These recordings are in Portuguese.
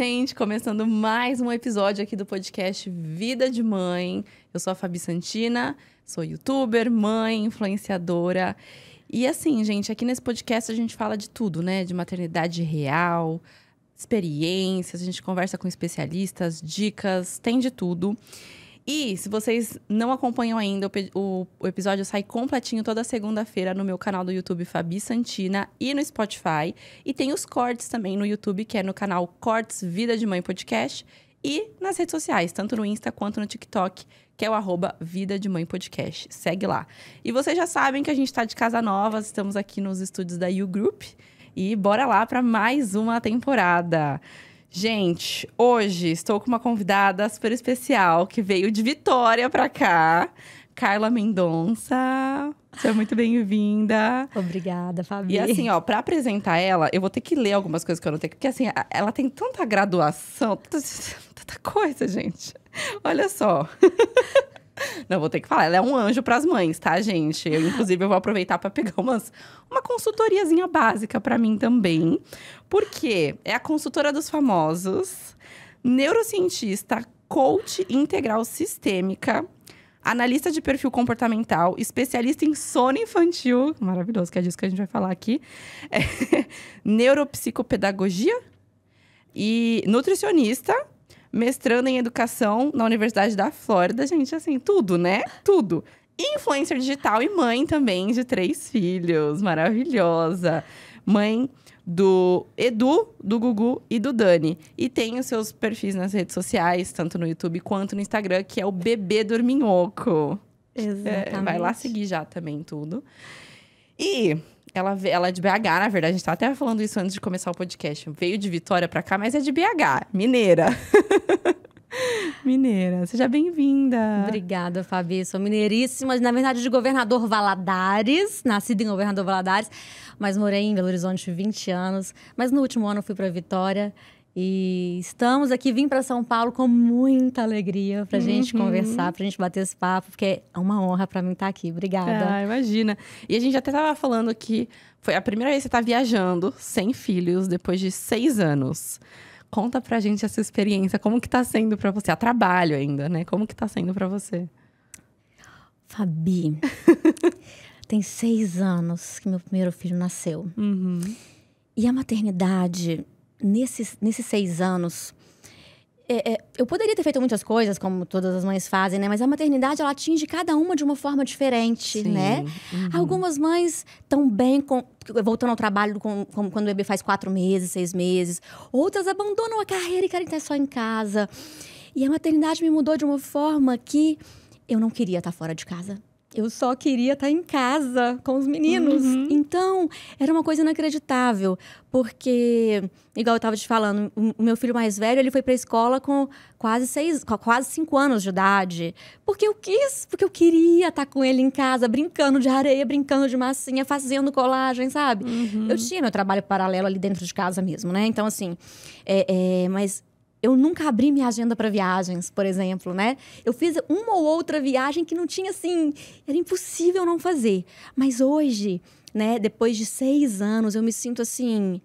gente! Começando mais um episódio aqui do podcast Vida de Mãe. Eu sou a Fabi Santina, sou youtuber, mãe, influenciadora. E assim, gente, aqui nesse podcast a gente fala de tudo, né? De maternidade real, experiências, a gente conversa com especialistas, dicas, tem de tudo. E se vocês não acompanham ainda, o, o episódio sai completinho toda segunda-feira no meu canal do YouTube Fabi Santina e no Spotify. E tem os cortes também no YouTube, que é no canal Cortes Vida de Mãe Podcast. E nas redes sociais, tanto no Insta quanto no TikTok, que é o arroba Vida de Mãe Podcast. Segue lá. E vocês já sabem que a gente está de casa nova, estamos aqui nos estúdios da You Group. E bora lá para mais uma temporada. Gente, hoje estou com uma convidada super especial que veio de Vitória para cá, Carla Mendonça. Seja muito bem-vinda. Obrigada, Fabi. E assim, ó, para apresentar ela, eu vou ter que ler algumas coisas que eu não tenho, porque assim, ela tem tanta graduação, tanta coisa, gente. Olha só. Não, vou ter que falar. Ela é um anjo para as mães, tá, gente? Eu, inclusive, eu vou aproveitar para pegar umas, uma consultoriazinha básica para mim também. Porque é a consultora dos famosos, neurocientista, coach integral sistêmica, analista de perfil comportamental, especialista em sono infantil, maravilhoso, que é disso que a gente vai falar aqui, é, neuropsicopedagogia e nutricionista mestrando em educação na Universidade da Flórida, gente, assim, tudo, né? Tudo. Influencer digital e mãe também de três filhos, maravilhosa. Mãe do Edu, do Gugu e do Dani. E tem os seus perfis nas redes sociais, tanto no YouTube quanto no Instagram, que é o Bebê Dorminhoco. Exatamente. É, vai lá seguir já também tudo. E ela, ela é de BH, na verdade. A gente tava até falando isso antes de começar o podcast. Veio de Vitória pra cá, mas é de BH, mineira. Mineira, seja bem-vinda. Obrigada, Fabi. Sou mineiríssima, na verdade, de governador Valadares, nascida em governador Valadares, mas morei em Belo Horizonte 20 anos. Mas no último ano fui para Vitória e estamos aqui, vim para São Paulo com muita alegria para a gente uhum. conversar, para a gente bater esse papo, porque é uma honra para mim estar tá aqui. Obrigada. Ah, imagina. E a gente até estava falando que foi a primeira vez que você está viajando sem filhos depois de seis anos. Conta para a gente essa experiência, como que está sendo para você? A trabalho ainda, né? Como que está sendo para você? Fabi, tem seis anos que meu primeiro filho nasceu. Uhum. E a maternidade nesses, nesses seis anos, é, é, eu poderia ter feito muitas coisas, como todas as mães fazem, né? Mas a maternidade, ela atinge cada uma de uma forma diferente, Sim. né? Uhum. Algumas mães estão bem com, voltando ao trabalho com, com, quando o bebê faz quatro meses, seis meses. Outras abandonam a carreira e querem estar só em casa. E a maternidade me mudou de uma forma que eu não queria estar fora de casa eu só queria estar tá em casa com os meninos. Uhum. Então, era uma coisa inacreditável, porque, igual eu estava te falando, o meu filho mais velho ele foi para a escola com quase seis, quase cinco anos de idade, porque eu quis, porque eu queria estar tá com ele em casa, brincando de areia, brincando de massinha, fazendo colagem, sabe? Uhum. Eu tinha meu trabalho paralelo ali dentro de casa mesmo, né? Então, assim, é, é, mas eu nunca abri minha agenda para viagens, por exemplo, né? Eu fiz uma ou outra viagem que não tinha assim, era impossível não fazer. Mas hoje, né, depois de seis anos, eu me sinto assim,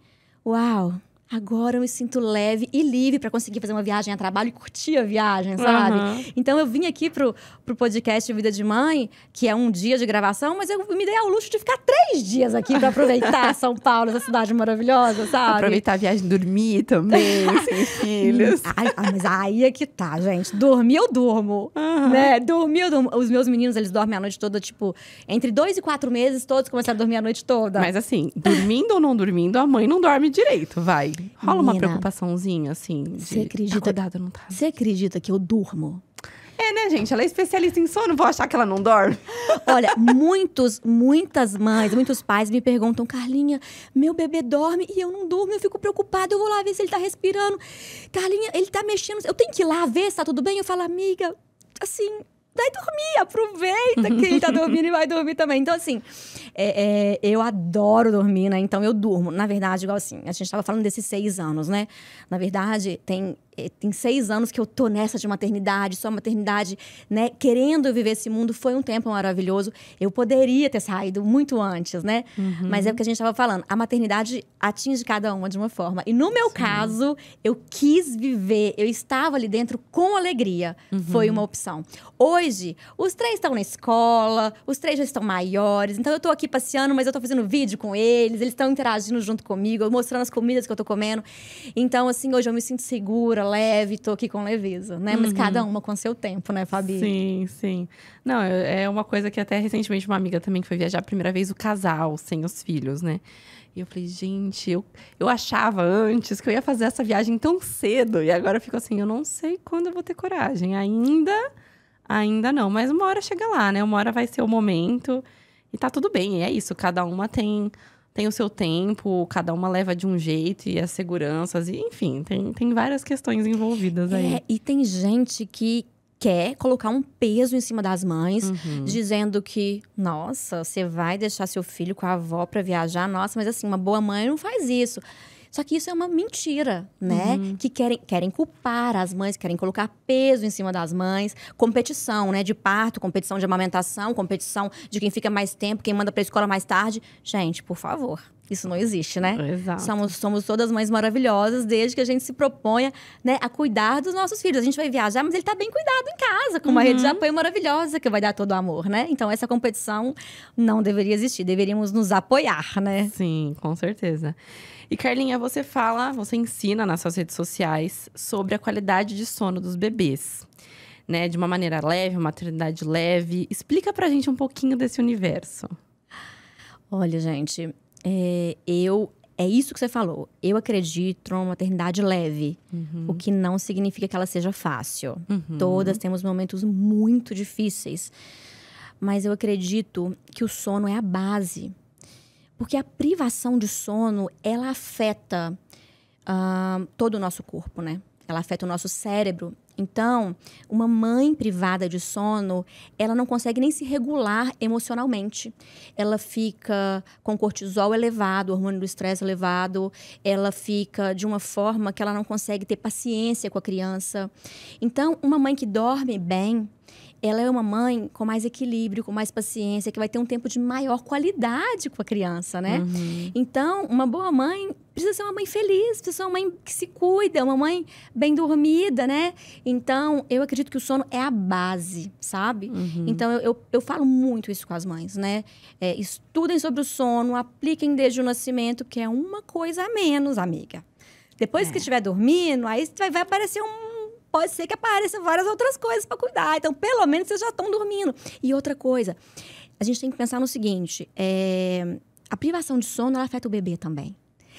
uau, agora eu me sinto leve e livre para conseguir fazer uma viagem a trabalho e curtir a viagem, sabe? Uhum. Então eu vim aqui pro, pro podcast Vida de Mãe, que é um dia de gravação, mas eu me dei ao luxo de ficar três dias aqui para aproveitar São Paulo, essa cidade maravilhosa, sabe? Aproveitar a viagem, dormir também, sem filhos. Ai, mas aí é que tá, gente. Dormir eu durmo, uhum. né? Dormir eu durmo. Os meus meninos, eles dormem a noite toda, tipo, entre dois e quatro meses, todos começaram a dormir a noite toda. Mas assim, dormindo ou não dormindo, a mãe não dorme direito, vai sabe? Rola Menina, uma preocupaçãozinha, assim, Você tá acredita, tá tá. Você acredita que eu durmo? É, né, gente? Ela é especialista em sono, vou achar que ela não dorme. Olha, muitos, muitas mães, muitos pais me perguntam, Carlinha, meu bebê dorme e eu não durmo, eu fico preocupada, eu vou lá ver se ele tá respirando. Carlinha, ele tá mexendo, eu tenho que ir lá ver se tá tudo bem? Eu falo, amiga, assim, vai dormir, aproveita que ele tá dormindo e vai dormir também. Então, assim, é, é, eu adoro dormir, né? Então eu durmo. Na verdade, igual assim, a gente tava falando desses seis anos, né? Na verdade, tem é, tem seis anos que eu tô nessa de maternidade, só maternidade, né? Querendo viver esse mundo, foi um tempo maravilhoso. Eu poderia ter saído muito antes, né? Uhum. Mas é o que a gente estava falando. A maternidade atinge cada uma de uma forma. E no meu Sim. caso, eu quis viver, eu estava ali dentro com alegria. Uhum. Foi uma opção. Hoje, os três estão na escola, os três já estão maiores. Então eu tô aqui passeando, mas eu tô fazendo vídeo com eles, eles estão interagindo junto comigo, mostrando as comidas que eu tô comendo. Então, assim, hoje eu me sinto segura leve, tô aqui com leveza, né? Uhum. Mas cada uhum. uma com seu tempo, né, Fabi? Sim, sim. Não, é, é uma coisa que até recentemente uma amiga também que foi viajar a primeira vez, o casal, sem os filhos, né? E eu falei, gente, eu, eu achava antes que eu ia fazer essa viagem tão cedo. E agora eu fico assim, eu não sei quando eu vou ter coragem. Ainda, ainda não. Mas uma hora chega lá, né? Uma hora vai ser o momento. E tá tudo bem, e é isso. Cada uma tem tem o seu tempo, cada uma leva de um jeito e as seguranças, e enfim, tem, tem várias questões envolvidas aí. É, e tem gente que quer colocar um peso em cima das mães, uhum. dizendo que, nossa, você vai deixar seu filho com a avó para viajar, nossa, mas assim, uma boa mãe não faz isso. Só que isso é uma mentira, né? Uhum. Que querem, querem culpar as mães, querem colocar peso em cima das mães. Competição, né? De parto, competição de amamentação, competição de quem fica mais tempo, quem manda para a escola mais tarde. Gente, por favor. Isso não existe, né? Exato. Somos, somos todas mães maravilhosas, desde que a gente se proponha né, a cuidar dos nossos filhos. A gente vai viajar, mas ele está bem cuidado em casa, com uma uhum. rede de uhum. apoio maravilhosa que vai dar todo o amor, né? Então, essa competição não deveria existir, deveríamos nos apoiar, né? Sim, com certeza. E Carlinha, você fala, você ensina nas suas redes sociais sobre a qualidade de sono dos bebês, né? De uma maneira leve, uma maternidade leve. Explica pra gente um pouquinho desse universo. Olha, gente, é, eu é isso que você falou. Eu acredito numa maternidade leve, uhum. o que não significa que ela seja fácil. Uhum. Todas temos momentos muito difíceis, mas eu acredito que o sono é a base porque a privação de sono, ela afeta uh, todo o nosso corpo, né? Ela afeta o nosso cérebro. Então, uma mãe privada de sono, ela não consegue nem se regular emocionalmente. Ela fica com cortisol elevado, hormônio do estresse elevado, ela fica de uma forma que ela não consegue ter paciência com a criança. Então, uma mãe que dorme bem, ela é uma mãe com mais equilíbrio, com mais paciência, que vai ter um tempo de maior qualidade com a criança, né? Uhum. Então, uma boa mãe precisa ser uma mãe feliz, precisa ser uma mãe que se cuida, uma mãe bem dormida, né? Então, eu acredito que o sono é a base, sabe? Uhum. Então, eu, eu, eu, falo muito isso com as mães, né? É, estudem sobre o sono, apliquem desde o nascimento, que é uma coisa a menos, amiga. Depois é. que estiver dormindo, aí vai, vai aparecer um pode ser que apareçam várias outras coisas para cuidar. Então, pelo menos vocês já estão dormindo. E outra coisa, a gente tem que pensar no seguinte: é, a privação de sono afeta o bebê também.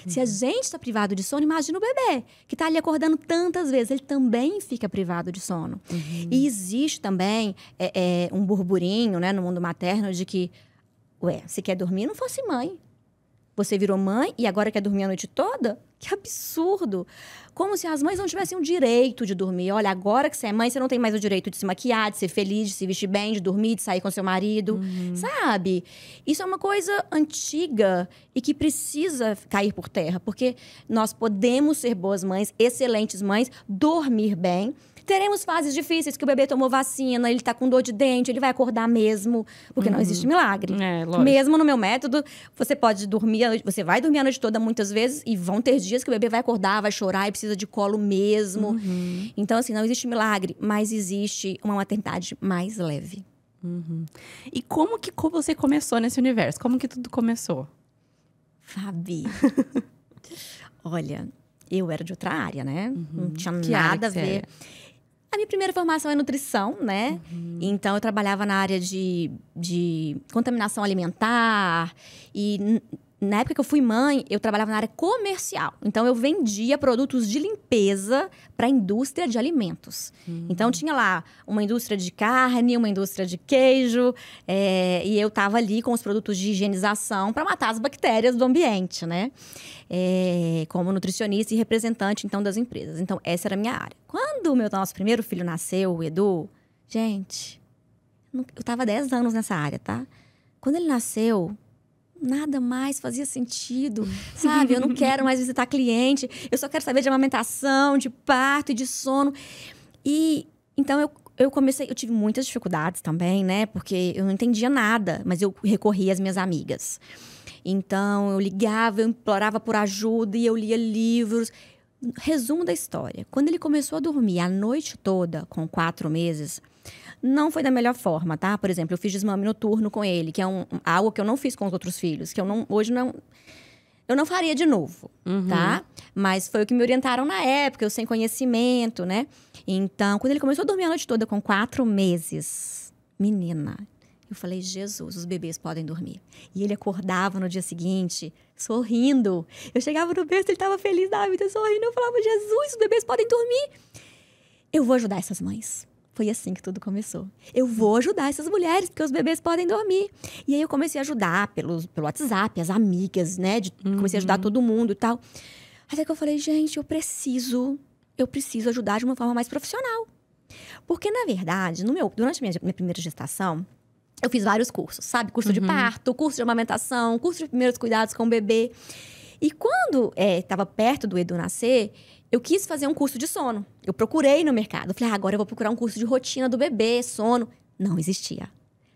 Uhum. Se a uhum. gente está privado de sono, imagina o bebê, que está ali acordando tantas vezes, ele também fica privado de sono. Uhum. E existe também é, é, um burburinho né, no mundo materno de que, ué, se quer dormir, não fosse mãe. Você virou mãe e agora quer dormir a noite toda? Que absurdo! Como se as mães não tivessem o direito de dormir. Olha, agora que você é mãe, você não tem mais o direito de se maquiar, de ser feliz, de se vestir bem, de dormir, de sair com seu marido. Uhum. Sabe? Isso é uma coisa antiga e que precisa cair por terra, porque nós podemos ser boas mães, excelentes mães, dormir bem. Teremos fases difíceis que o bebê tomou vacina, ele tá com dor de dente, ele vai acordar mesmo, porque uhum. não existe milagre. É, mesmo no meu método, você pode dormir, você vai dormir a noite toda muitas vezes e vão ter dias que o bebê vai acordar, vai chorar e precisa precisa de colo mesmo. Uhum. Então, assim, não existe milagre, mas existe uma maternidade mais leve. Uhum. E como que você começou nesse universo? Como que tudo começou? Fabi, olha, eu era de outra área, né? Uhum. Não tinha que nada a ver. A minha primeira formação é nutrição, né? Uhum. Então, eu trabalhava na área de, de contaminação alimentar e na época que eu fui mãe, eu trabalhava na área comercial. Então eu vendia produtos de limpeza para a indústria de alimentos. Hum. Então tinha lá uma indústria de carne, uma indústria de queijo, é, e eu estava ali com os produtos de higienização para matar as bactérias do ambiente, né? É, como nutricionista e representante então das empresas. Então essa era a minha área. Quando o meu nosso primeiro filho nasceu, o Edu, gente, eu estava 10 anos nessa área, tá? Quando ele nasceu, nada mais fazia sentido, sabe? Eu não quero mais visitar cliente, eu só quero saber de amamentação, de parto e de sono. E então eu, eu comecei, eu tive muitas dificuldades também, né? Porque eu não entendia nada, mas eu recorria às minhas amigas. Então eu ligava, eu implorava por ajuda e eu lia livros. Resumo da história: quando ele começou a dormir a noite toda, com quatro meses, não foi da melhor forma, tá? Por exemplo, eu fiz desmame noturno com ele, que é um, algo que eu não fiz com os outros filhos, que eu não, hoje não. Eu não faria de novo, uhum. tá? Mas foi o que me orientaram na época, eu sem conhecimento, né? Então, quando ele começou a dormir a noite toda com quatro meses, menina, eu falei, Jesus, os bebês podem dormir. E ele acordava no dia seguinte, sorrindo. Eu chegava no berço, ele estava feliz da vida, sorrindo. Eu falava, Jesus, os bebês podem dormir. Eu vou ajudar essas mães. Foi assim que tudo começou. Eu vou ajudar essas mulheres, porque os bebês podem dormir. E aí eu comecei a ajudar pelos, pelo WhatsApp, as amigas, né? De, uhum. Comecei a ajudar uhum. todo mundo e tal. Até que eu falei, gente, eu preciso, eu preciso ajudar de uma forma mais profissional. Porque, na verdade, no meu, durante a minha, minha primeira gestação, eu fiz vários cursos, sabe? Curso uhum. de parto, curso de amamentação, curso de primeiros cuidados com o bebê. E quando estava eh, é, perto do Edu nascer, eu quis fazer um curso de sono. Eu procurei no mercado. falei, ah, agora eu vou procurar um curso de rotina do bebê, sono. Não existia.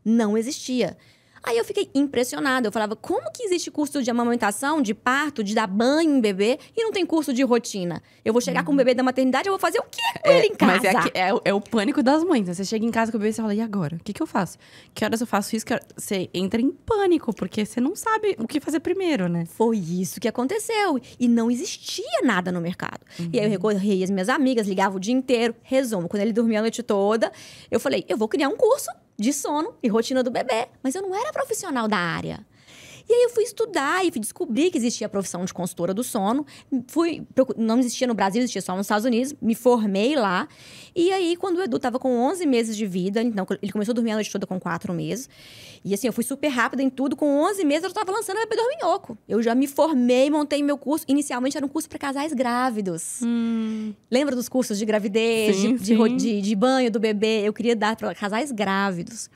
Não existia. Aí eu fiquei impressionada. Eu falava, como que existe curso de amamentação, de parto, de dar banho em bebê e não tem curso de rotina? Eu vou chegar uhum. com o uhum. bebê da maternidade, eu vou fazer o quê com é, ele em casa? Mas é, é, é, o pânico das mães. Né? Você chega em casa com o bebê e fala, e agora? O que, que eu faço? Que horas eu faço isso? Você entra em pânico, porque você não sabe o que fazer primeiro, né? Foi isso que aconteceu. E não existia nada no mercado. Uhum. E aí eu uhum. recorri as minhas amigas, ligava o dia inteiro. Resumo, quando ele dormia a noite toda, eu falei, eu vou criar um curso de sono e rotina do bebê, mas eu não era profissional da área. E aí eu fui estudar e descobri que existia a profissão de consultora do sono. Fui, não existia no Brasil, existia só nos Estados Unidos. Me formei lá. E aí, quando o Edu estava com 11 meses de vida, então ele começou a dormir a noite toda com 4 meses. E assim, eu fui super rápida em tudo. Com 11 meses, eu estava lançando a Bebê Dorminhoco. Eu já me formei, montei meu curso. Inicialmente era um curso para casais grávidos. Hum. Lembra dos cursos de gravidez, sim, de, sim. de, de banho do bebê? Eu queria dar para casais grávidos.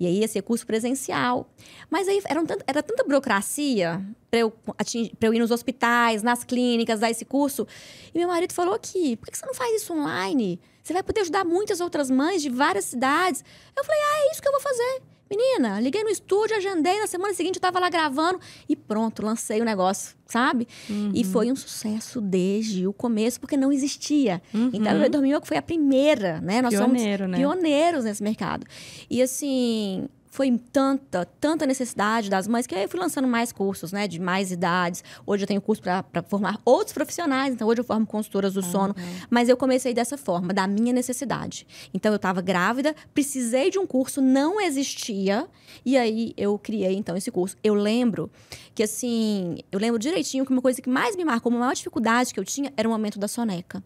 E aí ia ser curso presencial. Mas aí era, um tanto, era tanta burocracia para eu, pra eu ir nos hospitais, nas clínicas, dar esse curso. E meu marido falou aqui, por que você não faz isso online? Você vai poder ajudar muitas outras mães de várias cidades. Eu falei, ah, é isso que eu vou fazer. Menina, liguei no estúdio, agendei, na semana seguinte eu tava lá gravando e pronto, lancei o negócio, sabe? Uhum. E foi um sucesso desde o começo, porque não existia. Uhum. Então, eu dormi que foi a primeira, né? Nós Pioneiro, somos né? pioneiros nesse mercado. E assim, foi tanta, tanta necessidade das mães que eu fui lançando mais cursos, né, de mais idades. Hoje eu tenho curso para formar outros profissionais, então hoje eu formo consultoras do uhum. sono, mas eu comecei dessa forma, da minha necessidade. Então eu estava grávida, precisei de um curso, não existia, e aí eu criei então esse curso. Eu lembro que assim, eu lembro direitinho que uma coisa que mais me marcou, uma maior dificuldade que eu tinha era o momento da soneca.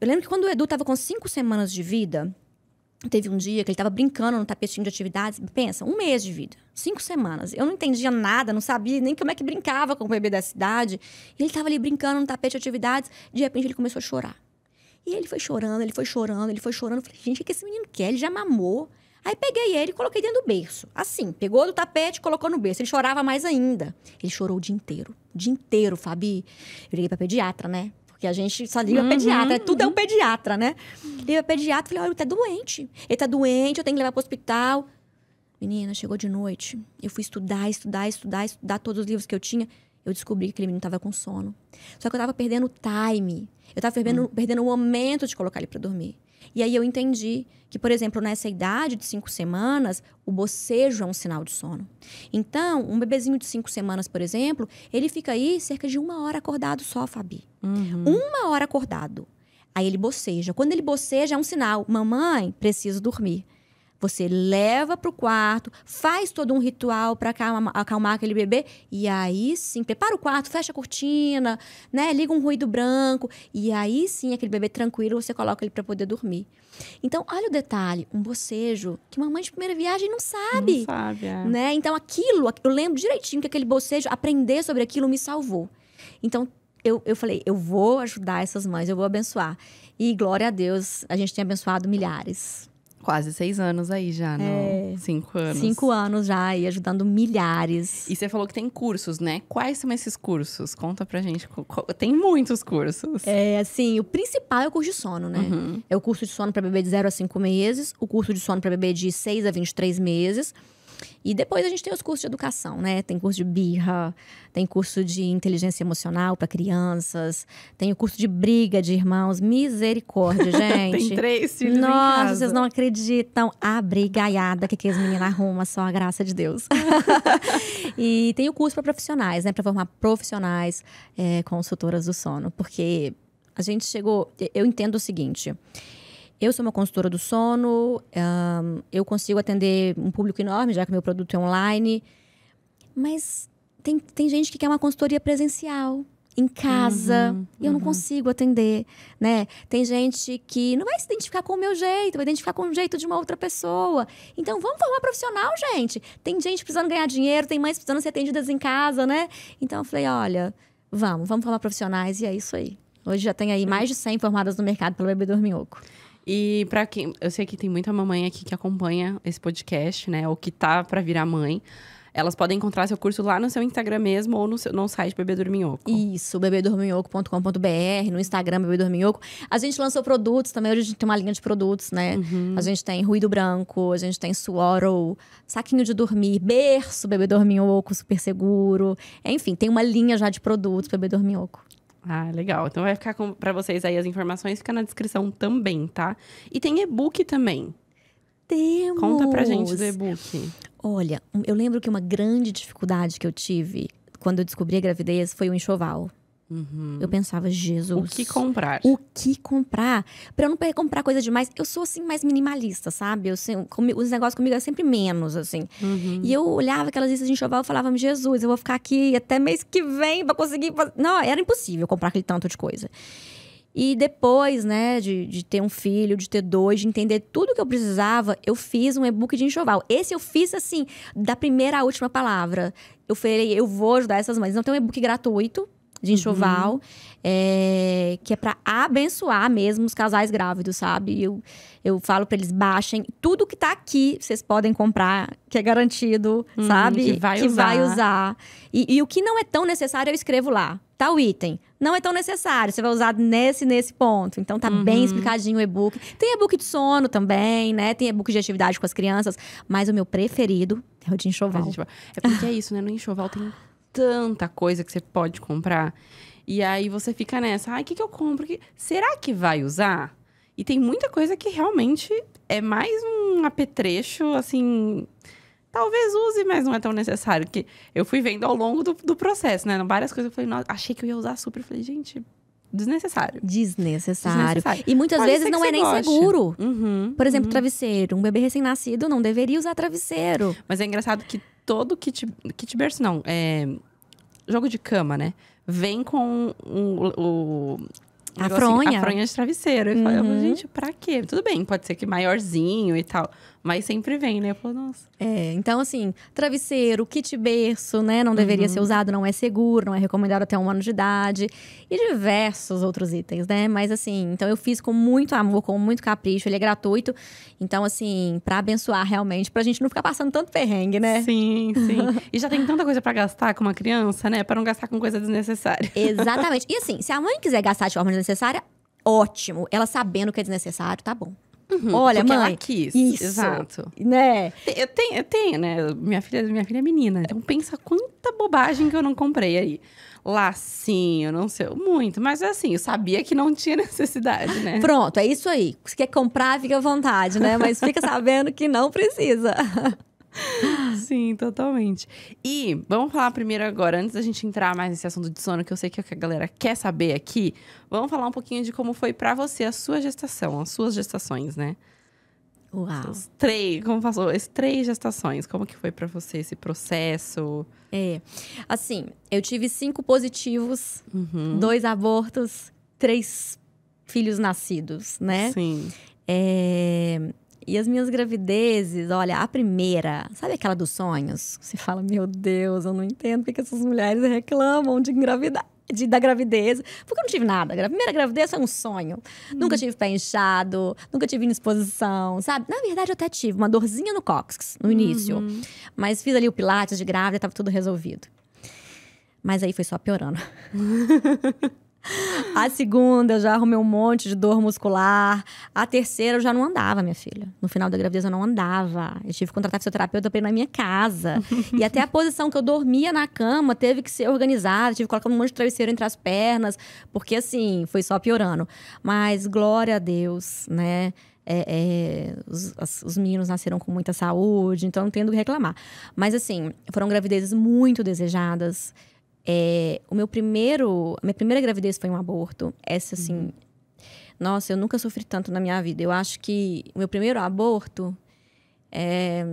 Eu lembro que quando o Edu estava com cinco semanas de vida, Teve um dia que ele estava brincando no tapetinho de atividades. Pensa, um mês de vida, cinco semanas. Eu não entendia nada, não sabia nem como é que brincava com o bebê da cidade. E ele estava ali brincando no tapete de atividades. De repente, ele começou a chorar. E ele foi chorando, ele foi chorando, ele foi chorando. Eu falei, gente, o que esse menino quer? Ele já mamou. Aí peguei ele e coloquei dentro do berço. Assim, pegou do tapete, colocou no berço. Ele chorava mais ainda. Ele chorou o dia inteiro. O dia inteiro, Fabi. Eu liguei pra pediatra, né? Porque a gente só liga uhum. pediatra, é tudo é um pediatra, né? Liga pediatra, falei, olha, ele tá doente. Ele tá doente, eu tenho que levar pro hospital. Menina, chegou de noite. Eu fui estudar, estudar, estudar, estudar todos os livros que eu tinha. Eu descobri que aquele menino tava com sono. Só que eu tava perdendo o time. Eu tava perdendo, hum. perdendo o momento de colocar ele para dormir. E aí eu entendi que, por exemplo, nessa idade de cinco semanas, o bocejo é um sinal de sono. Então, um bebezinho de cinco semanas, por exemplo, ele fica aí cerca de uma hora acordado só, Fabi. Uhum. Uma hora acordado. Aí ele boceja. Quando ele boceja, é um sinal: mamãe, preciso dormir. Você leva para o quarto, faz todo um ritual para acalmar, acalmar, aquele bebê e aí sim, prepara o quarto, fecha a cortina, né? Liga um ruído branco e aí sim aquele bebê tranquilo você coloca ele para poder dormir. Então, olha o detalhe, um bocejo que uma mãe de primeira viagem não sabe. Não sabe, é. né? Então aquilo, eu lembro direitinho que aquele bocejo, aprender sobre aquilo me salvou. Então, eu, eu falei, eu vou ajudar essas mães, eu vou abençoar. E glória a Deus, a gente tem abençoado milhares. Quase seis anos aí já, né? É, cinco anos. Cinco anos já aí, ajudando milhares. E você falou que tem cursos, né? Quais são esses cursos? Conta pra gente. Tem muitos cursos. É, assim, o principal é o curso de sono, né? Uhum. É o curso de sono para bebê de 0 a 5 meses, o curso de sono para bebê de 6 a 23 meses e depois a gente tem os cursos de educação, né? Tem curso de birra, tem curso de inteligência emocional para crianças, tem o curso de briga de irmãos. Misericórdia, gente. tem três filhos Nossa, vocês não acreditam. A brigaiada que aqueles meninos arrumam, só a graça de Deus. e tem o curso para profissionais, né? Para formar profissionais é, consultoras do sono. Porque a gente chegou. Eu entendo o seguinte. Eu sou uma consultora do sono, um, eu consigo atender um público enorme, já que meu produto é online. Mas tem, tem gente que quer uma consultoria presencial, em casa, uhum, e eu uhum. não consigo atender, né? Tem gente que não vai se identificar com o meu jeito, vai identificar com o jeito de uma outra pessoa. Então, vamos formar profissional, gente. Tem gente precisando ganhar dinheiro, tem mães precisando ser atendidas em casa, né? Então, eu falei, olha, vamos, vamos formar profissionais, e é isso aí. Hoje já tem aí mais de 100 formadas no mercado pelo Bebê Dorminhoco. E para quem. Eu sei que tem muita mamãe aqui que acompanha esse podcast, né? Ou que tá para virar mãe. Elas podem encontrar seu curso lá no seu Instagram mesmo ou no, seu, no site Bebê Dorminhoco. Isso, bebedorminhoco.com.br, no Instagram Bebê Dorminhoco. A gente lançou produtos também, hoje a gente tem uma linha de produtos, né? Uhum. A gente tem ruído branco, a gente tem suor ou saquinho de dormir, berço Bebê Dorminhoco, super seguro. Enfim, tem uma linha já de produtos Bebê Dorminhoco. Ah, legal. Então vai ficar para vocês aí as informações, fica na descrição também, tá? E tem e-book também. Temos. Conta pra gente do e-book. Olha, eu lembro que uma grande dificuldade que eu tive quando eu descobri a gravidez foi o enxoval. Uhum. Eu pensava, Jesus. O que comprar? O que comprar? Pra eu não comprar coisa demais. Eu sou, assim, mais minimalista, sabe? Eu, assim, comigo, os negócios comigo é sempre menos, assim. Uhum. E eu olhava aquelas listas de enxoval e falava, Jesus, eu vou ficar aqui até mês que vem pra conseguir. Fazer... Não, era impossível comprar aquele tanto de coisa. E depois, né, de, de ter um filho, de ter dois, de entender tudo que eu precisava, eu fiz um e-book de enxoval. Esse eu fiz, assim, da primeira à última palavra. Eu falei, eu vou ajudar essas mães. Não tem é um e-book gratuito, de uhum. enxoval, uhum. é, que é para abençoar mesmo os casais grávidos, sabe? Eu, eu falo para eles baixem tudo que tá aqui, vocês podem comprar, que é garantido, uhum, sabe? Que vai que usar. Vai usar. E, e, o que não é tão necessário eu escrevo lá. Tá o item. Não é tão necessário. Você vai usar nesse nesse ponto. Então tá uhum. bem explicadinho o e-book. Tem e-book de sono também, né? Tem e-book de atividade com as crianças, mas o meu preferido é o de enxoval. É porque é isso, né? No enxoval tem tanta coisa que você pode comprar. E aí você fica nessa, ai, ah, o que, que eu compro? Que... Será que vai usar? E tem muita coisa que realmente é mais um apetrecho, assim. Talvez use, mas não é tão necessário. Que eu fui vendo ao longo do, do processo, né? Várias coisas eu falei, nossa, achei que eu ia usar super. Eu falei, gente, Desnecessário. desnecessário. Desnecessário. E muitas Pode vezes não é nem goste. seguro. Uhum, Por exemplo, uhum. travesseiro. Um bebê recém-nascido não deveria usar travesseiro. Mas é engraçado que todo kit, kit berço, não, é, jogo de cama, né? Vem com um, o, Assim, a fronha. a fronha de travesseiro. Eu uhum. falei, gente, pra quê? Tudo bem, pode ser que maiorzinho e tal. Mas sempre vem, né? Eu falo, nossa. É, então assim, travesseiro, kit berço, né? Não deveria uhum. ser usado, não é seguro, não é recomendado até um ano de idade. E diversos outros itens, né? Mas assim, então eu fiz com muito amor, com muito capricho. Ele é gratuito. Então assim, pra abençoar realmente, pra gente não ficar passando tanto perrengue, né? Sim, sim. e já tem tanta coisa pra gastar com uma criança, né? Pra não gastar com coisa desnecessária. Exatamente. E assim, se a mãe quiser gastar de forma desnecessária, ótimo. Ela sabendo que é desnecessário, tá bom. Uhum, Olha, mãe. Ela quis. Isso. Exato. Né? Eu tenho, eu tenho, né? Minha filha, minha filha é menina. Então pensa quanta bobagem que eu não comprei aí. Lacinho, não sei, muito. Mas assim, eu sabia que não tinha necessidade, né? Pronto, é isso aí. Se quer comprar, fica à vontade, né? Mas fica sabendo que não precisa. Sim, totalmente. E vamos falar primeiro agora, antes da gente entrar mais nesse assunto de sono, que eu sei que, é que a galera quer saber aqui, vamos falar um pouquinho de como foi para você a sua gestação, as suas gestações, né? Uau. Os três, como passou? As três gestações, como que foi para você esse processo? É, assim, eu tive cinco positivos, uhum. dois abortos, três filhos nascidos, né? Sim. É, e as minhas gravidezes, olha, a primeira, sabe aquela dos sonhos? Você fala, meu Deus, eu não entendo porque essas mulheres reclamam de engravidar. De, da gravidez, porque eu não tive nada. A primeira gravidez foi um sonho. Hum. Nunca tive pé inchado, nunca tive indisposição, sabe? Na verdade, eu até tive uma dorzinha no cóccix no uhum. início, mas fiz ali o Pilates de grávida, tava tudo resolvido. Mas aí foi só piorando. A segunda, eu já arrumei um monte de dor muscular. A terceira, eu já não andava, minha filha. No final da gravidez, eu não andava. Eu tive que contratar fisioterapeuta pra ir na minha casa. e até a posição que eu dormia na cama teve que ser organizada. Tive que colocar um monte de travesseiro entre as pernas. Porque, assim, foi só piorando. Mas, glória a Deus, né? É, é, os, os, meninos nasceram com muita saúde, então não tendo que reclamar. Mas, assim, foram gravidezes muito desejadas. É, o meu primeiro, minha primeira gravidez foi um aborto. Essa assim, uhum. nossa, eu nunca sofri tanto na minha vida. Eu acho que o meu primeiro aborto é,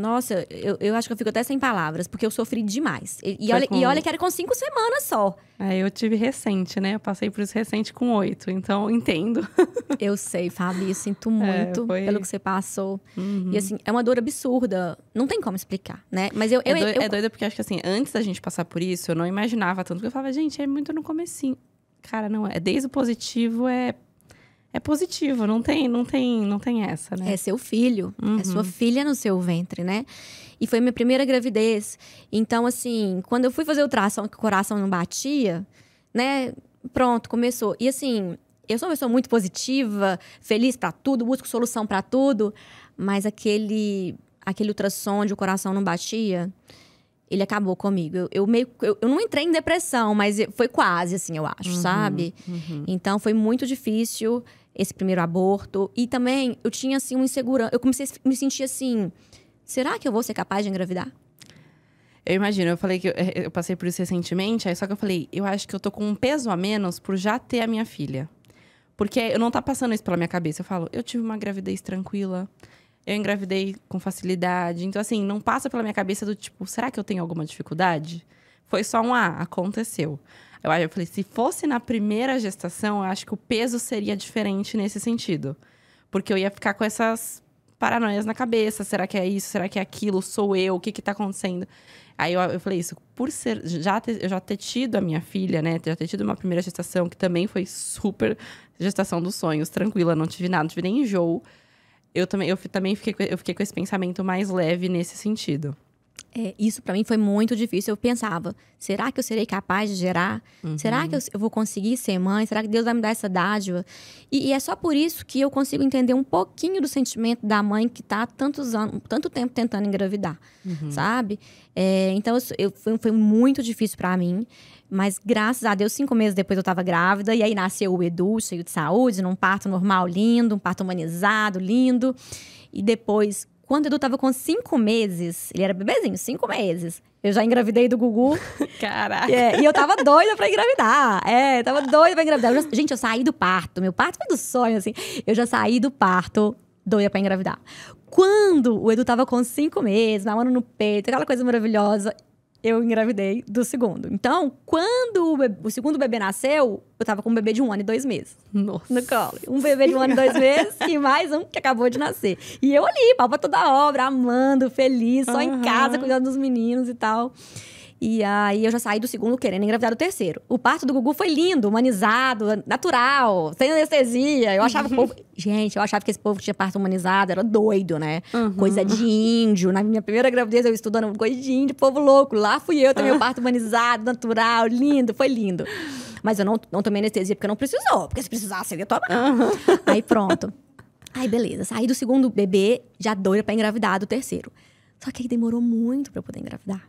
nossa, eu, eu acho que eu fico até sem palavras, porque eu sofri demais. E, e olha, com... e olha que era com cinco semanas só. É, eu tive recente, né? Eu passei por isso recente com oito, então entendo. eu sei, Fabi, sinto é, muito é, foi... pelo que você passou. Uhum. E assim, é uma dor absurda. Não tem como explicar, né? Mas eu. É eu é, doida, eu... é doida porque acho que assim, antes da gente passar por isso, eu não imaginava tanto. que Eu falava, gente, é muito no comecinho. Cara, não é. Desde o positivo é é positivo, não tem, não tem, não tem essa, né? É seu filho, é uhum. é sua filha no seu ventre, né? E foi minha primeira gravidez. Então, assim, quando eu fui fazer o tração, que o coração não batia, né? Pronto, começou. E assim, eu sou uma pessoa muito positiva, feliz para tudo, busco solução para tudo, mas aquele aquele ultrassom de o coração não batia, ele acabou comigo. Eu, eu meio eu, eu, não entrei em depressão, mas foi quase assim, eu acho, uhum, sabe? Uhum. Então foi muito difícil esse primeiro aborto. E também eu tinha, assim, uma insegurança. Eu comecei a me sentir assim: será que eu vou ser capaz de engravidar? Eu imagino, eu falei que eu, é, eu, passei por isso recentemente, aí só que eu falei, eu acho que eu tô com um peso a menos por já ter a minha filha. Porque eu não tá passando isso pela minha cabeça. Eu falo, eu tive uma gravidez tranquila, eu engravidei com facilidade. Então, assim, não passa pela minha cabeça do tipo, será que eu tenho alguma dificuldade? Foi só um ah, aconteceu. Eu, eu falei, se fosse na primeira gestação, eu acho que o peso seria diferente nesse sentido. Porque eu ia ficar com essas paranoias na cabeça. Será que é isso? Será que é aquilo? Sou eu? O que que tá acontecendo? Aí eu, eu falei isso, por ser, já ter, eu já ter tido a minha filha, né? Já ter tido uma primeira gestação, que também foi super gestação dos sonhos, tranquila, não tive nada, não tive nem enjoo. Eu também, eu também fiquei, eu fiquei com esse pensamento mais leve nesse sentido. É, isso para mim foi muito difícil. Eu pensava, será que eu serei capaz de gerar? Uhum. Será que eu, eu, vou conseguir ser mãe? Será que Deus vai me dar essa dádiva? E, e, é só por isso que eu consigo entender um pouquinho do sentimento da mãe que tá tantos anos, tanto tempo tentando engravidar, uhum. sabe? É, então eu, eu foi, foi, muito difícil para mim. Mas graças a Deus, cinco meses depois eu estava grávida. E aí nasceu o Edu, cheio de saúde, num parto normal, lindo, um parto humanizado, lindo. E depois, quando o Edu tava com cinco meses, ele era bebezinho, cinco meses. Eu já engravidei do Gugu. Caraca. É, e eu tava doida pra engravidar. É, tava doida pra engravidar. Eu já, gente, eu saí do parto. Meu parto foi do sonho, assim. Eu já saí do parto doida pra engravidar. Quando o Edu tava com cinco meses, na mão no peito, aquela coisa maravilhosa, eu engravidei do segundo. Então, quando o, bebê, o, segundo bebê nasceu, eu tava com um bebê de um ano e dois meses. Nossa. No colo. Um bebê de um ano e dois meses e mais um que acabou de nascer. E eu ali, palpa toda a obra, amando, feliz, só uhum. em casa, cuidando dos meninos e tal. E aí eu já saí do segundo querendo engravidar do terceiro. O parto do Gugu foi lindo, humanizado, natural, sem anestesia. Eu achava o povo. Gente, eu achava que esse povo tinha parto humanizado, era doido, né? Uhum. Coisa de índio. Na minha primeira gravidez, eu estudando coisa de índio, povo louco. Lá fui eu também, o ah. parto humanizado, natural, lindo, foi lindo. Mas eu não, não tomei anestesia porque não precisou, porque se precisasse, eu ia tomar. Uhum. Aí pronto. Aí beleza, saí do segundo bebê, já doida pra engravidar do terceiro. Só que aí demorou muito pra eu poder engravidar.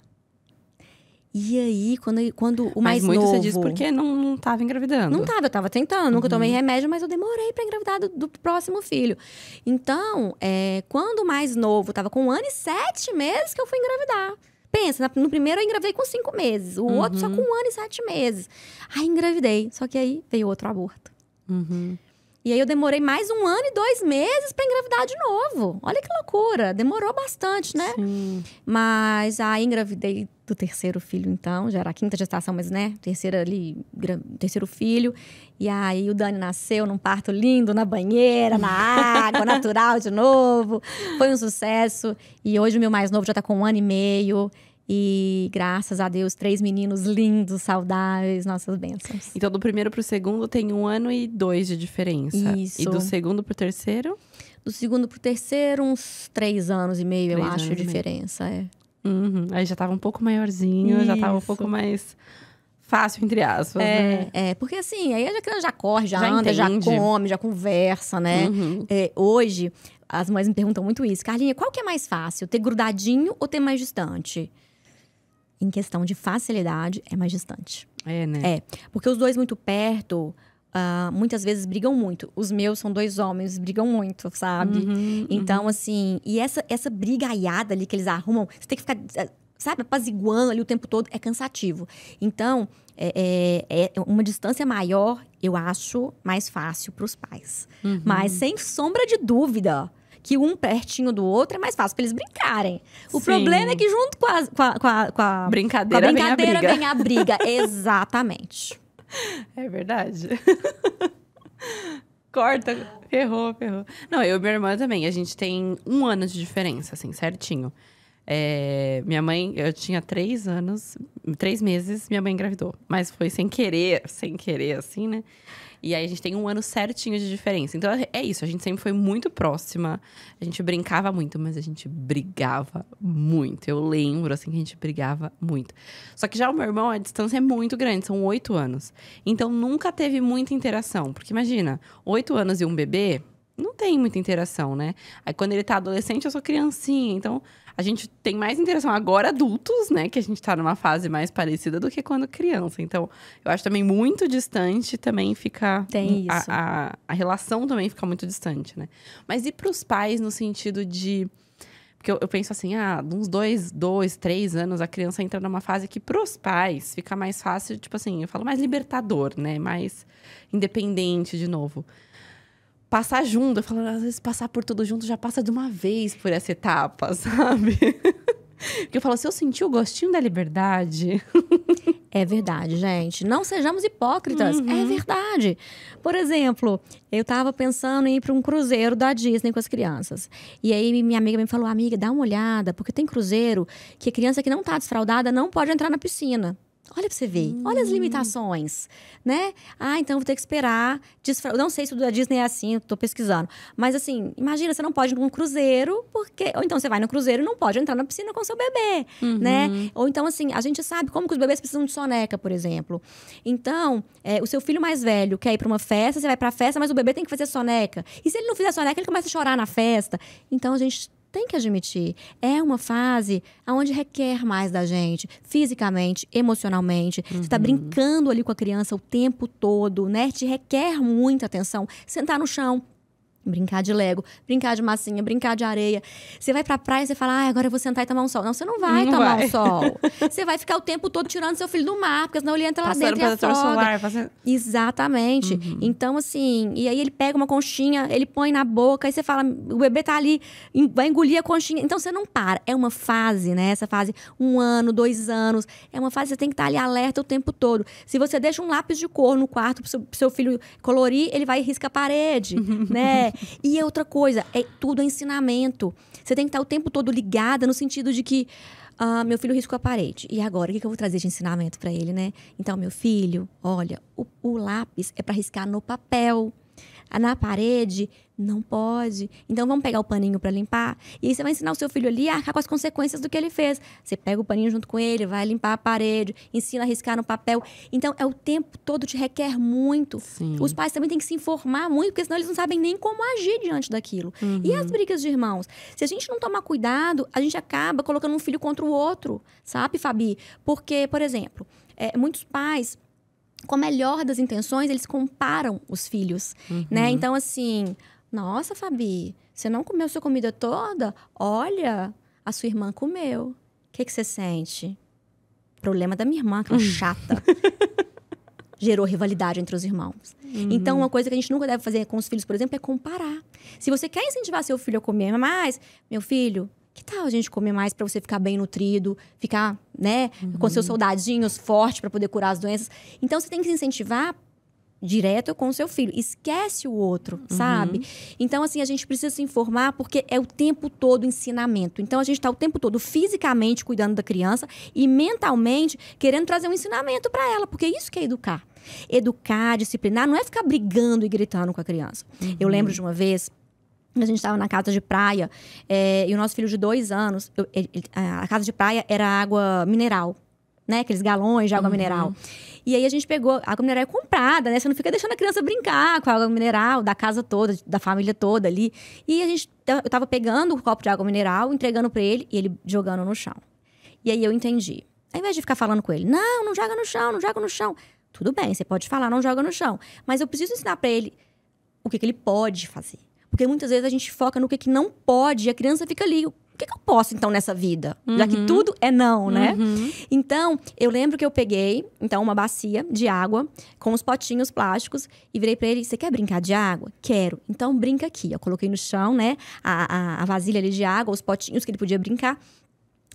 E aí, quando, quando o mais mas muito novo... você diz porque não, não tava engravidando. Não tava, eu tava tentando, uhum. nunca tomei uhum. remédio, mas eu demorei para engravidar do, do, próximo filho. Então, é, quando o mais novo tava com um ano e sete meses que eu fui engravidar. Pensa, no primeiro eu engravidei com cinco meses, o uhum. outro só uhum. com um ano e sete meses. Aí engravidei, só que aí veio outro aborto. Uhum. E aí eu demorei mais um ano e dois meses para engravidar de novo. Olha que loucura. Demorou bastante, né? Sim. Mas aí engravidei do terceiro filho, então. Já era a quinta gestação, mas né? Terceira ali, terceiro filho. E aí o Dani nasceu num parto lindo, na banheira, na água, natural de novo. Foi um sucesso. E hoje o meu mais novo já tá com um ano e meio. E graças a Deus, três meninos lindos, saudáveis, nossas bênçãos. Então, do primeiro para o segundo tem um ano e dois de diferença. Isso. E do segundo para o terceiro? Do segundo para o terceiro, uns três anos e meio, três eu acho, a diferença. É. Uhum. Aí já estava um pouco maiorzinho, Isso. já estava um pouco mais fácil, entre aspas, é, né? É, porque assim, aí a criança já corre, já, já anda, entende. já come, já conversa, né? Uhum. É, hoje, as mães me perguntam muito isso. Carlinha, qual que é mais fácil, ter grudadinho ou ter mais distante? em questão de facilidade, é mais distante. É, né? É. Porque os dois muito perto, uh, muitas vezes brigam muito. Os meus são dois homens, brigam muito, sabe? Uhum, uhum. então, uhum. assim. E essa, essa brigaiada ali que eles arrumam, você tem que ficar. Eh, sabe, apaziguando ali o tempo todo é cansativo. Então, é, é, é uma distância maior, eu acho mais fácil para os pais. Uhum. Mas, sem sombra de dúvida, que um pertinho do outro é mais fácil pra eles brincarem. O Sim. problema é que junto com a, com a, com a, com a brincadeira, com a brincadeira vem a briga. Vem a briga. Exatamente. É verdade. Corta, ferrou, ferrou. Não, eu e minha irmã também. A gente tem um ano de diferença, assim, certinho. É, minha mãe, eu tinha três anos, três meses, minha mãe engravidou. Mas foi sem querer, sem querer, assim, né? E aí a gente tem um ano certinho de diferença. Então é isso, a gente sempre foi muito próxima. A gente brincava muito, mas a gente brigava muito. Eu lembro, assim, que a gente brigava muito. Só que já o meu irmão, a distância é muito grande, são oito anos. Então nunca teve muita interação. Porque imagina, oito anos e um bebê, não tem muita interação, né? Aí quando ele tá adolescente, eu sou criancinha, então a gente tem mais interação agora adultos, né? Que a gente tá numa fase mais parecida do que quando criança. Então, eu acho também muito distante também fica. Tem isso. A, a, a relação também fica muito distante, né? Mas e pros pais no sentido de. Porque eu, eu, penso assim, ah, uns dois, dois, três anos, a criança entra numa fase que pros pais fica mais fácil, tipo assim, eu falo mais libertador, né? Mais independente de novo passar junto. Eu falo, às vezes passar por tudo junto já passa de uma vez por essa etapa, sabe? Porque eu falo, se eu sentir o gostinho da liberdade. É verdade, gente. Não sejamos hipócritas. É uhum. É verdade. Por exemplo, eu tava pensando em ir para um cruzeiro da Disney com as crianças. E aí minha amiga me falou: amiga, dá uma olhada, porque tem cruzeiro que a criança que não tá desfraldada não pode entrar na piscina. Olha pra você ver, hum. olha as limitações, né? Ah, então vou ter que esperar. Desfra... Não sei se o da Disney é assim, tô pesquisando. Mas assim, imagina, você não pode ir num cruzeiro, porque. Ou então você vai no cruzeiro e não pode entrar na piscina com seu bebê, né? uhum. né? Ou então, assim, a gente sabe como que os bebês precisam de soneca, por exemplo. Então, é, o seu filho mais velho quer ir pra uma festa, você vai pra festa, mas o bebê tem que fazer soneca. E se ele não fizer soneca, ele começa a chorar na festa. Então a gente tem que admitir. É uma fase onde requer mais da gente, fisicamente, emocionalmente. Tá uhum. Você está brincando ali com a criança o tempo todo, né? Te requer muita atenção. Sentar no chão, Brincar de Lego, brincar de massinha, brincar de areia. Você vai pra praia e você fala, ah, agora eu vou sentar e tomar um sol. Não, você não vai não tomar vai. um sol. você vai ficar o tempo todo tirando seu filho do mar, porque senão ele entra lá Passando dentro e afoga. Solar, fazendo... Exatamente. Uhum. Então, assim, e aí ele pega uma conchinha, ele põe na boca, aí você fala, o bebê tá ali, vai engolir a conchinha. Então, você não para. É uma fase, né? Essa fase, um ano, dois anos. É uma fase você tem que estar tá ali alerta o tempo todo. Se você deixa um lápis de cor no quarto pro seu, pro seu filho colorir, ele vai e risca a parede, né? E é outra coisa, é tudo é ensinamento. Você tem que estar o tempo todo ligada no sentido de que ah, meu filho riscou a parede. E agora, o que eu vou trazer de ensinamento para ele, né? Então, meu filho, olha, o, o lápis é para riscar no papel. Ah, na parede, não pode. Então vamos pegar o paninho para limpar. E aí você vai ensinar o seu filho ali a arcar com as consequências do que ele fez. Você pega o paninho junto com ele, vai limpar a parede, ensina a riscar no papel. Então é o tempo todo te requer muito. Sim. Os pais também têm que se informar muito, porque senão eles não sabem nem como agir diante daquilo. Uhum. E as uhum. brigas de irmãos? Se a gente não tomar cuidado, a gente acaba colocando um filho contra o outro, sabe, Fabi? Porque, por exemplo, é, muitos pais com a melhor das intenções, eles comparam os filhos, né? uhum. né? Então, assim, nossa, Fabi, você não comeu sua comida toda? Olha, a sua irmã comeu. O que, que você sente? Problema da minha irmã, que é hum. chata. Gerou rivalidade entre os irmãos. Então, uhum. Então, uma coisa que a gente nunca deve fazer com os filhos, por exemplo, é comparar. Se você quer incentivar seu filho a comer mais, meu filho, que tal a gente comer mais para você ficar bem nutrido, ficar, né, uhum. com seus uhum. soldadinhos forte para poder curar as doenças? Então você tem que se incentivar direto com o seu filho. Esquece o outro, uhum. sabe? Então, assim, a gente precisa se informar porque é o tempo todo ensinamento. Então, a gente está o tempo todo fisicamente cuidando da criança e mentalmente querendo trazer um ensinamento para ela, porque é isso que é educar. Educar, disciplinar, não é ficar brigando e gritando com a criança. Uhum. Eu lembro uhum. de uma vez a gente estava na casa de praia é, e o nosso filho de dois anos, eu, ele, a casa de praia era água mineral, né? Aqueles galões de água uhum. mineral. E aí a gente pegou, a água mineral é comprada, né? Você não fica deixando a criança brincar com a água mineral da casa toda, da família toda ali. E a gente, eu tava pegando o um copo de água mineral, entregando para ele e ele jogando no chão. E aí eu entendi. Ao invés de ficar falando com ele, não, não joga no chão, não joga no chão. Tudo bem, você pode falar, não joga no chão. Mas eu preciso ensinar para ele o que, que ele pode fazer porque muitas vezes a gente foca no que, que não pode e a criança fica ali. O que, que eu posso, então, nessa vida? Uhum. Já que uhum. tudo é não, né? Uhum. Então, eu lembro que eu peguei, então, uma bacia de água com os potinhos plásticos e virei para ele: Você quer brincar de água? Quero. Então, brinca aqui. Eu coloquei no chão, né, a, a, a vasilha ali de água, os potinhos que ele podia brincar.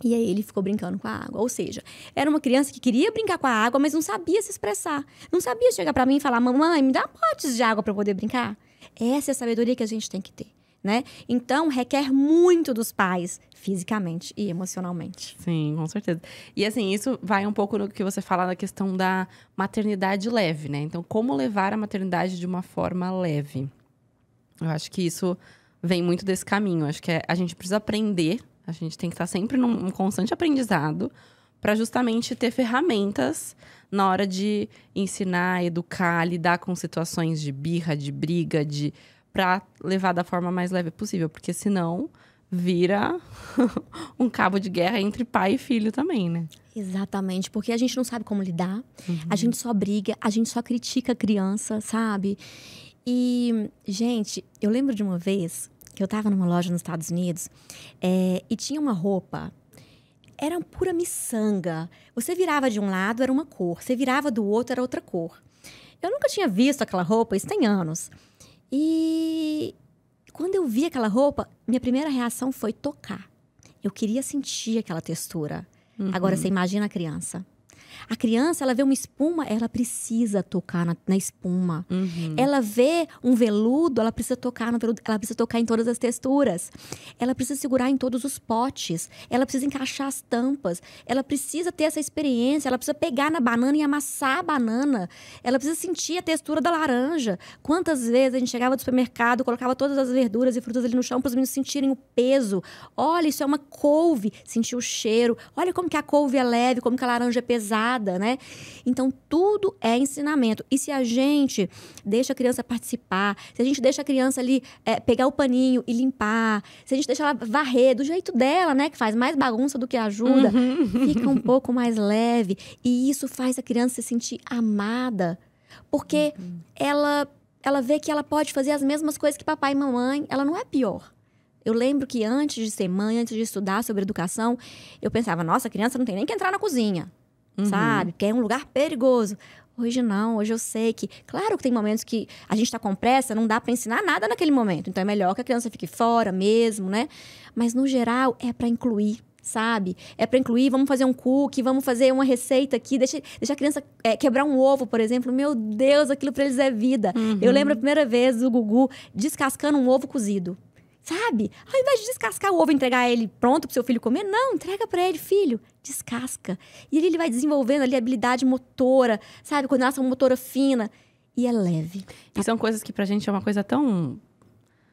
E aí ele ficou brincando com a água. Ou seja, era uma criança que queria brincar com a água, mas não sabia se expressar. Não sabia chegar para mim e falar: "Mamãe, me dá potes de água para poder brincar". Essa é a sabedoria que a gente tem que ter. Né? Então, requer muito dos pais, fisicamente e emocionalmente. Sim, com certeza. E assim, isso vai um pouco no que você fala da questão da maternidade leve, né? Então, como levar a maternidade de uma forma leve? Eu acho que isso vem muito desse caminho. Eu acho que é, a gente precisa aprender, a gente tem que estar sempre num constante aprendizado para justamente ter ferramentas na hora de ensinar, educar, lidar com situações de birra, de briga, de para levar da forma mais leve possível, porque senão vira um cabo de guerra entre pai e filho também, né? Exatamente, porque a gente não sabe como lidar, uhum. a gente só briga, a gente só critica a criança, sabe? E, gente, eu lembro de uma vez que eu estava numa loja nos Estados Unidos é, e tinha uma roupa era pura miçanga. Você virava de um lado, era uma cor. Você virava do outro, era outra cor. Eu nunca tinha visto aquela roupa, isso tem anos. E quando eu vi aquela roupa, minha primeira reação foi tocar. Eu queria sentir aquela textura. Uhum. Agora, você imagina a criança. A criança, ela vê uma espuma, ela precisa tocar na, na espuma. Uhum. Ela vê um veludo, ela precisa tocar no veludo, ela precisa tocar em todas as texturas. Ela precisa segurar em todos os potes, ela precisa encaixar as tampas, ela precisa ter essa experiência, ela precisa pegar na banana e amassar a banana, ela precisa sentir a textura da laranja. Quantas vezes a gente chegava do supermercado, colocava todas as verduras e frutas ali no chão para os meninos sentirem o peso. Olha, isso é uma couve, sentir o cheiro. Olha como que a couve é leve, como que a laranja é pesada errada, né? Então, tudo é ensinamento. E se a gente deixa a criança participar, se a gente deixa a criança ali é, pegar o paninho e limpar, se a gente deixa ela varrer do jeito dela, né? Que faz mais bagunça do que ajuda, uhum. fica um pouco mais leve. E isso faz a criança se sentir amada. Porque uhum. ela ela vê que ela pode fazer as mesmas coisas que papai e mamãe, ela não é pior. Eu lembro que antes de ser mãe, antes de estudar sobre educação, eu pensava, nossa, a criança não tem nem que entrar na cozinha uhum. sabe? Porque é um lugar perigoso. Hoje não, hoje eu sei que, claro que tem momentos que a gente está com pressa, não dá para ensinar nada naquele momento. Então é melhor que a criança fique fora mesmo, né? Mas no geral é para incluir, sabe? É para incluir, vamos fazer um cookie, vamos fazer uma receita aqui, deixa, deixa a criança é, quebrar um ovo, por exemplo. Meu Deus, aquilo para eles é vida. Uhum. Eu lembro a primeira vez do Gugu descascando um ovo cozido. Sabe? Ao invés de descascar o ovo e entregar ele pronto pro seu filho comer, não, entrega para ele, filho, descasca. E ele, ele vai desenvolvendo ali a habilidade motora, sabe? Coordenação motora fina. E é leve. E são coisas que pra gente é uma coisa tão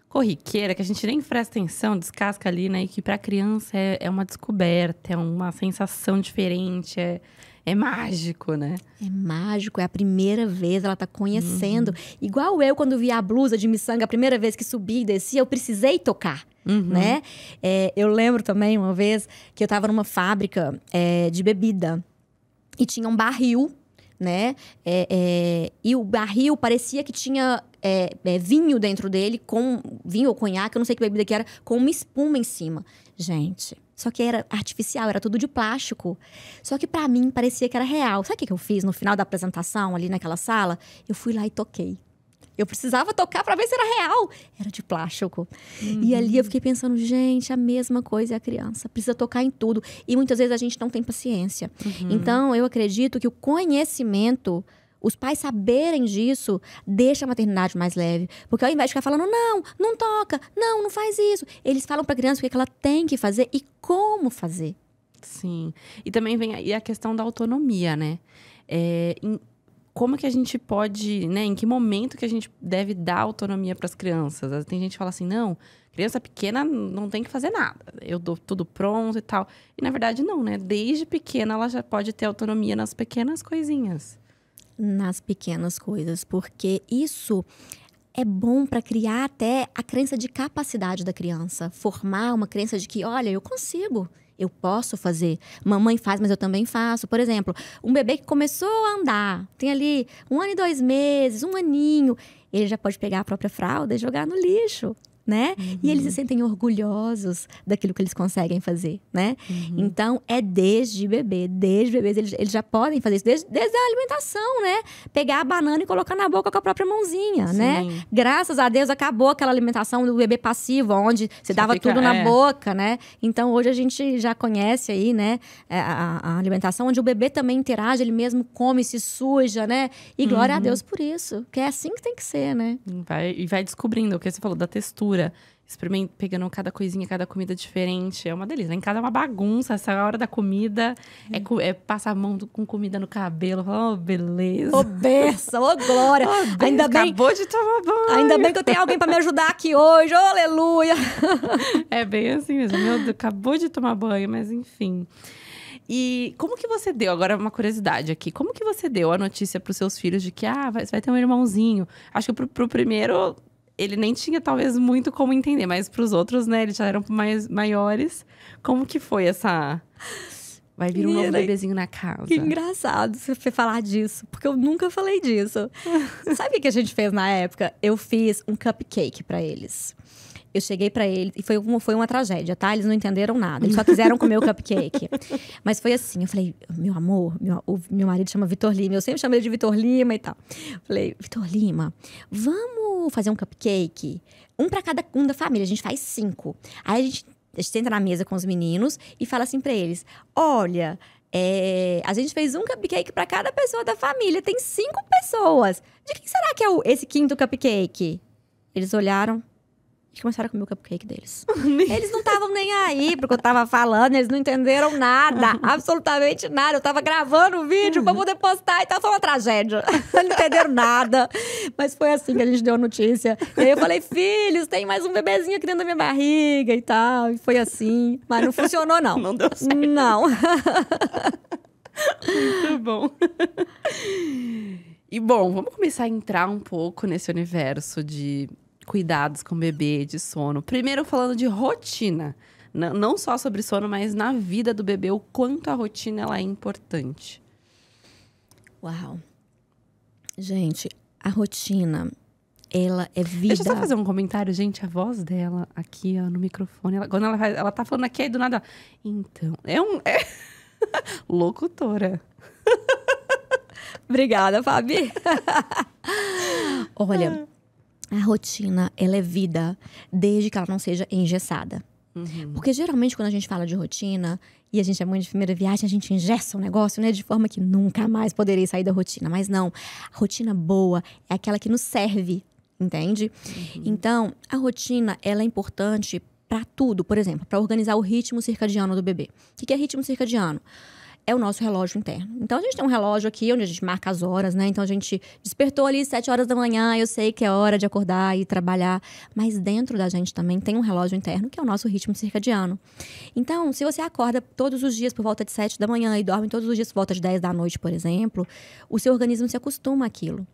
corriqueira que a gente nem presta atenção, descasca ali, né? E que pra criança é, é uma descoberta, é uma sensação diferente, é é mágico, né? É mágico, é a primeira vez, ela tá conhecendo. Uhum. Igual eu, quando vi a blusa de miçanga, a primeira vez que subi e desci, eu precisei tocar. Uhum. Né? É, eu lembro também uma vez que eu tava numa fábrica é, de bebida e tinha um barril, né? É, é e o barril parecia que tinha é, é, vinho dentro dele, com vinho ou conhaque, eu não sei que bebida que era, com uma espuma em cima. Gente, só que era artificial, era tudo de plástico. Só que para mim parecia que era real. Sabe o que eu fiz no final da apresentação ali naquela sala? Eu fui lá e toquei. Eu precisava tocar para ver se era real. Era de plástico. Uhum. E ali eu fiquei pensando, gente, a mesma coisa é a criança. Precisa tocar em tudo. E muitas vezes a gente não tem paciência. Uhum. Então, eu acredito que o conhecimento os pais saberem disso deixa a maternidade mais leve. Porque ao invés de ficar falando, não, não toca, não, não faz isso, eles falam para a criança o é que ela tem que fazer e como fazer. Sim. E também vem aí a questão da autonomia, né? É, em, como que a gente pode, né? Em que momento que a gente deve dar autonomia para as crianças? Tem gente que fala assim, não, criança pequena não tem que fazer nada. Eu dou tudo pronto e tal. E na verdade não, né? Desde pequena ela já pode ter autonomia nas pequenas coisinhas nas pequenas coisas, porque isso é bom para criar até a crença de capacidade da criança, formar uma crença de que, olha, eu consigo, eu posso fazer. Mamãe faz, mas eu também faço. Por exemplo, um bebê que começou a andar, tem ali um ano e dois meses, um aninho, ele já pode pegar a própria fralda e jogar no lixo né? Uhum. E eles se uhum. sentem orgulhosos daquilo que eles conseguem fazer, né? Uhum. Então, é desde bebê, desde bebês eles, eles já podem fazer isso, desde, desde a alimentação, né? Pegar a banana e colocar na boca com a própria mãozinha, né? Sim. né? Graças a Deus acabou aquela alimentação do bebê passivo, onde você dava fica, tudo na é. boca, né? Então, hoje a gente já conhece aí, né? É, a, a, alimentação, onde o bebê também interage, ele mesmo come, se suja, né? E glória uhum. a Deus por isso, que é assim que tem que ser, né? vai, e vai descobrindo, o que você falou da textura, mistura, experimentando, pegando cada coisinha, cada comida diferente. É uma delícia. em casa é uma bagunça. Essa hora da comida é, é passar a mão do, com comida no cabelo. Oh, beleza. Ô, oh, beça, ô, oh, glória. Oh, Deus, ainda bem, acabou de tomar banho. Ainda bem que eu tenho alguém para me ajudar aqui hoje. Oh, aleluia. é bem assim mesmo. Meu Deus, acabou de tomar banho, mas enfim. E como que você deu? Agora, uma curiosidade aqui. Como que você deu a notícia para os seus filhos de que ah, vai, vai ter um irmãozinho? Acho que para o primeiro ele nem tinha talvez muito como entender, mas para os outros, né, eles já eram mais maiores. Como que foi essa Vai vir um Menina, novo né? bebezinho na casa. Que engraçado você falar disso, porque eu nunca falei disso. Sabe o que a gente fez na época? Eu fiz um cupcake para eles. Eu cheguei para ele e foi uma, foi uma tragédia, tá? Eles não entenderam nada. Eles só quiseram comer o cupcake. Mas foi assim, eu falei, meu amor, meu, o meu marido chama Vitor Lima. Eu sempre chamo ele de Vitor Lima e tal. Falei, Vitor Lima, vamos fazer um cupcake? Um para cada um da família, a gente faz cinco. Aí a gente, a gente na mesa com os meninos e fala assim para eles: olha, é, a gente fez um cupcake para cada pessoa da família. Tem cinco pessoas. De quem será que é o, esse quinto cupcake? Eles olharam. E começaram a comer o cupcake deles. eles não estavam nem aí pro que eu tava falando, eles não entenderam nada, absolutamente nada. Eu tava gravando o um vídeo pra poder postar e tal, foi uma tragédia. não entenderam nada. Mas foi assim que a gente deu a notícia. E aí eu falei, filhos, tem mais um bebezinho aqui dentro da minha barriga e tal. E foi assim. Mas não funcionou, não. Não deu certo. Não. Muito bom. E bom, vamos começar a entrar um pouco nesse universo de cuidados com o bebê, de sono. Primeiro, falando de rotina. N não só sobre sono, mas na vida do bebê, o quanto a rotina ela é importante. Uau. Gente, a rotina, ela é vida. Deixa eu só fazer um comentário, gente. A voz dela aqui, ó, no microfone. Ela, quando ela, faz, ela tá falando aqui, aí do nada. então, é um. É... Locutora. Obrigada, Fabi. Olha, a rotina, ela é vida, desde que ela não seja engessada. Uhum. Porque geralmente quando a gente fala de rotina e a gente é mãe de primeira viagem, a gente ingessa o um negócio, né? De forma que nunca mais poderei sair da rotina. Mas não, a rotina boa é aquela que nos serve, entende? Uhum. Então, a rotina, ela é importante para tudo. Por exemplo, para organizar o ritmo circadiano do bebê. O que é ritmo circadiano? é o nosso relógio interno. Então a gente tem um relógio aqui onde a gente marca as horas, né? Então a gente despertou ali sete horas da manhã, eu sei que é hora de acordar e trabalhar, mas dentro da gente também tem um relógio interno que é o nosso ritmo circadiano. Então, se você acorda todos os dias por volta de sete da manhã e dorme todos os dias por volta de dez da noite, por exemplo, o seu organismo se acostuma àquilo.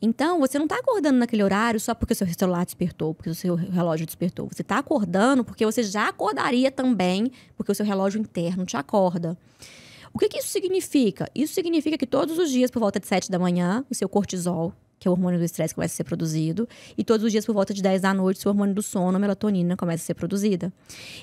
Então, você não está acordando naquele horário só porque o seu celular despertou, porque o seu relógio despertou. Você está acordando porque você já acordaria também, porque o seu relógio interno te acorda. O que, que isso significa? Isso significa que todos os dias, por volta de 7 da manhã, o seu cortisol que é o hormônio do estresse, começa a ser produzido. E todos os dias, por volta de 10 da noite, o hormônio do sono, melatonina, começa a ser produzida.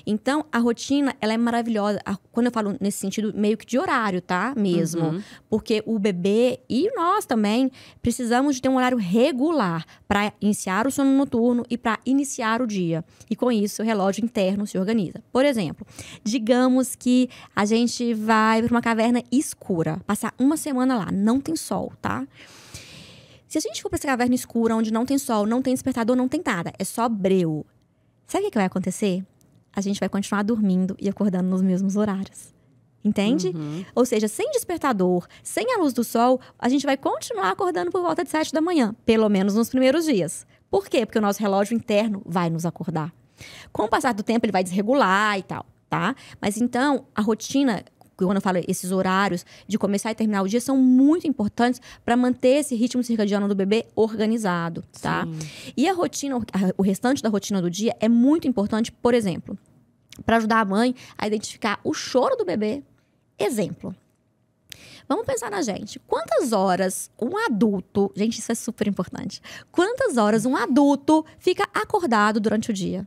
Então, a rotina, ela é maravilhosa. Quando eu falo nesse sentido, meio que de horário, tá? Mesmo. Uhum. Porque o bebê e nós também precisamos de ter um horário regular para iniciar o sono noturno e para iniciar o dia. E com isso, o relógio interno se organiza. Por exemplo, digamos que a gente vai para uma caverna escura, passar uma semana lá, não tem sol, tá? Se a gente for pra essa caverna escura, onde não tem sol, não tem despertador, não tem nada, é só breu. Sabe o que vai acontecer? A gente vai continuar dormindo e acordando nos mesmos horários. Entende? Uhum. Ou seja, sem despertador, sem a luz do sol, a gente vai continuar acordando por volta de sete da manhã, pelo menos nos primeiros dias. Por quê? Porque o nosso relógio interno vai nos acordar. Com o passar do tempo, ele vai desregular e tal, tá? Mas então, a rotina quando eu falo esses horários de começar e terminar o dia, são muito importantes para manter esse ritmo circadiano do bebê organizado, tá? Sim. E a rotina, o restante da rotina do dia é muito importante, por exemplo, para ajudar a mãe a identificar o choro do bebê. Exemplo. Vamos pensar na gente. Quantas horas um adulto. Gente, isso é super importante. Quantas horas um adulto fica acordado durante o dia?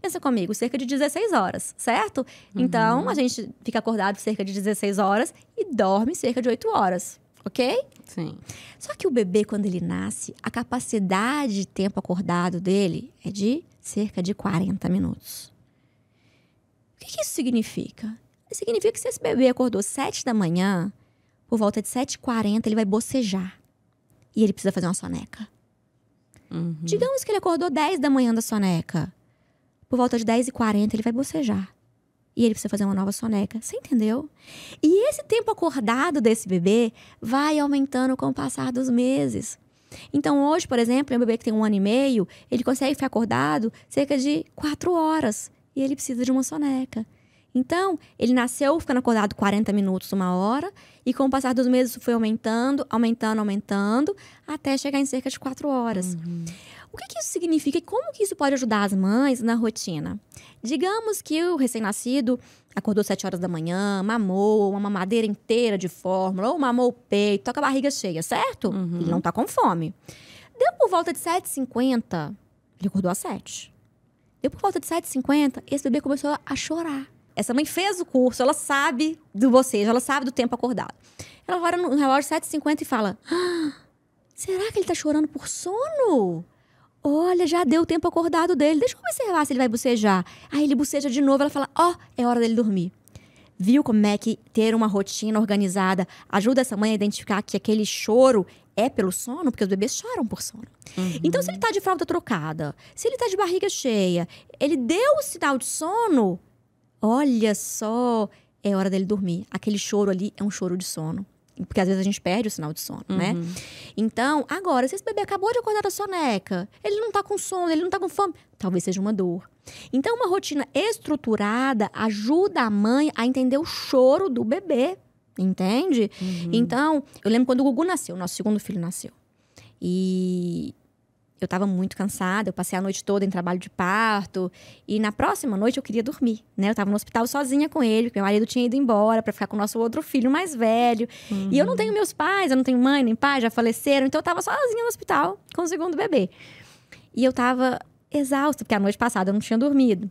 Pensa comigo, cerca de 16 horas, certo? Então, uhum. Então, a gente fica acordado cerca de 16 horas e dorme cerca de 8 horas, ok? Sim. Só que o bebê, quando ele nasce, a capacidade de tempo acordado dele é de cerca de 40 minutos. O que, que isso significa? Significa que se esse bebê acordou 7 da manhã, por volta de 7h40 ele vai bocejar. E ele precisa fazer uma soneca. Uhum. Digamos que ele acordou 10 da manhã da soneca. Por volta de 10h40, ele vai bocejar. E ele precisa fazer uma nova soneca. Você entendeu? E esse tempo acordado desse bebê vai aumentando com o passar dos meses. Então, hoje, por exemplo, é um bebê que tem um ano e meio, ele consegue ficar acordado cerca de quatro horas. E ele precisa de uma soneca. Então, ele nasceu ficando acordado 40 minutos, uma hora, e com o passar dos meses foi aumentando, aumentando, aumentando, até chegar em cerca de quatro horas. Uhum. O que, que isso significa e como que isso pode ajudar as mães na rotina? Digamos que o recém-nascido acordou 7 horas da manhã, mamou uma mamadeira inteira de fórmula, ou mamou o peito, toca tá a barriga cheia, certo? Uhum. Ele não tá com fome. Deu por volta de 7h50, ele acordou às 7. Deu por volta de 7h50, esse bebê começou a chorar. Essa mãe fez o curso, ela sabe do você, ela sabe do tempo acordado. Ela olha no relógio 7h50 e fala: ah, será que ele tá chorando por sono? Olha, já deu tempo acordado dele. Deixa eu observar se ele vai bocejar. Aí ele boceja de novo, ela fala: Ó, oh, é hora dele dormir. Viu como é que ter uma rotina organizada ajuda essa mãe a identificar que aquele choro é pelo sono, porque os bebês choram por sono. Uhum. Então, se ele tá de fralda trocada, se ele tá de barriga cheia, ele deu o sinal de sono, olha só, é hora dele dormir. Aquele choro ali é um choro de sono. Porque às vezes a gente perde o sinal de sono, né? uhum. né? Então, agora, se esse bebê acabou de acordar da soneca, ele não tá com sono, ele não tá com fome, talvez seja uma dor. Então, uma rotina estruturada ajuda a mãe a entender o choro do bebê, entende? Uhum. Então, eu lembro quando o Gugu nasceu, nosso segundo filho nasceu. E eu estava muito cansada, eu passei a noite toda em trabalho de parto. E na próxima noite eu queria dormir, né? Eu estava no hospital sozinha com ele, porque meu marido tinha ido embora para ficar com o nosso outro filho mais velho. Uhum. E eu não uhum. tenho meus pais, eu não tenho mãe nem pai, já faleceram. Então eu estava sozinha no hospital com o segundo bebê. E eu estava exausta, porque a noite passada eu não tinha dormido.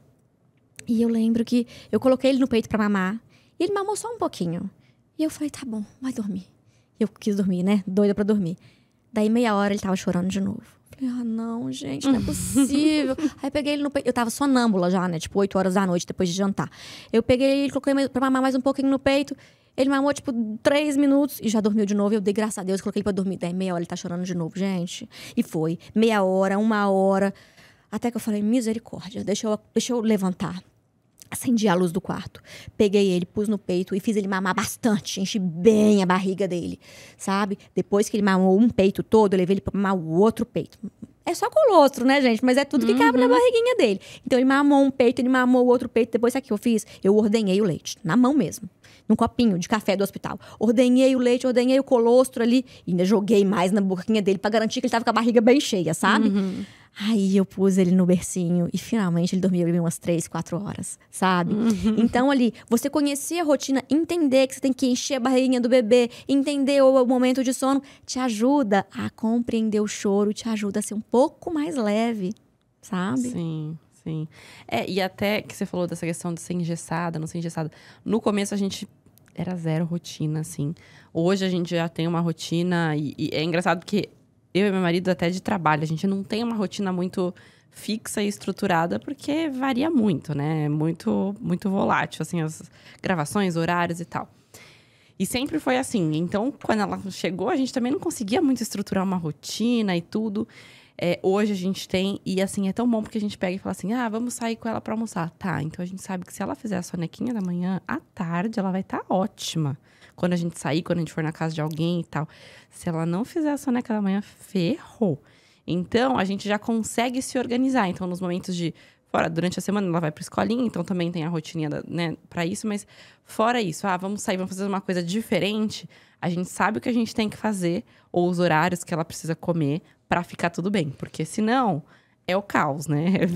E eu lembro que eu coloquei ele no peito para mamar. E ele mamou só um pouquinho. E eu falei, tá bom, vai dormir. Eu quis dormir, né? Doida para dormir. Daí meia hora ele estava chorando de novo. Falei, ah, não, gente, não é possível. Aí peguei ele no peito. Eu tava sonâmbula já, né? Tipo, 8 horas da noite, depois de jantar. Eu peguei ele, coloquei pra mamar mais um pouquinho no peito. Ele mamou, tipo, três minutos e já dormiu de novo. Eu dei graças a Deus, coloquei ele pra dormir. Daí meia hora ele tá chorando de novo, gente. E foi. Meia hora, uma hora. Até que eu falei, misericórdia, deixa eu, deixa eu levantar. Acendi a luz do quarto. Peguei ele, pus no peito e fiz ele mamar bastante. Enchi bem a barriga dele, sabe? Depois que ele mamou um peito todo, eu levei ele pra mamar o outro peito. É só colostro, né, gente? Mas é tudo que uhum. cabe na uhum. barriguinha dele. Então ele mamou um peito, ele mamou o outro peito. Depois, sabe o que eu fiz? Eu ordenhei o leite, na mão mesmo. Num copinho de café do hospital. Ordenhei o leite, ordenhei o colostro ali. E ainda joguei mais na boquinha dele para garantir que ele tava com a barriga bem cheia, sabe? Uhum. Aí eu pus ele no bercinho e finalmente ele dormiu ali umas três, quatro horas, sabe? Uhum. Então ali, você conhecer a rotina, entender que você tem que encher a barriguinha do bebê, entender o momento de sono, te ajuda a compreender o choro, te ajuda a ser um pouco mais leve, sabe? Sim. Sim. É, e até que você falou dessa questão de ser engessada, não ser engessada. No começo a gente era zero rotina, assim. Hoje a gente já tem uma rotina e, e é engraçado que eu e meu marido até de trabalho. A gente não tem uma rotina muito fixa e estruturada porque varia muito, né? É muito, muito volátil, assim, as gravações, horários e tal. E sempre foi assim. Então, quando ela chegou, a gente também não conseguia muito estruturar uma rotina e tudo. É, hoje a gente tem, e assim, é tão bom porque a gente pega e fala assim: ah, vamos sair com ela para almoçar. Tá, então a gente sabe que se ela fizer a sonequinha da manhã, à tarde ela vai estar tá ótima quando a gente sair, quando a gente for na casa de alguém e tal. Se ela não fizer a soneca da manhã, ferrou. Então, a gente já consegue se organizar. Então, nos momentos de fora, durante a semana ela vai para escolinha, então também tem a rotininha né, para isso, mas fora isso, ah, vamos sair, vamos fazer uma coisa diferente. A gente sabe o que a gente tem que fazer ou os horários que ela precisa comer para ficar tudo bem, porque senão é o caos, né?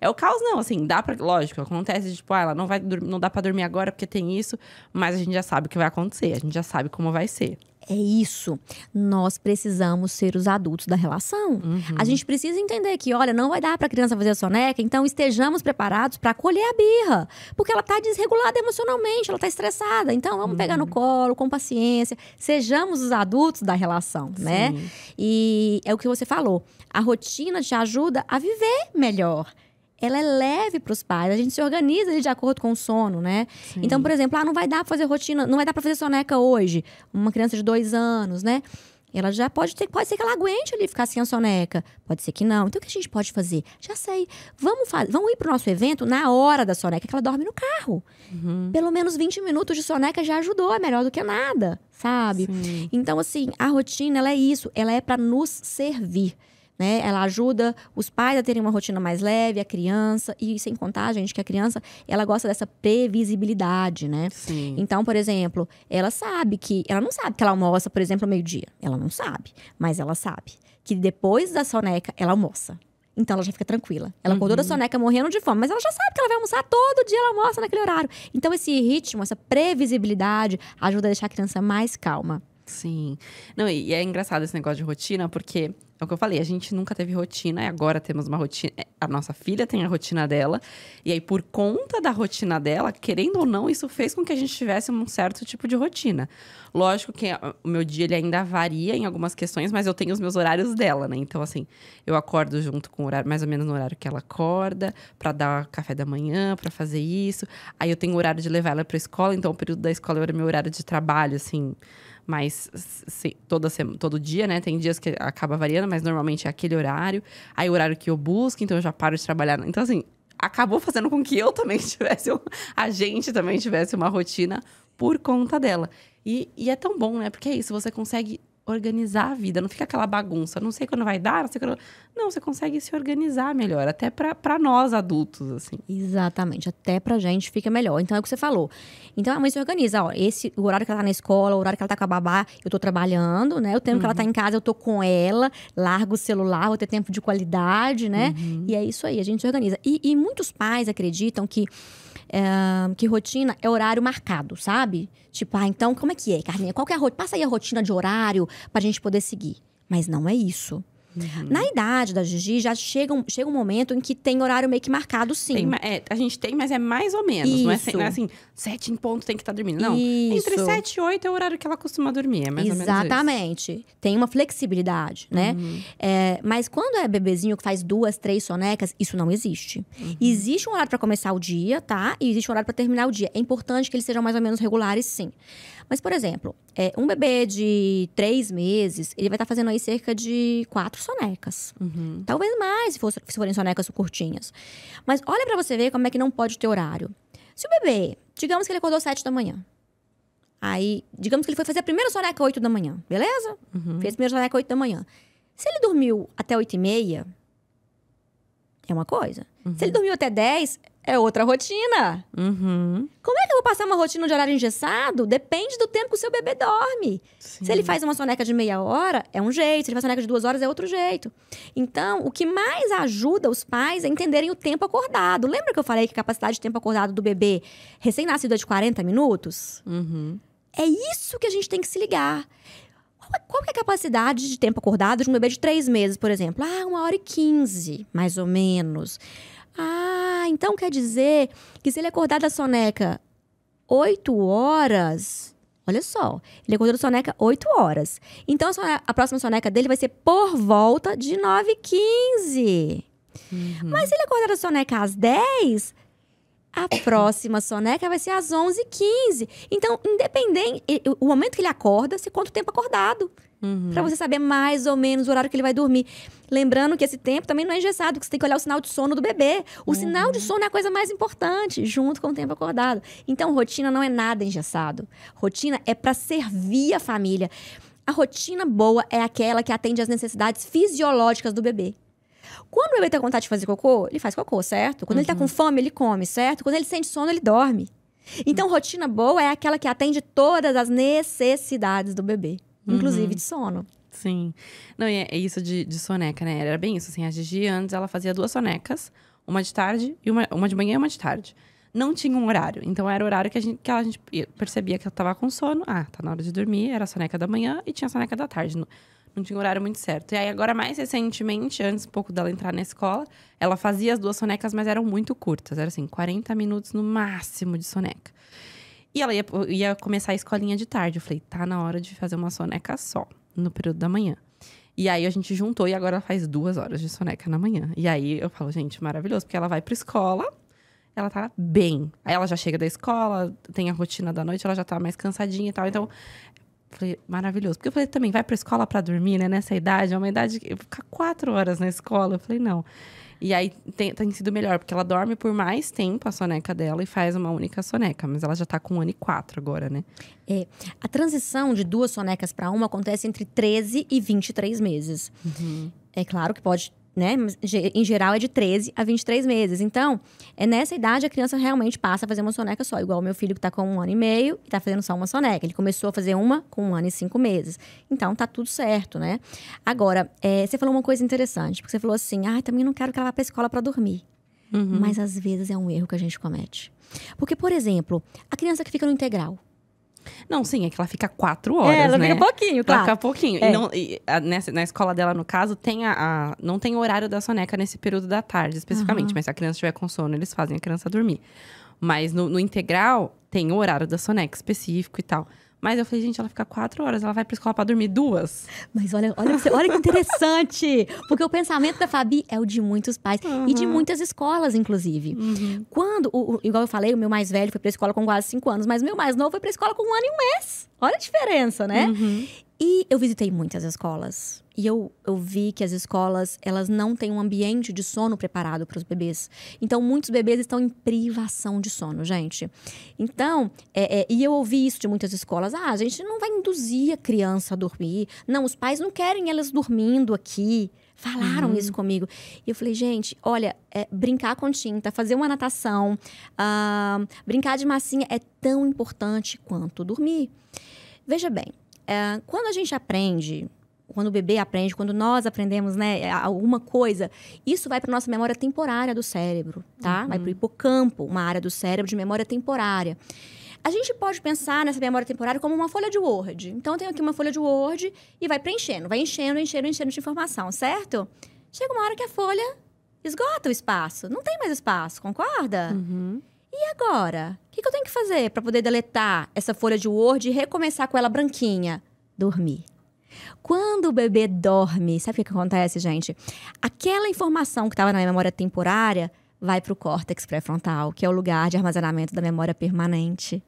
É o caos, não, assim, dá pra. Lógico, acontece, tipo, ah, ela não vai dormir, não dá pra dormir agora porque tem isso, mas a gente já sabe o que vai acontecer, a gente já sabe como vai ser é isso. Nós precisamos ser os adultos da relação. Uhum. A gente precisa entender que, olha, não vai dar para a criança fazer a soneca, então estejamos preparados para acolher a birra, porque ela está desregulada emocionalmente, ela está estressada. Então vamos uhum. pegar no uhum. colo, com paciência, sejamos os adultos da relação, né? Sim. né? E é o que você falou. A rotina te ajuda a viver melhor ela é leve para os pais. A gente se organiza ali de acordo com o sono, né? Sim. Então, por exemplo, ah, não vai dar para fazer rotina, não vai dar para fazer soneca hoje. Uma criança de dois anos, né? Ela já pode ter, pode ser que ela aguente ali ficar sem a soneca, pode ser que não. Então o que a gente pode fazer? Já sei. Vamos fazer, vamos ir o nosso evento na hora da soneca que ela dorme no carro. Uhum. Pelo menos 20 minutos de soneca já ajudou, é melhor do que nada, sabe? Sim. Então assim, a rotina ela é isso, ela é para nos servir. Né? Ela ajuda os pais a terem uma rotina mais leve, a criança, e sem contar, gente, que a criança, ela gosta dessa previsibilidade, né? Sim. Então, por exemplo, ela sabe que, ela não sabe que ela almoça, por exemplo, ao meio-dia. Ela não sabe, mas ela sabe que depois da soneca ela almoça. Então ela já fica tranquila. Ela acordou uhum. da soneca morrendo de fome, mas ela já sabe que ela vai almoçar todo dia, ela almoça naquele horário. Então esse ritmo, essa previsibilidade ajuda a deixar a criança mais calma. Sim. Não, e é engraçado esse negócio de rotina, porque é o que eu falei, a gente nunca teve rotina e agora temos uma rotina. É, a nossa filha tem a rotina dela. E aí, por conta da rotina dela, querendo ou não, isso fez com que a gente tivesse um certo tipo de rotina. Lógico que ah, o meu dia ele ainda varia em algumas questões, mas eu tenho os meus horários dela, né? Então, assim, eu acordo junto com o horário, mais ou menos no horário que ela acorda, para dar café da manhã, para fazer isso. Aí eu tenho o horário de levar ela pra escola, então o período da escola era meu horário de trabalho, assim mas se, toda, todo dia, né? Tem dias que acaba variando, mas normalmente é aquele horário. Aí o horário que eu busco, então eu já paro de trabalhar. Então, assim, acabou fazendo com que eu também tivesse, um, a gente também tivesse uma rotina por conta dela. E, e é tão bom, né? Porque é isso, você consegue organizar a vida. Não fica aquela bagunça, não sei quando vai dar, não sei quando... Não, você consegue se organizar melhor, até para nós adultos, assim. Exatamente, até pra gente fica melhor. Então é o que você falou. Então a mãe se organiza, ó, esse, o horário que ela tá na escola, o horário que ela tá com a babá, eu tô trabalhando, né? O tempo uhum. que ela tá uhum. em casa, eu tô com ela, largo o celular, vou ter tempo de qualidade, né? Uhum. E é isso aí, a gente se organiza. E, e muitos pais acreditam que é, que rotina é horário marcado, sabe? Tipo, ah, então como é que é, Carlinha? Qual que é a rotina? Passa aí a rotina de horário pra gente poder seguir. Mas não é isso. Uhum. Na idade da Gigi, já chega um, chega um momento em que tem horário meio que marcado, sim. Tem, é, a gente tem, mas é mais ou menos. Não é, assim, não é assim, sete em ponto tem que estar tá dormindo. Não. Isso. Entre sete e oito é o horário que ela costuma dormir. É mais Exatamente. Ou menos isso. Tem uma flexibilidade, né? Uhum. É, mas quando é bebezinho que faz duas, três sonecas, isso não existe. Uhum. Existe um horário para começar o dia, tá? E existe um horário para terminar o dia. É importante que eles sejam mais ou menos regulares, sim. Mas, por exemplo, é, um bebê de três meses, ele vai estar tá fazendo aí cerca de quatro sonecas. Uhum. Talvez mais, se, for, se forem sonecas curtinhas. Mas olha para você ver como é que não pode ter horário. Se o bebê, digamos que ele acordou sete da manhã. Aí, digamos que ele foi fazer a primeira soneca oito da manhã, beleza? Uhum. Fez a primeira soneca oito da manhã. Se ele dormiu até oito e meia, é uma coisa. Uhum. Se ele dormiu até 10, é outra rotina. Uhum. Como é que eu vou passar uma rotina de horário engessado? Depende do tempo que o seu bebê dorme. Sim. Se ele faz uma soneca de meia hora, é um jeito. Se ele faz soneca de duas horas, é outro jeito. Então, o que mais ajuda os pais a é entenderem o tempo acordado. Lembra que eu falei que a capacidade de tempo acordado do bebê recém-nascido é de 40 minutos? Uhum. É isso que a gente tem que se ligar qual é a capacidade de tempo acordado de um bebê de três meses, por exemplo? Ah, uma hora e quinze, mais ou menos. Ah, então quer dizer que se ele acordar da soneca oito horas, Olha só, ele acordou da soneca oito horas. Então, a, próxima soneca dele vai ser por volta de nove e quinze. Uhum. Mas se ele acordar da soneca às dez? A próxima soneca vai ser às 11h15. Então, independente, o momento que ele acorda, você conta o tempo acordado. Uhum. Pra você saber mais ou menos o horário que ele vai dormir. Lembrando que esse tempo também não é engessado, que você tem que olhar o sinal de sono do bebê. O uhum. sinal de sono é a coisa mais importante, junto com o tempo acordado. Então, rotina não é nada engessado. Rotina é para servir a família. A rotina boa é aquela que atende às necessidades fisiológicas do bebê. Quando o bebê tem tá vontade de fazer cocô, ele faz cocô, certo? Quando uhum. ele tá com uhum. fome, ele come, certo? Quando ele sente sono, ele dorme. Então, uhum. rotina boa é aquela que atende todas as necessidades do bebê, uhum. inclusive uhum. de sono. Sim. Não, e é, é isso de, de, soneca, né? Era bem isso, assim. A Gigi antes, ela fazia duas sonecas, uma de tarde, e uma, uma de manhã e uma de tarde. Não tinha um horário. Então, era o horário que a gente, que a gente percebia que ela tava com sono. Ah, tá na hora de dormir. Era a soneca da manhã e tinha a soneca da tarde não tinha horário muito certo. E aí, agora, mais recentemente, antes um pouco dela entrar na escola, ela fazia as duas sonecas, mas eram muito curtas. Era assim, 40 minutos no máximo de soneca. E ela ia, ia começar a escolinha de tarde. Eu falei, tá na hora de fazer uma soneca só, no período da manhã. E aí a gente juntou e agora ela faz duas horas de soneca na manhã. E aí eu falo, gente, maravilhoso, porque ela vai pra escola, ela tá bem. Aí ela já chega da escola, tem a rotina da noite, ela já tá mais cansadinha e tal. Então, Falei, maravilhoso. Porque eu falei também, vai pra escola para dormir, né? Nessa idade, é uma idade que ficar quatro horas na escola. Eu falei, não. E aí tem, tem, sido melhor, porque ela dorme por mais tempo a soneca dela e faz uma única soneca, mas ela já tá com um ano e quatro agora, né? É. A transição de duas sonecas para uma acontece entre 13 e 23 meses. Uhum. É claro que pode né, em geral é de 13 a 23 meses. Então, é nessa idade a criança realmente passa a fazer uma soneca só. Igual o meu filho que está com um ano e meio e está fazendo só uma soneca. Ele começou a fazer uma com um ano e cinco meses. Então, tá tudo certo, né? Agora, é, você falou uma coisa interessante. Porque você falou assim, ah, também não quero que ela vá para a escola para dormir. Uhum. Mas às vezes é um erro que a gente comete. Porque, por exemplo, a criança que fica no integral não, sim, é que ela fica quatro é, horas, é, ela né? Tá. fica pouquinho, claro. Ela fica pouquinho. É. E, não, e a, nessa, na escola dela, no caso, tem a, a, não tem horário da soneca nesse período da tarde, especificamente. Uhum. Mas se a criança estiver com sono, eles fazem a criança dormir. Mas no, no integral, tem o horário da soneca específico e tal. Mas eu falei, gente, ela fica quatro horas, ela vai pra escola pra dormir duas. Mas olha, olha, você, olha que interessante! Porque o pensamento da Fabi é o de muitos pais uhum. e de muitas escolas, inclusive. Uhum. Quando, o, o, igual eu falei, o meu mais velho foi pra escola com quase cinco anos, mas o meu mais novo foi pra escola com um ano e um mês. Olha a diferença, né? Uhum. E eu visitei muitas escolas. E eu, eu vi que as escolas, elas não têm um ambiente de sono preparado para os bebês. Então, muitos bebês estão em privação de sono, gente. Então, é, é, e eu ouvi isso de muitas escolas. Ah, a gente não vai induzir a criança a dormir. Não, os pais não querem elas dormindo aqui. Falaram uhum. isso comigo. E eu falei, gente, olha, é, brincar com tinta, fazer uma natação, ah, brincar de massinha é tão importante quanto dormir. Veja bem, é, quando a gente aprende, quando o bebê aprende, quando nós aprendemos né, é, alguma coisa, isso vai para nossa memória temporária do cérebro, tá? Uhum. Vai para o hipocampo, uma área do cérebro de memória temporária. A gente pode pensar nessa memória temporária como uma folha de Word. Então, eu tenho aqui uma folha de Word e vai preenchendo, vai enchendo, enchendo, enchendo de informação, certo? Chega uma hora que a folha esgota o espaço. Não tem mais espaço, concorda? Uhum. E agora? O que, que eu tenho que fazer para poder deletar essa folha de Word e recomeçar com ela branquinha? Dormir. Quando o bebê dorme, sabe o que acontece, gente? Aquela informação que estava na memória temporária vai para o córtex pré-frontal, que é o lugar de armazenamento da memória permanente.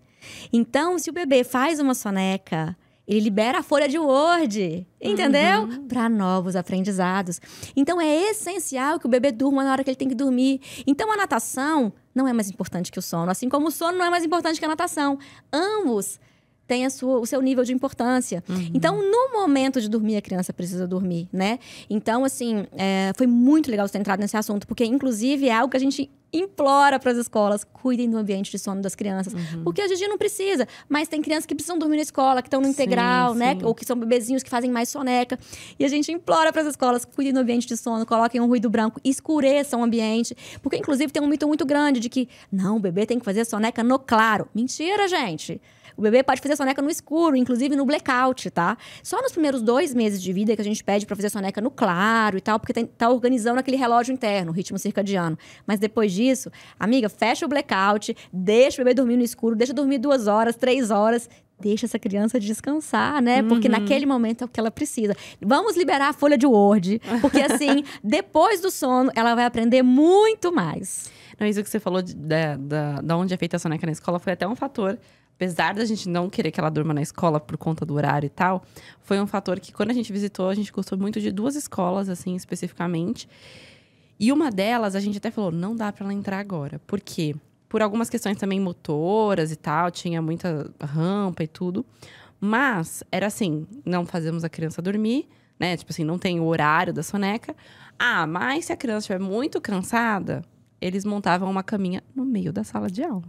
Então, se o bebê faz uma soneca, ele libera a folha de Word, entendeu? Uhum. Para novos aprendizados. Então, é essencial que o bebê durma na hora que ele tem que dormir. Então, a natação não é mais importante que o sono, assim como o sono não é mais importante que a natação. Ambos tem a sua, o seu nível de importância. Uhum. Então, no momento de dormir, a criança precisa dormir, né? Então, assim, é, foi muito legal você ter entrado nesse assunto, porque, inclusive, é algo que a gente implora para as escolas, cuidem do ambiente de sono das crianças. Uhum. Porque a Gigi não precisa, mas tem crianças que precisam dormir na escola, que estão no integral, sim, né? Sim. Ou que são bebezinhos que fazem mais soneca. E a gente implora para as escolas, cuidem do ambiente de sono, coloquem um ruído branco, escureçam o ambiente. Porque, inclusive, tem um mito muito grande de que, não, o bebê tem que fazer soneca no claro. Mentira, gente! O bebê pode fazer soneca no escuro, inclusive no blackout, tá? Só nos primeiros dois meses de vida que a gente pede para fazer soneca no claro e tal, porque tá organizando aquele relógio interno, ritmo circadiano. Mas depois disso, amiga, fecha o blackout, deixa o bebê dormir no escuro, deixa dormir duas horas, três horas, deixa essa criança descansar, né? Porque uhum. naquele momento é o que ela precisa. Vamos liberar a folha de Word, porque assim, depois do sono, ela vai aprender muito mais. Não, isso que você falou de, da onde é feita a soneca na escola foi até um fator apesar da gente não querer que ela durma na escola por conta do horário e tal, foi um fator que quando a gente visitou, a gente gostou muito de duas escolas, assim, especificamente. E uma delas, a gente até falou, não dá para ela entrar agora. Por quê? Por algumas questões também motoras e tal, tinha muita rampa e tudo. Mas era assim, não fazemos a criança dormir, né? Tipo assim, não tem o horário da soneca. Ah, mas se a criança estiver muito cansada, eles montavam uma caminha no meio da sala de aula.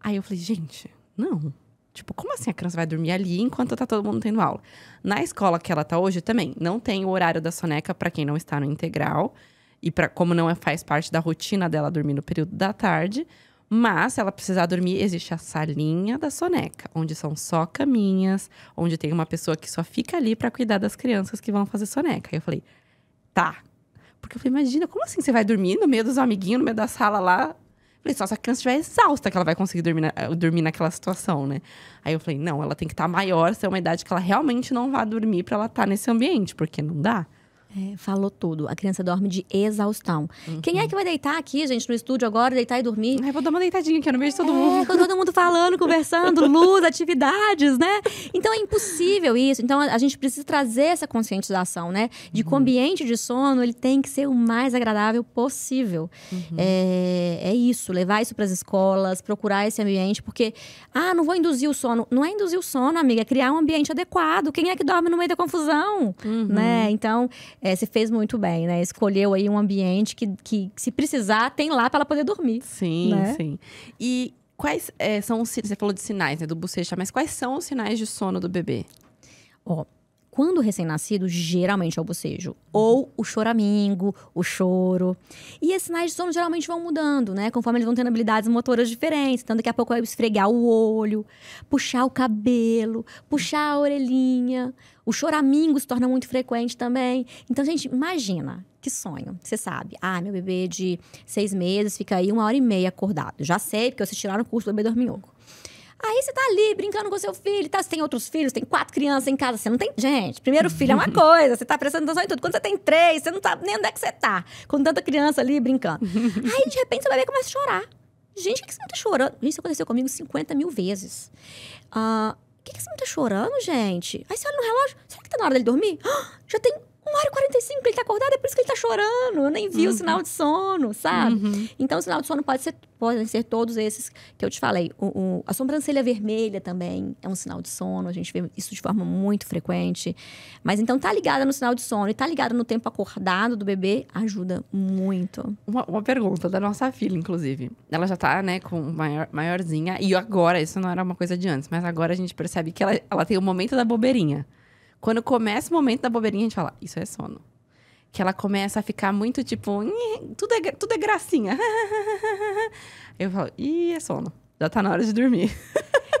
Aí eu falei, gente, não. Tipo, como assim a criança vai dormir ali enquanto tá todo mundo tendo aula? Na escola que ela tá hoje também, não tem o horário da soneca para quem não está no integral e para como não é, faz parte da rotina dela dormir no período da tarde, mas se ela precisar dormir, existe a salinha da soneca, onde são só caminhas, onde tem uma pessoa que só fica ali para cuidar das crianças que vão fazer soneca. Aí eu falei: "Tá". Porque eu falei: "Imagina, como assim você vai dormir no meio dos amiguinhos, no meio da sala lá, Falei, só se a criança estiver exausta que ela vai conseguir dormir, na, eh, dormir naquela situação, né? Aí eu falei, não, ela tem que estar tá maior, ser uma idade que ela realmente não vá dormir para ela estar tá nesse ambiente, porque não dá. É, falou tudo. A criança dorme de exaustão. Uhum. Quem é uhum. que vai deitar aqui, gente, no estúdio agora, deitar e dormir? Ai, vou dar uma deitadinha aqui, no meio de todo é, mundo. Com todo mundo falando, conversando, luz, atividades, né? Então é impossível isso. Então a gente precisa trazer essa conscientização, né? De que o uhum. ambiente de sono ele tem que ser o mais agradável possível. Uhum. É, é isso, levar isso para as escolas, procurar esse ambiente, porque, ah, não vou induzir o sono. Não é induzir o sono, amiga, é criar um ambiente adequado. Quem é que dorme no meio da confusão? Uhum. Né? Então é, se fez muito bem, né? Escolheu aí um ambiente que, que, se precisar, tem lá para ela poder dormir. Sim, né? sim. E quais é, são os Você falou de sinais, né? Do bochecha. mas quais são os sinais de sono do bebê? Ó, oh quando recém-nascido, geralmente é o bocejo. Ou o choramingo, o choro. E esses sinais de sono geralmente vão mudando, né? Conforme eles vão tendo habilidades motoras diferentes. Então, daqui a pouco é esfregar o olho, puxar o cabelo, puxar a orelhinha. O choramingo se torna muito frequente também. Então, gente, imagina que sonho. Você sabe, ah, meu bebê de seis meses fica aí uma hora e meia acordado. Já sei, porque vocês tiraram o curso do bebê dorminhoco. Aí você tá ali brincando com seu filho, tá? Você tem outros filhos, tem quatro crianças em casa, você não tem. Gente, primeiro filho é uma coisa, você tá prestando atenção em tudo. Quando você tem três, você não sabe tá nem onde é que você tá, com tanta criança ali brincando. Aí, de repente, seu bebê começa a chorar. Gente, o que, você não tá chorando? Isso aconteceu comigo 50 mil vezes. Ah. Uh, o que, você não tá chorando, gente? Aí você olha no relógio, será que tá na hora dele dormir? já tem uma hora e 45 que ele tá acordado, é por isso que ele tá chorando. Eu nem vi uhum. o sinal de sono, sabe? Uhum. Então, o sinal de sono pode ser, podem ser todos esses que eu te falei. O, o, a sobrancelha vermelha também é um sinal de sono. A gente vê isso de forma muito frequente. Mas então, tá ligada no sinal de sono e tá ligada no tempo acordado do bebê, ajuda muito. Uma, uma pergunta da nossa filha, inclusive. Ela já tá, né, com maior, maiorzinha. E agora, isso não era uma coisa de antes, mas agora a gente percebe que ela, ela tem o momento da bobeirinha. Quando começa o momento da bobeirinha, a gente fala, isso é sono. Que ela começa a ficar muito tipo, tudo é, tudo é gracinha. Eu falo, ih, é sono. Já tá na hora de dormir.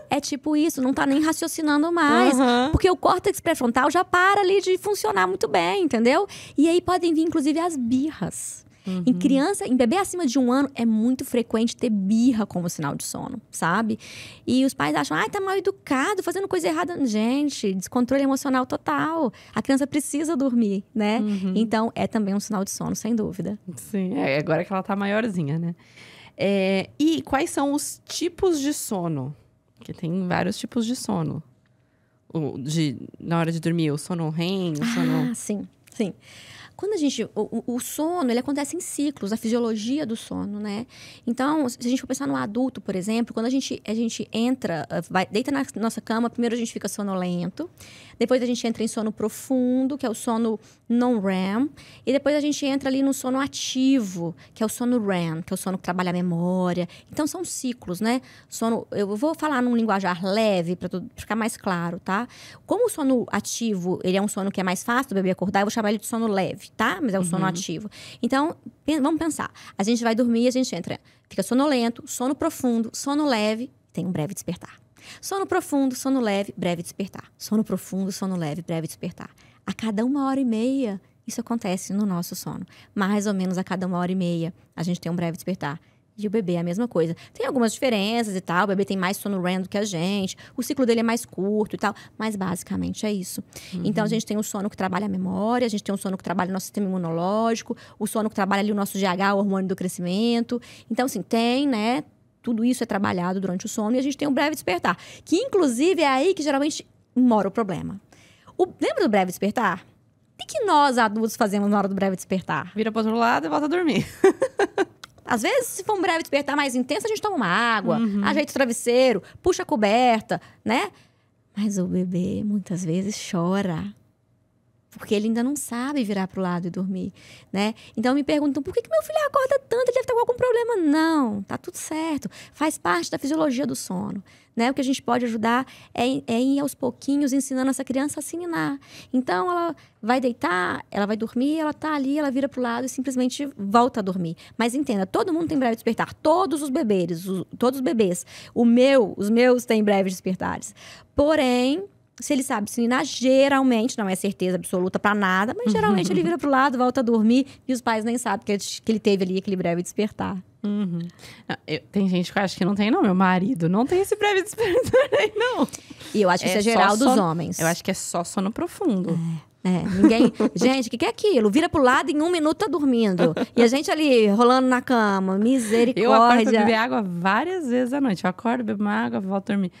É tipo isso, não tá nem raciocinando mais. Uhum. Porque o córtex pré-frontal já para ali de funcionar muito bem, entendeu? E aí podem vir, inclusive, as birras. Uhum. Em criança, em bebê acima de um ano, é muito frequente ter birra como sinal de sono, sabe? E os pais acham, ah, tá mal educado, fazendo coisa errada. Gente, descontrole emocional total. A criança precisa dormir, né? Uhum. Então, é também um sinal de sono, sem dúvida. Sim, é agora que ela tá maiorzinha, né? É, e quais são os tipos de sono? Porque tem vários tipos de sono. O, de, na hora de dormir, o sono REM, o sono... Ah, sim, sim. Quando a gente. O, o, sono, ele acontece em ciclos, a fisiologia do sono, né? Então, se a gente for pensar no adulto, por exemplo, quando a gente, a gente entra, eh, vai, deita na nossa cama, primeiro a gente fica sonolento. Depois a gente entra em sono profundo, que é o sono non-REM. E depois a gente entra ali no sono ativo, que é o sono REM, que é o sono que trabalha a memória. Então são ciclos, né? Sono, eu vou falar num linguajar leve para ficar mais claro, tá? Como o sono ativo, ele é um sono que é mais fácil do bebê acordar, eu vou chamar ele de sono leve, tá? Mas é o uhum. sono ativo. Então, vamos pensar. A gente vai dormir, a gente entra, fica sonolento, sono profundo, sono leve, tem um breve despertar. Sono profundo, sono leve, breve despertar. Sono profundo, sono leve, breve despertar. A cada uma hora e meia, isso acontece no nosso sono. Mais ou menos a cada uma hora e meia, a gente tem um breve despertar. E o bebê é a mesma coisa. Tem algumas diferenças e tal. O bebê tem mais sono random que a gente. O ciclo dele é mais curto e tal. Mas basicamente é isso. Uhum. Então a gente tem um sono que trabalha a memória, a gente tem um sono que trabalha o nosso sistema imunológico, o sono que trabalha ali o nosso GH, o hormônio do crescimento. Então, assim, tem, né? tudo isso é trabalhado durante o sono e a gente tem um breve despertar. Que, inclusive, é aí que geralmente mora o problema. O, lembra do breve despertar? O que nós, adultos, fazemos na hora do breve despertar? Vira para outro lado e volta a dormir. Às vezes, se for um breve despertar mais intenso, a gente toma uma água, uhum. ajeita o travesseiro, puxa a coberta, né? Mas o bebê muitas vezes chora porque ele ainda não sabe virar para o lado e dormir, né? Então me perguntam por que, que meu filho acorda tanto? Ele deve estar com algum problema? Não, tá tudo certo. Faz parte da fisiologia do sono, né? O que a gente pode ajudar é, é ir aos pouquinhos ensinando essa criança a se ninar. Então ela vai deitar, ela vai dormir, ela tá ali, ela vira para o lado e simplesmente volta a dormir. Mas entenda, todo mundo tem breve despertar, todos os bebês, os, todos os bebês. O meu, os meus têm breves despertares. Porém, se ele sabe ensinar, geralmente, não é certeza absoluta para nada, mas geralmente ele vira pro lado, volta a dormir e os pais nem sabem que ele, que ele teve ali aquele breve despertar. Uhum. Ah, eu, tem gente que acha que não tem, não. Meu marido não tem esse breve despertar aí, não. E eu acho que é isso é, é geral dos homens. Eu acho que é só sono profundo. É. É, ninguém. gente, o que, que é aquilo? Vira pro lado em um minuto tá dormindo. E a gente ali rolando na cama. Misericórdia. Eu acordo beber água várias vezes à noite. Eu acordo, bebo uma água, volto a dormir.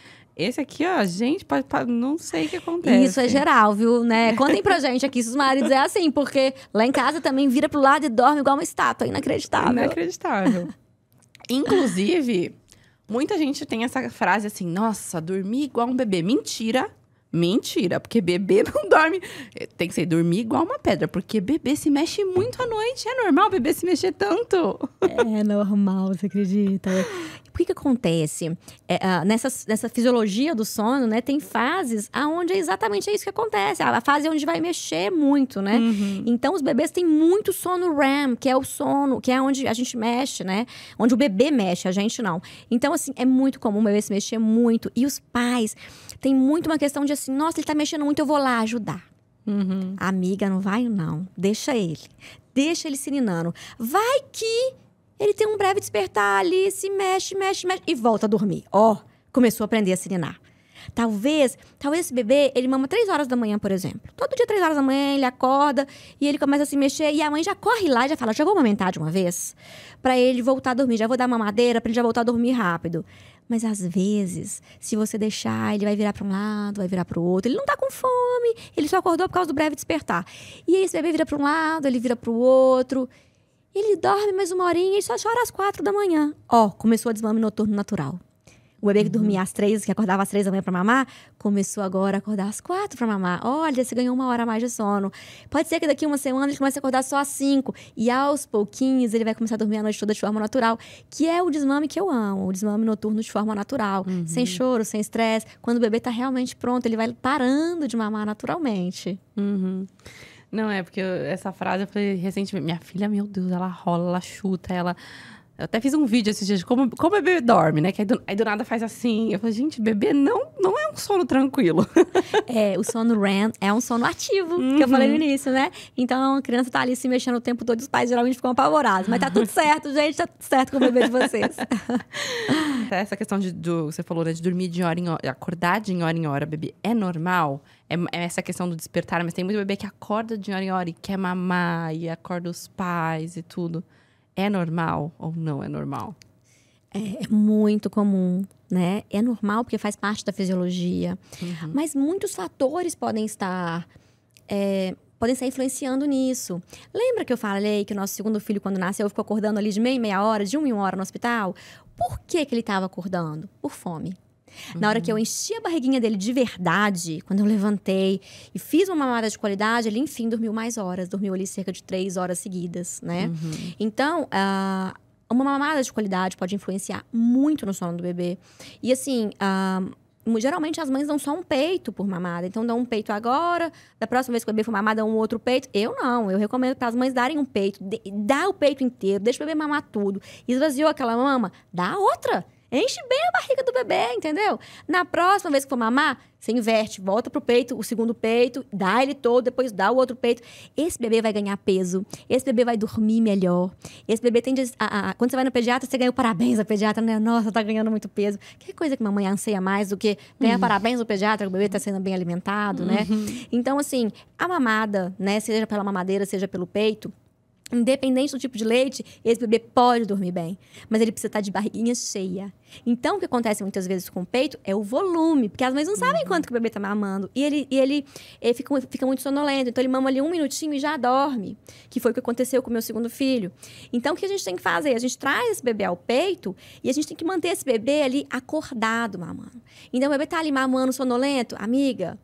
Esse aqui, ó, gente, pode, pode, não sei o que acontece. Isso é geral, viu, né? Contem pra gente aqui se os maridos é assim, porque lá em casa também vira pro lado e dorme igual uma estátua, inacreditável. Inacreditável. Inclusive, muita gente tem essa frase assim, nossa, dormir igual um bebê. Mentira! Mentira, porque bebê não dorme. Tem que ser dormir igual uma pedra, porque bebê se mexe muito à noite. É normal bebê se mexer tanto. É normal, você acredita? O que, que acontece? É, uh, nessa, nessa fisiologia do sono, né? Tem fases aonde é exatamente isso que acontece. A fase onde vai mexer muito, né? Uhum. Então, os bebês têm muito sono REM, que é o sono, que é onde a gente mexe, né? Onde o bebê mexe, a gente não. Então, assim, é muito comum o bebê se mexer muito. E os pais tem muito uma questão de assim, nossa, ele tá mexendo muito, eu vou lá ajudar. Uhum. Amiga, não vai não. Deixa ele. Deixa ele se ninando. Vai que ele tem um breve despertar ali, se mexe, mexe, mexe e volta a dormir. Ó, oh, começou a aprender a se ninar. Talvez, talvez esse bebê, ele mama três horas da manhã, por exemplo. Todo dia, três horas da manhã, ele acorda e ele começa a se mexer. E a mãe já corre lá e já fala, já vou amamentar de uma vez. para ele voltar a dormir. Já vou dar mamadeira pra ele já voltar a dormir rápido. Mas às vezes, se você deixar, ele vai virar para um lado, vai virar para o outro. Ele não está com fome, ele só acordou por causa do breve despertar. E aí esse bebê vira para um lado, ele vira para o outro. Ele dorme mais uma horinha e só chora às quatro da manhã. Ó, começou a desmame noturno natural. O bebê que dormia uhum. às três, que acordava às três da manhã para mamar, começou agora a acordar às quatro para mamar. Olha, você ganhou uma hora a mais de sono. Pode ser que daqui uma semana ele comece a acordar só às cinco. E aos pouquinhos ele vai começar a dormir a noite toda de forma natural, que é o desmame que eu amo, o desmame noturno de forma natural, uhum. sem choro, sem estresse. Quando o bebê está realmente pronto, ele vai parando de mamar naturalmente. Uhum. Não, é porque eu, essa frase eu falei recentemente. Minha filha, meu Deus, ela rola, ela chuta, ela eu até fiz um vídeo esses dias de como, como o bebê dorme, né? Que aí do, aí do nada faz assim. Eu falei, gente, bebê não, não é um sono tranquilo. é, o sono REM é um sono ativo, uhum. que eu uhum. falei no início, né? Então a criança tá ali se mexendo o tempo todo e os pais geralmente ficam apavorados. Mas tá tudo certo, gente, tá tudo certo com o bebê de vocês. Essa questão de, do, você falou, né, de dormir de hora em hora, acordar de hora em hora, bebê, é normal? É, é, essa questão do despertar, mas tem muito bebê que acorda de hora em hora e quer mamar e acorda os pais e tudo é normal ou não é normal? É, é muito comum, né? É normal porque faz parte da fisiologia. Uhum. Mas muitos fatores podem estar. É, podem estar influenciando nisso. Lembra que eu falei que o nosso segundo filho, quando nasceu, ficou acordando ali de meia e meia hora, de uma em uma hora no hospital? Por que, que ele estava acordando? Por fome. Na hora que eu uhum. enchi a barriguinha dele de verdade, quando eu levantei e fiz uma mamada de qualidade, ele enfim dormiu mais horas, dormiu ali cerca de três horas seguidas, né? Uhum. Então, uh, uma mamada de qualidade pode influenciar muito no sono do bebê. E assim. Uh, geralmente as mães dão só um peito por mamada. Então dão um peito agora, da próxima vez que o bebê for mamada, um outro peito. Eu não, eu recomendo para as mães darem um peito, dá o peito inteiro, deixa o bebê mamar tudo. Esvaziou aquela mama, dá outra. Enche bem a barriga do bebê, entendeu? Na próxima vez que for mamar, você inverte, volta pro peito, o segundo peito, dá ele todo, depois dá o outro peito. Esse bebê vai ganhar peso, esse bebê vai dormir melhor. Esse bebê tem a, a, quando você vai no pediatra, você ganha o parabéns ao pediatra, né? Nossa, tá ganhando muito peso. Que coisa que mamãe anseia mais do que ganhar uhum. parabéns ao pediatra, o bebê tá sendo bem alimentado, né? uhum. né? Então assim, a mamada, né, seja pela mamadeira, seja pelo peito, Independente do tipo de leite, esse bebê pode dormir bem, mas ele precisa estar tá de barriguinha cheia. Então, o que acontece muitas vezes com o peito é o volume, porque as mães não sabem uhum. quanto que o bebê está mamando. E ele, e ele, ele fica, fica, muito sonolento, então ele mama ali um minutinho e já dorme, que foi o que aconteceu com o meu segundo filho. Então, o que a gente tem que fazer? A gente traz esse bebê ao peito e a gente tem que manter esse bebê ali acordado mamando. Então, o bebê está ali mamando sonolento, amiga,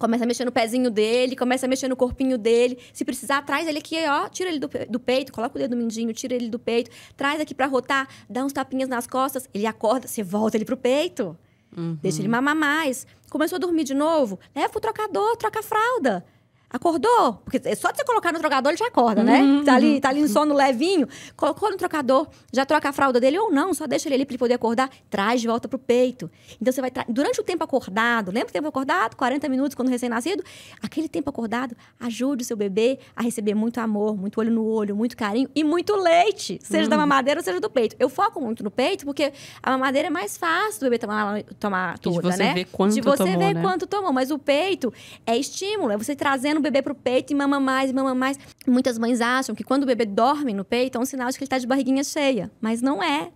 Começa a mexer no pezinho dele, começa a mexer no corpinho dele. Se precisar, traz ele aqui, ó, tira ele do, do peito, coloca o dedo mindinho, tira ele do peito, traz aqui para rotar, dá uns tapinhas nas costas, ele acorda, você volta ele pro peito. Uhum. Deixa ele uhum. mamar mais. Começou a dormir de novo, leva pro trocador, troca a fralda. Acordou? Porque é só de você colocar no trocador, ele já acorda, né? Uhum, tá, ali, tá ali no sono levinho. Colocou no trocador, já troca a fralda dele ou não, só deixa ele ali para ele poder acordar. Traz de volta pro peito. Então você vai... Tra... Durante o tempo acordado, lembra o tempo acordado? 40 minutos quando recém-nascido? Aquele tempo acordado, ajude o seu bebê a receber muito amor, muito olho no olho, muito carinho e muito leite. Seja uhum. da mamadeira ou seja do peito. Eu foco muito no peito porque a mamadeira é mais fácil do bebê tomar, tomar toda, né? De você né? ver quanto de você tomou, ver né? quanto tomou. Mas o peito é estímulo, é você trazendo o bebê pro peito e mama mais, mama mais. Muitas mães acham que quando o bebê dorme no peito é um sinal de que ele está de barriguinha cheia, mas não é.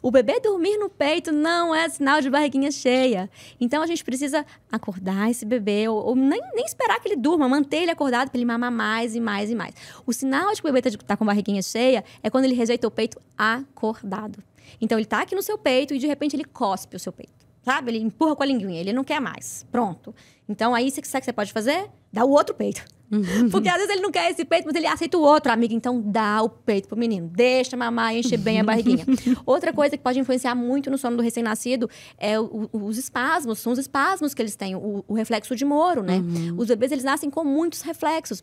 O bebê dormir no peito não é sinal de barriguinha cheia. Então a gente precisa acordar esse bebê, ou, ou nem, nem, esperar que ele durma, manter ele acordado para ele mamar mais e mais e mais. O sinal de que o bebê está tá com barriguinha cheia é quando ele rejeita o peito acordado. Então ele está aqui no seu peito e de repente ele cospe o seu peito. Sabe? Ele empurra com a linguinha, ele não quer mais. Pronto. Então aí, sabe o que você pode fazer? Dá o outro peito. Uhum. Porque às vezes ele não quer esse peito, mas ele aceita o outro, amiga. Então dá o peito pro menino. Deixa mamar, enche bem a barriguinha. Uhum. Outra coisa que pode influenciar muito no sono do recém-nascido é o, o, os espasmos. São os espasmos que eles têm, o, o reflexo de Moro, né? Uhum. Os bebês, eles nascem com muitos reflexos.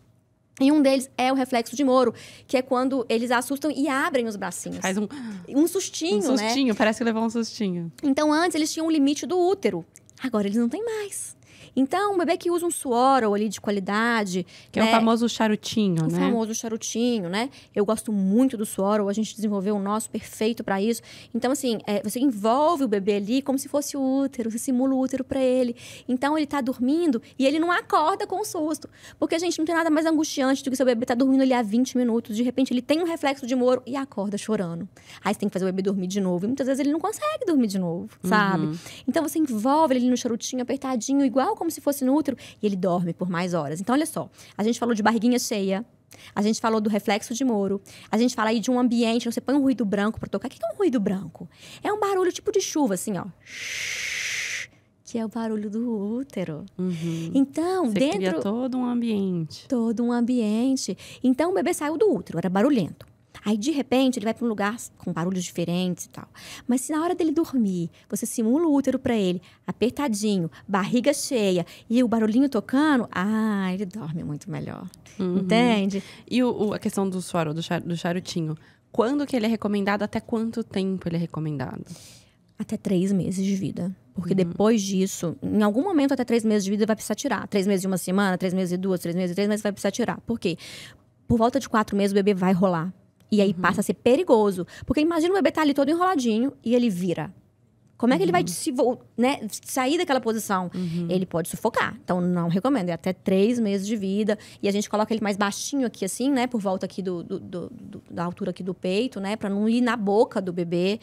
E um deles é o reflexo de Moro, que é quando eles assustam e abrem os bracinhos. Faz um, um sustinho, um né? sustinho, né? parece que levou um sustinho. Então, antes eles tinham um limite do útero. Agora eles não têm mais. Então, um bebê que usa um suoro ali de qualidade. Que né? é o né? famoso charutinho, o né? O famoso charutinho, né? Eu gosto muito do suoro, a gente desenvolveu o nosso perfeito para isso. Então, assim, é, você envolve o bebê ali como se fosse o útero, você simula o útero para ele. Então, ele tá dormindo e ele não acorda com o susto. Porque, gente, não tem nada mais angustiante do que seu bebê tá dormindo ali há 20 minutos, de repente ele tem um reflexo de moro e acorda chorando. Aí você tem que fazer o bebê dormir de novo. E muitas vezes ele não consegue dormir de novo, uhum. sabe? Então, você envolve ele no charutinho apertadinho, igual como se fosse no útero e ele dorme por mais horas. Então, olha só, a gente falou de barriguinha cheia, a gente falou do reflexo de Moro. A gente fala aí de um ambiente, você põe um ruído branco para tocar. O que é um ruído branco? É um barulho tipo de chuva, assim, ó. Que é o barulho do útero. Uhum. Então, você dentro. Cria todo um ambiente. Todo um ambiente. Então, o bebê saiu do útero, era barulhento. Aí, de repente, ele vai para um lugar com barulhos diferentes e tal. Mas se na hora dele dormir, você simula o útero para ele, apertadinho, barriga cheia e o barulhinho tocando, ah, ele dorme muito melhor. Uhum. Entende? E o, o, a questão do suor, do, char, do charutinho. Quando que ele é recomendado? Até quanto tempo ele é recomendado? Até três meses de vida. Porque uhum. depois disso, em algum momento, até três meses de vida vai precisar tirar. Três meses de uma semana, três meses de duas, três meses de três meses, vai precisar tirar. Por quê? Por volta de quatro meses, o bebê vai rolar. E aí uhum. passa a ser perigoso. Porque imagina o bebê tá ali todo enroladinho e ele vira. Como é que uhum. ele vai uhum. se, né, sair daquela posição? Uhum. Ele pode sufocar. Então, não recomendo. É até três meses de vida. E a gente coloca ele mais baixinho aqui, assim, né? Por volta aqui do, do, do, do da altura aqui do peito, né? Pra não ir na boca do bebê.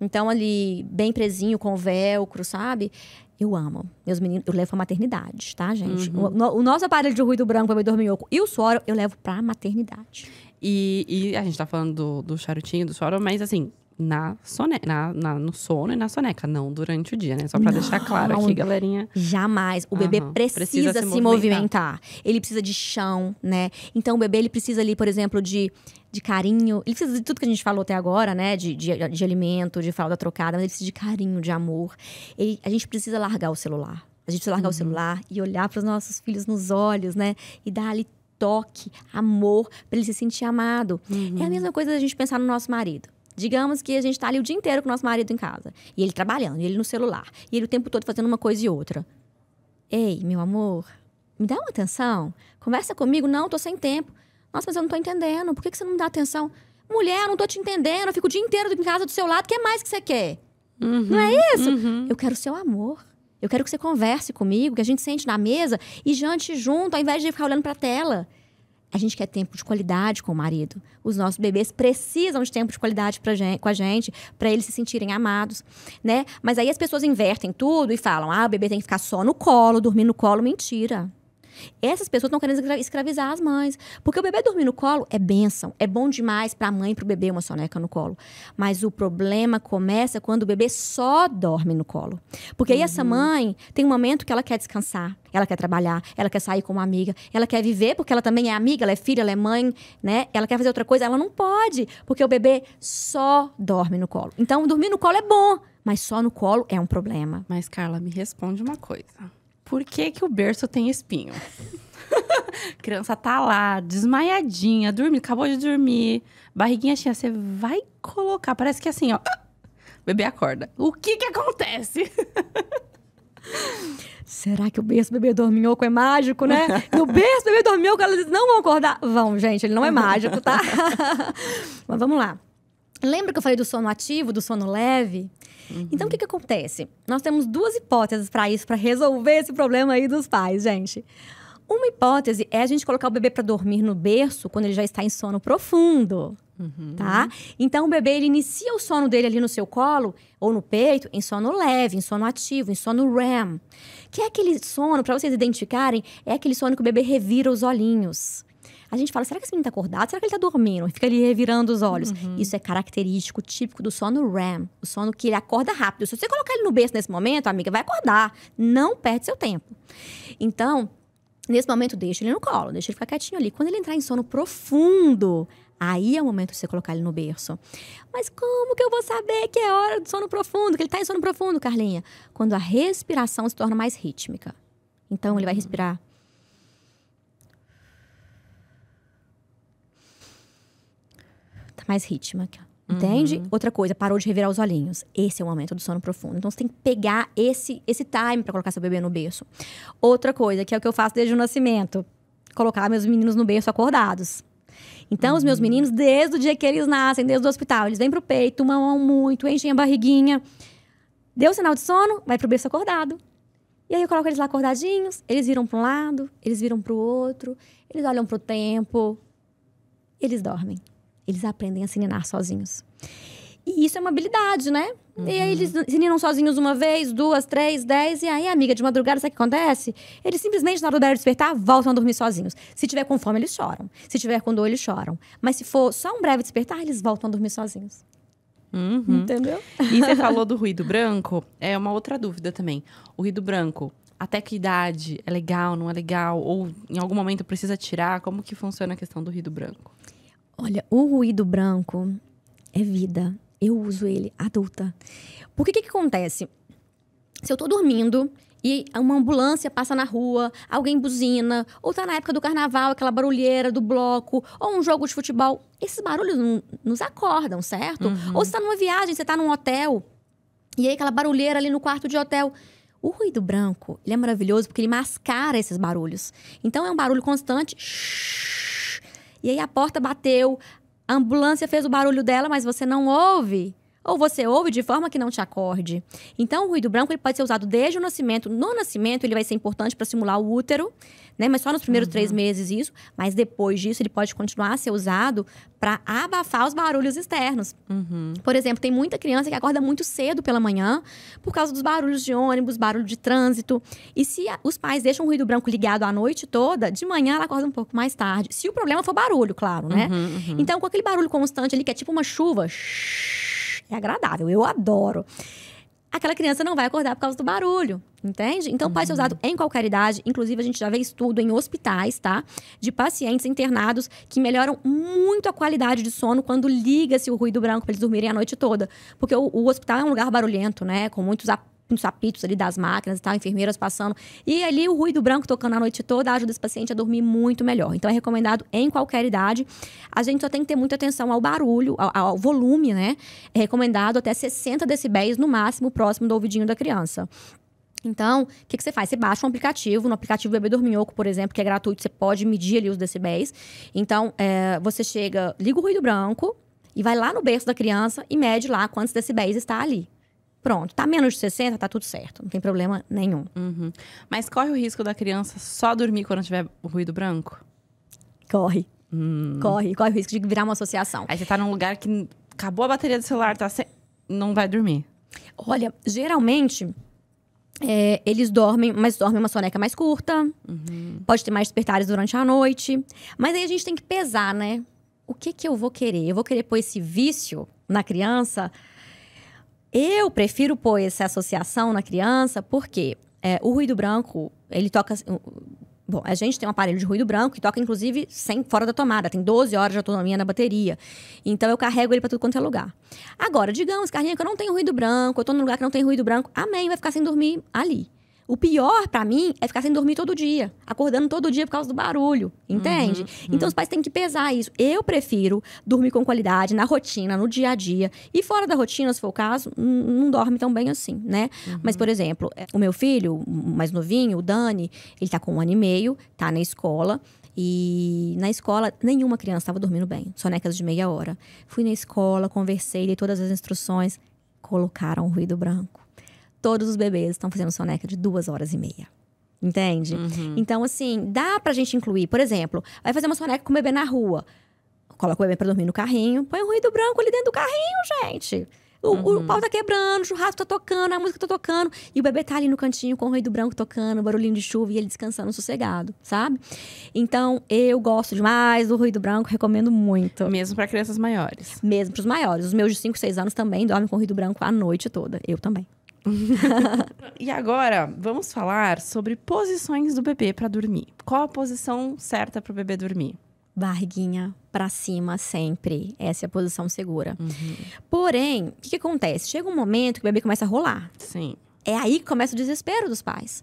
Então, ali, bem presinho, com velcro, sabe? Eu amo. Meus meninos, eu levo pra maternidade, tá, gente? Uhum. O, o, nosso aparelho de ruído branco, dormir dorminhoco e o suor, eu levo pra maternidade. E, e a gente tá falando do, do charutinho, do soro, mas assim, na sone na, na, no sono e na soneca, não durante o dia, né? Só para deixar claro aqui, galerinha. Jamais. O uhum. bebê precisa, se, movimentar. movimentar. Ele precisa de chão, né? Então o bebê ele precisa ali, por exemplo, de, de carinho. Ele precisa de tudo que a gente falou até agora, né? De, de, de alimento, de fralda trocada, mas ele precisa de carinho, de amor. Ele, a gente precisa largar o celular. A gente precisa largar uhum. o celular e olhar para os nossos filhos nos olhos, né? E dar ali toque, amor, para ele se sentir amado. Uhum. É a uhum. mesma coisa da gente pensar no nosso marido. Digamos que a gente está ali o dia inteiro com o nosso marido em casa. E ele trabalhando, e ele no celular. E ele o tempo todo fazendo uma coisa e outra. Ei, meu amor, me dá uma atenção. Conversa comigo. Não, tô sem tempo. Nossa, mas eu não tô entendendo. Por que, que você não me dá atenção? Mulher, não tô te entendendo. Eu fico o dia inteiro em casa do seu lado. O que mais que você quer? Uhum, não é isso? Uhum. Eu quero seu amor. Eu quero que você converse comigo, que a gente sente na mesa e jante junto, ao invés de ficar olhando para a tela. A gente quer tempo de qualidade com o marido. Os nossos bebês precisam de tempo de qualidade pra gente, com a gente, para eles se sentirem amados, né? Mas aí as pessoas invertem tudo e falam: ah, o bebê tem que ficar só no colo, dormir no colo. Mentira. Essas pessoas estão querendo escravizar as mães. Porque o bebê dormir no colo é benção. É bom demais para a mãe e para o bebê uma soneca no colo. Mas o problema começa quando o bebê só dorme no colo. Porque aí essa uhum. mãe tem um momento que ela quer descansar, ela quer trabalhar, ela quer sair com uma amiga, ela quer viver porque ela também é amiga, ela é filha, ela é mãe, né? Ela quer fazer outra coisa, ela não pode, porque o bebê só dorme no colo. Então, dormir no colo é bom, mas só no colo é um problema. Mas, Carla, me responde uma coisa. Por que, que o berço tem espinho? criança tá lá, desmaiadinha, dormindo, acabou de dormir, barriguinha cheia, você vai colocar, parece que é assim, ó, bebê acorda. O que que acontece? Será que o berço bebê com é mágico, né? No berço bebê que elas não vão acordar. Vão, gente, ele não é mágico, tá? Mas vamos lá. Lembra que eu falei do sono ativo, do sono leve? Uhum. Então, o que, que acontece? Nós temos duas hipóteses para isso, para resolver esse problema aí dos pais, gente. Uma hipótese é a gente colocar o bebê para dormir no berço quando ele já está em sono profundo. Uhum. Tá? Então o bebê ele inicia o sono dele ali no seu colo ou no peito em sono leve, em sono ativo, em sono REM. Que é aquele sono, para vocês identificarem, é aquele sono que o bebê revira os olhinhos a gente fala: será que esse menino tá acordado? Será que ele tá dormindo? E fica ali revirando os olhos. Uhum. Isso é característico, típico do sono REM, o sono que ele acorda rápido. Se você colocar ele no berço nesse momento, amiga, vai acordar. Não perde seu tempo. Então, nesse momento, deixa ele no colo, deixa ele ficar quietinho ali. Quando ele entrar em sono profundo, Aí é o momento de você colocar ele no berço. Mas como que eu vou saber que é hora do sono profundo, que ele está em sono profundo, Carlinha? Quando a respiração se torna mais rítmica. Então ele vai respirar mais ritmo aqui, Entende? Uhum. Outra coisa, parou de revirar os olhinhos. Esse é o momento do sono profundo. Então você tem que pegar esse esse time para colocar seu bebê no berço. Outra coisa, que é o que eu faço desde o nascimento, colocar meus meninos no berço acordados. Então uhum. os meus uhum. meninos desde o dia que eles nascem, desde o hospital, eles vêm pro peito, mamam muito, enchem a barriguinha. Deu sinal de sono, vai pro berço acordado. E aí eu coloco eles lá acordadinhos, eles viram para um lado, eles viram para o outro, eles olham pro tempo, eles dormem eles aprendem a se ninar sozinhos. E isso é uma habilidade, né? Uhum. E aí eles se ninam sozinhos uma vez, duas, três, dez. E aí, amiga, de madrugada, sabe o que acontece? Eles simplesmente, na hora do de despertar, voltam a dormir sozinhos. Se tiver com fome, eles choram. Se tiver com dor, eles choram. Mas se for só um breve despertar, eles voltam a dormir sozinhos. Uhum. Entendeu? E você falou do ruído branco. É uma outra dúvida também. O ruído branco, até que idade é legal, não é legal? Ou em algum momento precisa tirar? Como que funciona a questão do ruído branco? Olha, o ruído branco é vida. Eu uso ele adulta. Porque o que, que acontece? Se eu tô dormindo e uma ambulância passa na rua, alguém buzina, ou tá na época do carnaval, aquela barulheira do bloco, ou um jogo de futebol, esses barulhos nos acordam, certo? Uhum. Ou você tá numa viagem, você tá num hotel, e aí aquela barulheira ali no quarto de hotel. O ruído branco, ele é maravilhoso porque ele mascara esses barulhos. Então é um barulho constante. Shhh, e aí a porta bateu, a ambulância fez o barulho dela, mas você não ouve ou você ouve de forma que não te acorde. Então, o ruído branco ele pode ser usado desde o nascimento. No nascimento, ele vai ser importante para simular o útero, né? Mas só nos primeiros uhum. três meses isso. Mas depois disso, ele pode continuar a ser usado para abafar os barulhos externos. Uhum. Por exemplo, tem muita criança que acorda muito cedo pela manhã por causa dos barulhos de ônibus, barulho de trânsito. E se a, os pais deixam o ruído branco ligado a noite toda, de manhã ela acorda um pouco mais tarde. Se o problema for barulho, claro, né? Uhum, uhum. então, com aquele barulho constante ali, que é tipo uma chuva, é agradável, eu adoro. Aquela criança não vai acordar por causa do barulho, entende? Então, uhum. pode ser uhum. usado em qualquer idade. Inclusive, a gente já vê estudo em hospitais, tá? De pacientes internados que melhoram muito a qualidade de sono quando liga-se o ruído branco para eles dormirem a noite toda. Porque o, o hospital é um lugar barulhento, né? Com muitos apoios uns apitos ali das máquinas e tal, enfermeiras passando. E ali o ruído branco tocando a noite toda ajuda esse paciente a dormir muito melhor. Então é recomendado em qualquer idade. A gente só tem que ter muita atenção ao barulho, ao, ao volume, né? É recomendado até 60 decibéis no máximo próximo do ouvidinho da criança. Então, o que, que, você faz? Você baixa um aplicativo, no aplicativo Bebê Dorminhoco, por exemplo, que é gratuito, você pode medir ali os decibéis. Então, é, você chega, liga o ruído branco e vai lá no berço da criança e mede lá quantos decibéis está ali pronto. Tá menos de 60, tá tudo certo. Não tem problema nenhum. Uhum. Mas corre o risco da criança só dormir quando tiver o ruído branco? Corre. Hum. Corre. Corre o risco de virar uma associação. Aí você tá num lugar que acabou a bateria do celular, tá se... não vai dormir. Olha, geralmente... É, eles dormem, mas dormem uma soneca mais curta. Uhum. Pode ter mais despertares durante a noite. Mas aí a gente tem que pesar, né? O que que eu vou querer? Eu vou querer pôr esse vício na criança eu prefiro pôr essa associação na criança porque é, o ruído branco, ele toca. Bom, a gente tem um aparelho de ruído branco que toca, inclusive, sem, fora da tomada. Tem 12 horas de autonomia na bateria. Então, eu carrego ele para tudo quanto é lugar. Agora, digamos, Carlinha, que eu não tenho ruído branco, eu estou num lugar que não tem ruído branco. Amém, vai ficar sem dormir ali. O pior para mim é ficar sem dormir todo dia, acordando todo dia por causa do barulho, entende? Uhum, uhum. Então os pais têm que pesar isso. Eu prefiro dormir com qualidade, na rotina, no dia a dia. E fora da rotina, se for o caso, não dorme tão bem assim, né? Uhum. Mas, por exemplo, é, o meu filho, mais novinho, o Dani, ele tá com um ano e meio, tá na escola. E na escola, nenhuma criança estava dormindo bem, só naquelas de meia hora. Fui na escola, conversei, dei todas as instruções, colocaram o ruído branco todos os bebês estão fazendo soneca de duas horas e meia. Entende? Uhum. Então, assim, dá pra gente incluir. Por exemplo, vai fazer uma soneca com o bebê na rua. Coloca o bebê pra dormir no carrinho, põe um ruído branco ali dentro do carrinho, gente. O, uhum. o pau tá quebrando, o churrasco tá tocando, a música tá tocando. E o bebê tá ali no cantinho com o ruído branco tocando, barulhinho de chuva e ele descansando sossegado, sabe? Então, eu gosto demais do ruído branco, recomendo muito. Mesmo para crianças maiores. Mesmo pros maiores. Os meus de 5, 6 anos também dormem com ruído branco a noite toda. Eu também. e agora, vamos falar sobre posições do bebê para dormir. Qual a posição certa para o bebê dormir? Barriguinha para cima sempre. Essa é a posição segura. Uhum. Porém, o que, que acontece? Chega um momento que o bebê começa a rolar. Sim. É aí que começa o desespero dos pais.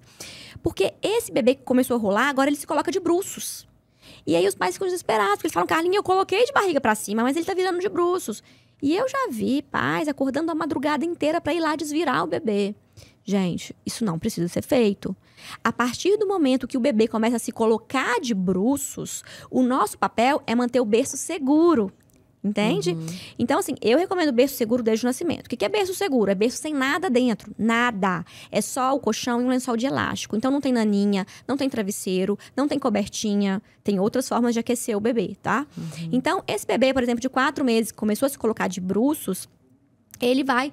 Porque esse bebê que começou a rolar, agora ele se coloca de bruços. E aí os pais ficam desesperados, porque eles falam, Carlinhos, eu coloquei de barriga para cima, mas ele tá virando de bruços. E eu já vi pais acordando a madrugada inteira para ir lá desvirar o bebê. Gente, isso não precisa ser feito. A partir do momento que o bebê começa a se colocar de bruços, o nosso papel é manter o berço seguro. Entende? Uhum. Então, assim, eu recomendo berço seguro desde o nascimento. O que é berço seguro? É berço sem nada dentro. Nada. É só o colchão e um lençol de elástico. Então, não tem naninha, não tem travesseiro, não tem cobertinha. Tem outras formas de aquecer o bebê, tá? Uhum. Então, esse bebê, por exemplo, de quatro meses, começou a se colocar de bruços, ele vai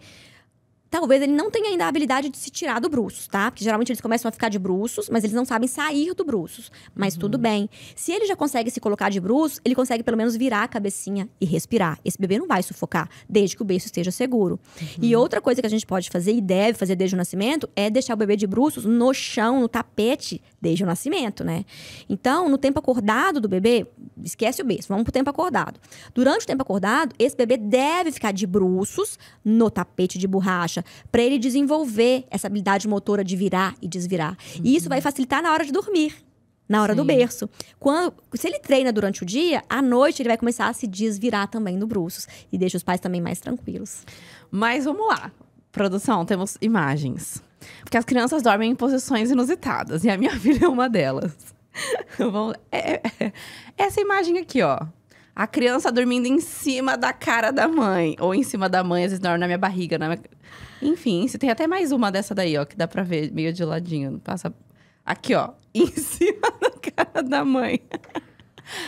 talvez ele não tenha ainda a habilidade de se tirar do bruços, tá? Porque geralmente eles começam a ficar de bruços, mas eles não sabem sair do bruços. Mas uhum. tudo bem. Se ele já consegue se colocar de bruços, ele consegue pelo menos virar a cabecinha e respirar. Esse bebê não vai sufocar, desde que o berço esteja seguro. Uhum. E outra coisa que a gente pode fazer e deve fazer desde o nascimento é deixar o bebê de bruços no chão, no tapete, desde o nascimento, né? Então, no tempo acordado do bebê, esquece o berço, vamos pro tempo acordado. Durante o tempo acordado, esse bebê deve ficar de bruços no tapete de borracha para ele desenvolver essa habilidade motora de virar e desvirar. Uhum. E isso vai uhum. facilitar na hora de dormir na hora Sim. do berço. Quando, se ele treina durante o dia, à noite ele vai começar a se desvirar também no bruços e deixa os pais também mais tranquilos. Mas vamos lá. Produção, temos imagens. Porque as crianças dormem em posições inusitadas e a minha filha é uma delas. É, é, é essa imagem aqui, ó. A criança dormindo em cima da cara da mãe. Ou em cima da mãe, às vezes dorme na minha barriga. Na minha... Enfim, se tem até mais uma dessa daí, ó, que dá pra ver meio de ladinho. Passa. Aqui, ó. Em cima da cara da mãe.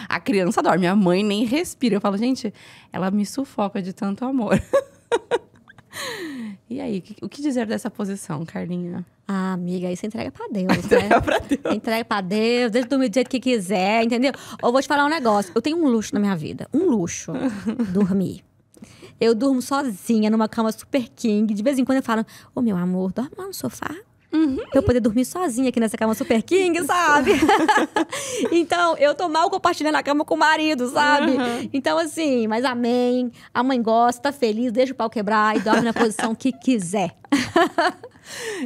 A criança dorme, a mãe nem respira. Eu falo, gente, ela me sufoca de tanto amor. E aí, o que dizer dessa posição, Carlinha? Ah, amiga, aí você entrega pra Deus, né? entrega pra Deus. Entrega pra Deus, deixa dormir do jeito que quiser, entendeu? Ou vou te falar um negócio. Eu tenho um luxo na minha vida. Um luxo. dormir. Eu durmo sozinha numa cama super king. De vez em quando eu falo, ô oh, meu amor, dorme lá no sofá. Uhum. Pra eu poder dormir sozinha aqui nessa cama super king, sabe? então, eu tô mal compartilhando a cama com o marido, sabe? Uhum. Então, assim, mas amém. A mãe gosta, feliz, deixa o pau quebrar e dorme na posição que quiser.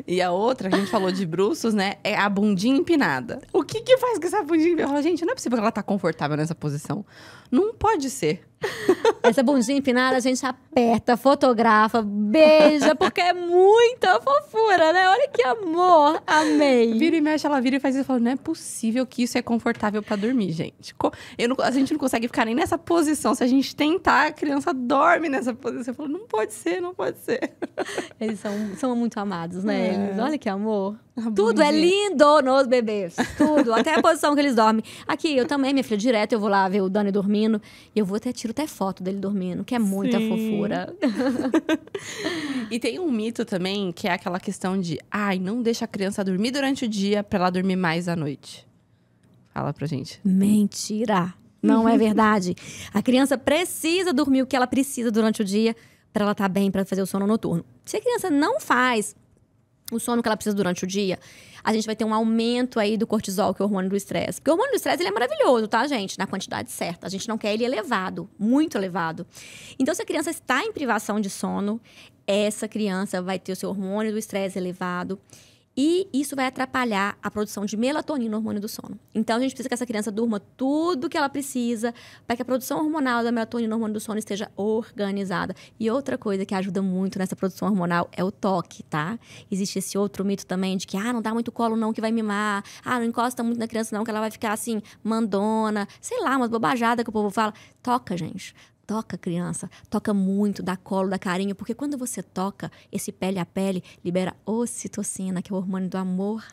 E a outra, a gente falou de bruços, né? É a bundinha empinada. O que que faz com essa bundinha empinada? Eu falo, gente, não é possível que ela tá confortável nessa posição. Não pode ser. Essa bundinha empinada a gente aperta, fotografa, beija, porque é muita fofura, né? Olha que amor, amei. Vira e mexe, ela vira e faz isso. Fala, não é possível que isso é confortável para dormir, gente. Não, a gente não consegue ficar nem nessa posição. Se a gente tentar, a criança dorme nessa posição. Eu falo, não pode ser, não pode ser. Eles são, são muito amados, né? É. Eles, olha que amor. Tá Tudo é lindo nos bebês. Tudo. até a posição que eles dormem. Aqui, eu também, minha filha, direto, eu vou lá ver o Dani dormindo. E eu vou até tiro até foto dele dormindo, que é muita Sim. fofura. e tem um mito também, que é aquela questão de ai, não deixa a criança dormir durante o dia para ela dormir mais à noite. Fala pra gente. Mentira! Não uhum. é verdade. A criança precisa dormir o que ela precisa durante o dia para ela estar tá bem, para fazer o sono noturno. Se a criança não faz o sono que ela precisa durante o dia, a gente vai ter um aumento aí do cortisol, que é o hormônio do estresse. Porque o hormônio do estresse ele é maravilhoso, tá, gente? Na quantidade certa. A gente não quer ele elevado, muito elevado. Então, se a criança está em privação de sono, essa criança vai ter o seu hormônio do estresse elevado e isso vai atrapalhar a produção de melatonina, hormônio do sono. Então a gente precisa que essa criança durma tudo que ela precisa para que a produção hormonal da melatonina, hormônio do sono esteja organizada. E outra coisa que ajuda muito nessa produção hormonal é o toque, tá? Existe esse outro mito também de que ah, não dá muito colo não que vai mimar, ah, não encosta muito na criança não que ela vai ficar assim mandona, sei lá, umas bobajadas que o povo fala. Toca, gente. Toca, criança, toca muito, dá colo, dá carinho, porque quando você toca, esse pele a pele libera ocitocina, que é o hormônio do amor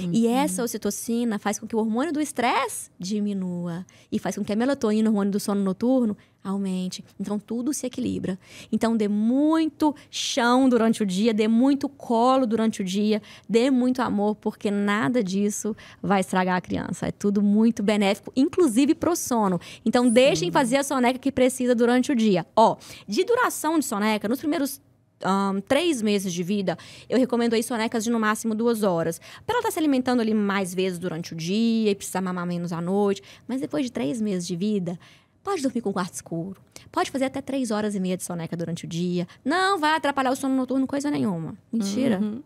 Uhum. E essa ocitocina faz com que o hormônio do estresse diminua e faz com que a melatonina, o hormônio do sono noturno, aumente. Então tudo se equilibra. Então dê muito chão durante o dia, dê muito colo durante o dia, dê muito amor, porque nada disso vai estragar a criança. É tudo muito benéfico, inclusive pro sono. Então Sim. deixem fazer a soneca que precisa durante o dia. Ó, de duração de soneca, nos primeiros um, três meses de vida, eu recomendo aí sonecas de no máximo duas horas. Para ela estar tá se alimentando ali mais vezes durante o dia e precisar mamar menos à noite. Mas depois de três meses de vida, pode dormir com o quarto escuro. Pode fazer até três horas e meia de soneca durante o dia. Não vai atrapalhar o sono noturno, coisa nenhuma. Mentira. Uhum.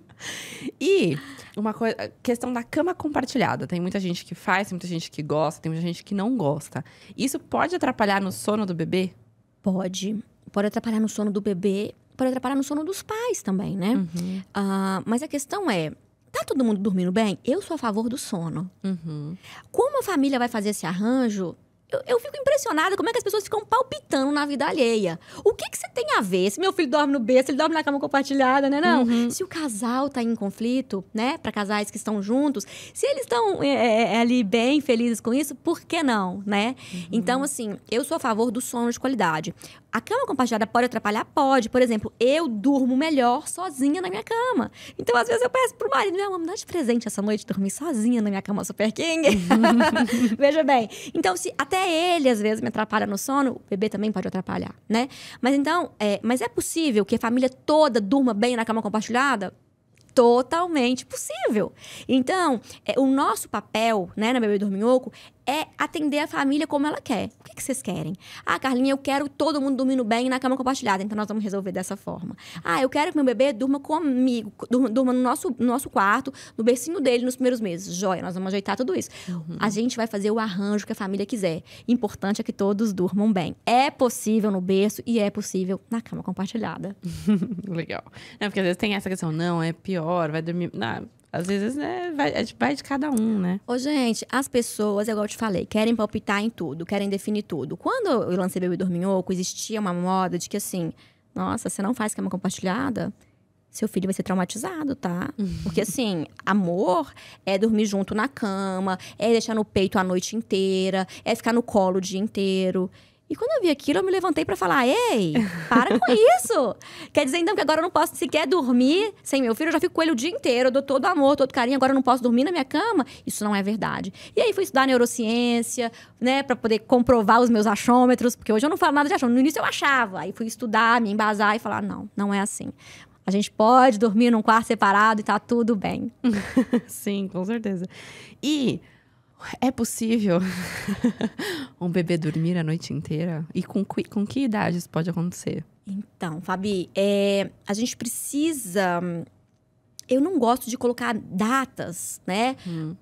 e uma coisa, questão da cama compartilhada. Tem muita gente que faz, tem muita gente que gosta, tem muita gente que não gosta. Isso pode atrapalhar no sono do bebê? Pode pode atrapalhar no sono do bebê, pode atrapalhar no sono dos pais também, né? Uhum. Uh, mas a questão é, tá todo mundo dormindo bem? Eu sou a favor do sono. Uhum. Como a família vai fazer esse arranjo? Eu, eu, fico impressionada como é que as pessoas ficam palpitando na vida alheia. O que que você tem a ver? Se meu filho dorme no berço, ele dorme na cama compartilhada, né? Não. Uhum. Se o casal tá em conflito, né? Para casais que estão juntos, se eles estão é, é, é, ali bem felizes com isso, por que não, né? Uhum. Então, assim, eu sou a favor do sono de qualidade. A cama compartilhada pode atrapalhar? Pode. Por exemplo, eu durmo melhor sozinha na minha cama. Então, às vezes, eu peço pro marido, meu amor, me dá de presente essa noite dormir sozinha na minha cama Super King. Veja bem. Então, se até ele, às vezes, me atrapalha no sono, o bebê também pode atrapalhar, né? Mas então, é, mas é possível que a família toda durma bem na cama compartilhada? totalmente possível. Então, é, o nosso papel, né, na Bebê Dorminhoco, é atender a família como ela quer. O que, que, vocês querem? Ah, Carlinha, eu quero todo mundo dormindo bem na cama compartilhada, então nós vamos resolver dessa forma. Ah, eu quero que meu bebê durma comigo, durma, durma no, nosso, no nosso quarto, no bercinho dele nos primeiros meses. Joia, nós vamos ajeitar tudo isso. Uhum. A gente vai fazer o arranjo que a família quiser. Importante é que todos durmam bem. É possível no berço e é possível na cama compartilhada. Legal. Não, porque às vezes tem essa questão, não, é pior hora, vai dormir. Não, às vezes né, vai, é vai de cada um, né? Ô, gente, as pessoas, igual eu te falei, querem palpitar em tudo, querem definir tudo. Quando eu lancei Bebê Dorminhoco, existia uma moda de que assim, nossa, você não faz cama compartilhada? Seu filho vai ser traumatizado, tá? Porque assim, amor é dormir junto na cama, é deixar no peito a noite inteira, é ficar no colo o dia inteiro. E quando eu vi aquilo, eu me levantei para falar: ei, para com isso! Quer dizer então que agora eu não posso sequer dormir sem meu filho? Eu já fico com ele o dia inteiro, eu dou todo amor, todo carinho, agora eu não posso dormir na minha cama? Isso não é verdade. E aí fui estudar neurociência, né, para poder comprovar os meus achômetros, porque hoje eu não falo nada de achômetro. No início eu achava, aí fui estudar, me embasar e falar: não, não é assim. A gente pode dormir num quarto separado e tá tudo bem. Sim, com certeza. E é possível um bebê dormir a noite inteira? E com que, com que idade isso pode acontecer? Então, Fabi, é, a gente precisa. Eu não gosto de colocar datas, né? Hum.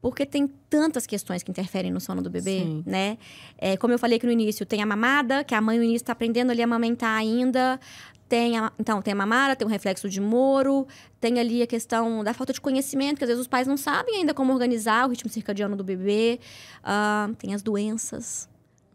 Porque tem tantas questões que interferem no sono do bebê, Sim. né? É, como eu falei aqui no início, tem a mamada, que a mãe no início está aprendendo ali a amamentar ainda. Tem a, então, tem a mamara, tem o reflexo de Moro, tem ali a questão da falta de conhecimento, que às vezes os pais não sabem ainda como organizar o ritmo circadiano do bebê, uh, tem as doenças,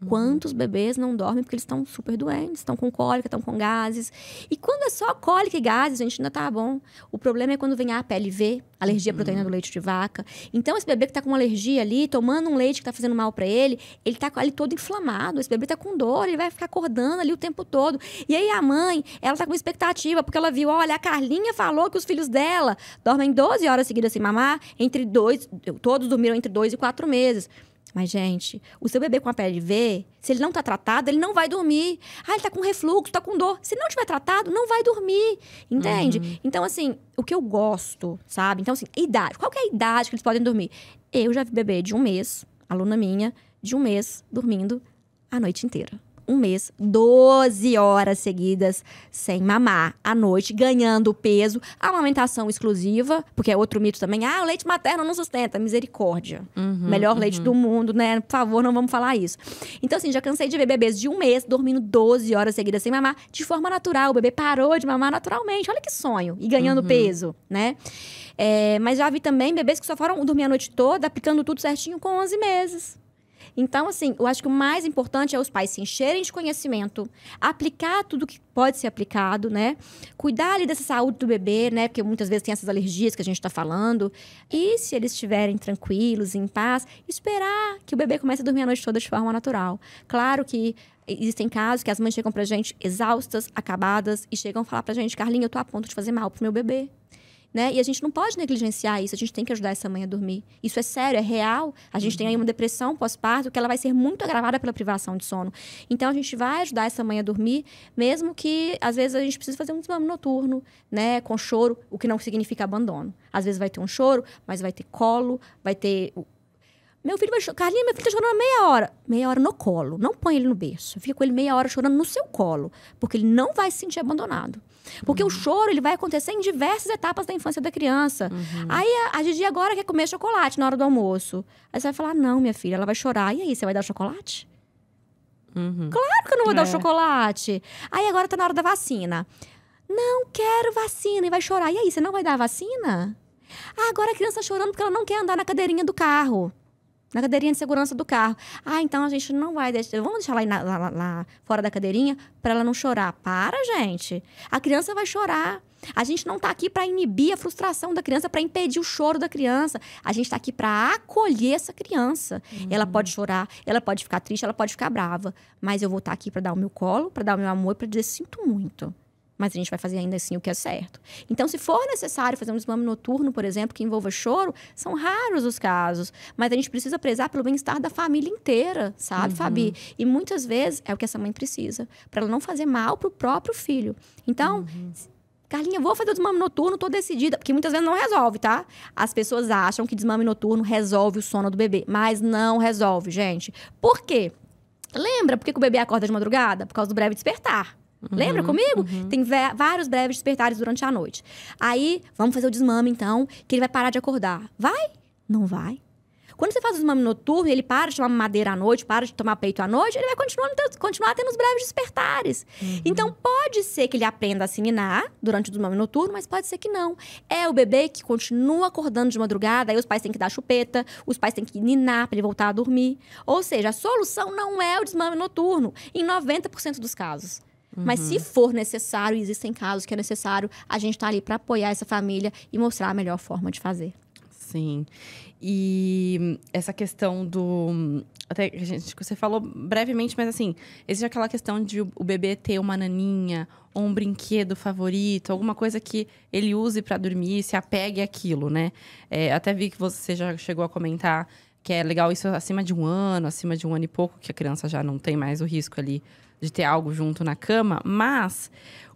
Uhum. Quantos bebês não dormem porque eles estão super doentes, estão com cólica, estão com gases. E quando é só cólica e gases, a gente ainda tá bom. O problema é quando vem a PLV, alergia à proteína do uhum. leite de vaca. Então, esse bebê que tá com uma alergia ali, tomando um leite que tá fazendo mal para ele, ele tá ali todo inflamado, esse bebê tá com dor, ele vai ficar acordando ali o tempo todo. E aí a mãe, ela tá com expectativa, porque ela viu, olha, a Carlinha falou que os filhos dela dormem 12 horas seguidas sem mamar, entre dois, todos dormiram entre dois e quatro meses. Mas, gente, o seu bebê com a PLV, se ele não tá tratado, ele não vai dormir. Ah, ele tá com refluxo, tá com dor. Se não tiver tratado, não vai dormir. Entende? Uhum. Então, assim, o que eu gosto, sabe? Então, assim, idade. Qual que é a idade que eles podem dormir? Eu já vi bebê de um mês, aluna minha, de um mês, dormindo a noite inteira um mês, 12 horas seguidas sem mamar à noite, ganhando peso, amamentação exclusiva, porque é outro mito também. Ah, o leite materno não sustenta, misericórdia. Uhum, Melhor uhum. leite do mundo, né? Por favor, não vamos falar isso. Então, assim, já cansei de ver bebês de um mês dormindo 12 horas seguidas sem mamar de forma natural. O bebê parou de mamar naturalmente. Olha que sonho. E ganhando uhum. peso, né? É, mas já vi também bebês que só foram dormir a noite toda, aplicando tudo certinho com 11 meses. Então, assim, eu acho que o mais importante é os pais se encherem de conhecimento, aplicar tudo que pode ser aplicado, né? Cuidar ali dessa saúde do bebê, né? Porque muitas vezes tem essas alergias que a gente está falando. E se eles estiverem tranquilos, em paz, esperar que o bebê comece a dormir a noite toda de forma natural. Claro que existem casos que as mães chegam pra gente exaustas, acabadas, e chegam a falar pra gente, Carlinha, eu tô a ponto de fazer mal pro meu bebê né? E a gente não pode negligenciar isso, a gente tem que ajudar essa mãe a dormir. Isso é sério, é real. A gente uhum. tem aí uma depressão pós-parto que ela vai ser muito agravada pela privação de sono. Então a gente vai ajudar essa mãe a dormir, mesmo que às vezes a gente precise fazer um desmame noturno, né, com choro, o que não significa abandono. Às vezes vai ter um choro, mas vai ter colo, vai ter meu filho vai chorar. Carlinha, meu filho tá chorando meia hora. Meia hora no colo. Não põe ele no berço. Fica com ele meia hora chorando no seu colo. Porque ele não vai se sentir abandonado. Porque uhum. o choro, ele vai acontecer em diversas etapas da infância da criança. Uhum. Aí a, a Gigi agora quer comer chocolate na hora do almoço. Aí você vai falar, não, minha filha, ela vai chorar. E aí, você vai dar chocolate? Uhum. Claro que eu não vou é. dar o chocolate. Aí agora tá na hora da vacina. Não quero vacina. E vai chorar. E aí, você não vai dar a vacina? Ah, agora a criança tá chorando porque ela não quer andar na cadeirinha do carro na cadeirinha de segurança do carro. Ah, então a gente não vai deixar. Vamos deixar lá, lá, lá fora da cadeirinha para ela não chorar. Para, gente. A criança vai chorar. A gente não está aqui para inibir a frustração da criança, para impedir o choro da criança. A gente está aqui para acolher essa criança. Uhum. Ela pode uhum. chorar, ela pode ficar triste, ela pode ficar brava, mas eu vou estar tá aqui para dar o meu colo, para dar o meu amor, para dizer sinto muito mas a gente vai fazer ainda assim o que é certo. Então, se for necessário fazer um desmame noturno, por exemplo, que envolva choro, são raros os casos, mas a gente precisa prezar pelo bem-estar da família inteira, sabe, uhum. Fabi? E muitas vezes é o que essa mãe precisa, para ela não fazer mal pro próprio filho. Então, uhum. Carlinha, vou fazer o desmame noturno, tô decidida. Porque muitas vezes não resolve, tá? As pessoas acham que desmame noturno resolve o sono do bebê, mas não resolve, gente. Por quê? Lembra por que o bebê acorda de madrugada? Por causa do breve despertar. Uhum, Lembra comigo? Uhum. Tem vários breves despertares durante a noite. Aí, vamos fazer o desmame, então, que ele vai parar de acordar. Vai? Não vai. Quando você faz o desmame noturno, ele para de tomar madeira à noite, para de tomar peito à noite, ele vai continuar, continuar tendo os breves despertares. Uhum. Então, pode ser que ele aprenda a se ninar durante o desmame noturno, mas pode ser que não. É o bebê que continua acordando de madrugada, aí os pais têm que dar chupeta, os pais têm que ninar para ele voltar a dormir. Ou seja, a solução não é o desmame noturno, em 90% dos casos. Mas se uhum. for necessário, existem casos que é necessário, a gente está ali para apoiar essa família e mostrar a melhor forma de fazer. Sim. E essa questão do. Até a gente, você falou brevemente, mas assim, existe aquela questão de o bebê ter uma naninha ou um brinquedo favorito, alguma coisa que ele use para dormir, se apegue àquilo, né? É, até vi que você já chegou a comentar que é legal isso acima de um ano, acima de um ano e pouco, que a criança já não tem mais o risco ali de ter algo junto na cama, mas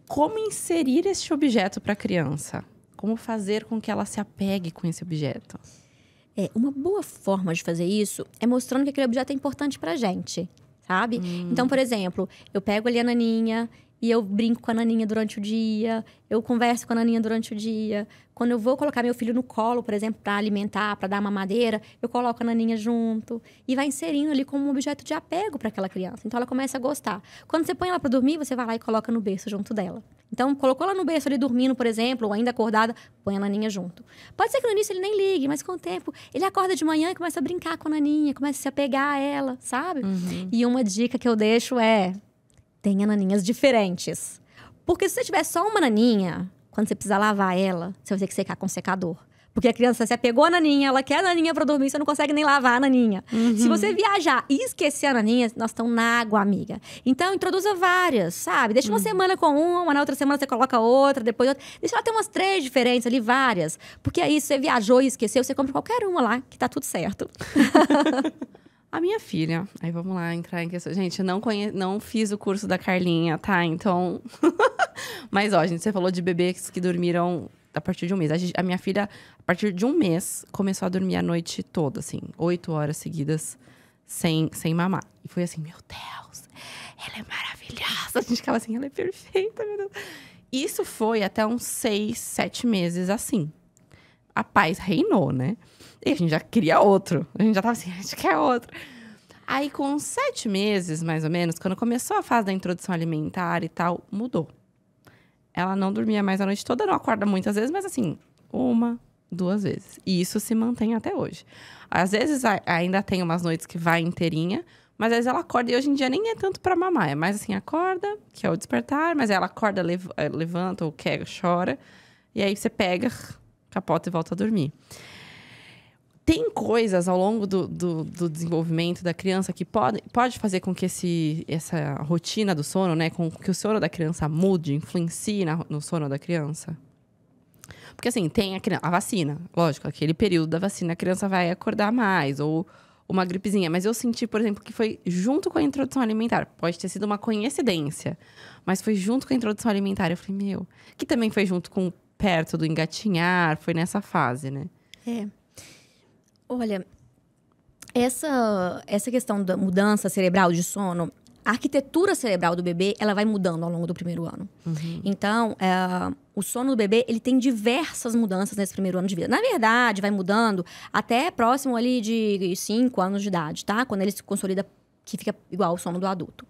como inserir este objeto para a criança? Como fazer com que ela se apegue com esse objeto? É, uma boa forma de fazer isso é mostrando que aquele objeto é importante para gente, sabe? Hum. Então, por exemplo, eu pego ali a naninha e eu brinco com a Naninha durante o dia, eu converso com a Naninha durante o dia. Quando eu vou colocar meu filho no colo, por exemplo, para alimentar, para dar mamadeira, eu coloco a Naninha junto e vai inserindo ali como um objeto de apego para aquela criança. Então ela começa a gostar. Quando você põe ela para dormir, você vai lá e coloca no berço junto dela. Então colocou ela no berço ali dormindo, por exemplo, ou ainda acordada, põe a Naninha junto. Pode ser que no início ele nem ligue, mas com o tempo ele acorda de manhã e começa a brincar com a Naninha, começa a se apegar a ela, sabe? Uhum. E uma dica que eu deixo é tem ananinhas diferentes. Porque se você tiver só uma naninha, quando você precisa lavar ela, você vai ter que secar com secador. Porque a criança, se apegou a naninha, ela quer a naninha pra dormir, você não consegue nem lavar a naninha. Uhum. Se você viajar e esquecer a naninha, nós estamos na água, amiga. Então, introduza várias, sabe? Deixa uhum. uma semana com uma, na outra semana você coloca outra, depois outra. Deixa ela ter umas três diferentes ali, várias. Porque aí, se você viajou e esqueceu, você compra qualquer uma lá, que tá tudo certo. A minha filha, aí vamos lá entrar em questão. Gente, eu não, conhe... não fiz o curso da Carlinha, tá? Então. Mas, ó, gente, você falou de bebês que dormiram a partir de um mês. A, gente... a, minha filha, a partir de um mês, começou a dormir a noite toda, assim, oito horas seguidas, sem, sem mamar. E foi assim, meu Deus, ela é maravilhosa. A gente ficava assim, ela é perfeita, meu Deus. Isso foi até uns seis, sete meses assim. A paz reinou, né? E a gente já queria outro. A gente já tava assim, a gente quer outro. Aí, com sete meses, mais ou menos, quando começou a fase da introdução alimentar e tal, mudou. Ela não dormia mais a noite toda, não acorda muitas vezes, mas assim, uma, duas vezes. E isso se mantém até hoje. Às vezes ainda tem umas noites que vai inteirinha, mas às vezes ela acorda e hoje em dia nem é tanto para mamar, é mais assim, acorda, que é o despertar, mas ela acorda, eh, levanta ou quer, chora, e aí você pega, capota e volta a dormir tem coisas ao longo do, do, do, desenvolvimento da criança que pode, pode fazer com que esse, essa rotina do sono, né? Com que o sono da criança mude, influencie na, no sono da criança? Porque assim, tem a, a vacina, lógico, aquele período da vacina a criança vai acordar mais, ou uma gripezinha. Mas eu senti, por exemplo, que foi junto com a introdução alimentar. Pode ter sido uma coincidência, mas foi junto com a introdução alimentar. Eu falei, meu, que também foi junto com perto do engatinhar, foi nessa fase, né? É. Olha, essa, essa questão da mudança cerebral de sono, a arquitetura cerebral do bebê, ela vai mudando ao longo do primeiro ano. Uhum. Então, é, o sono do bebê, ele tem diversas mudanças nesse primeiro ano de vida. Na verdade, vai mudando até próximo ali de 5 anos de idade, tá? Quando ele se consolida, que fica igual ao sono do adulto.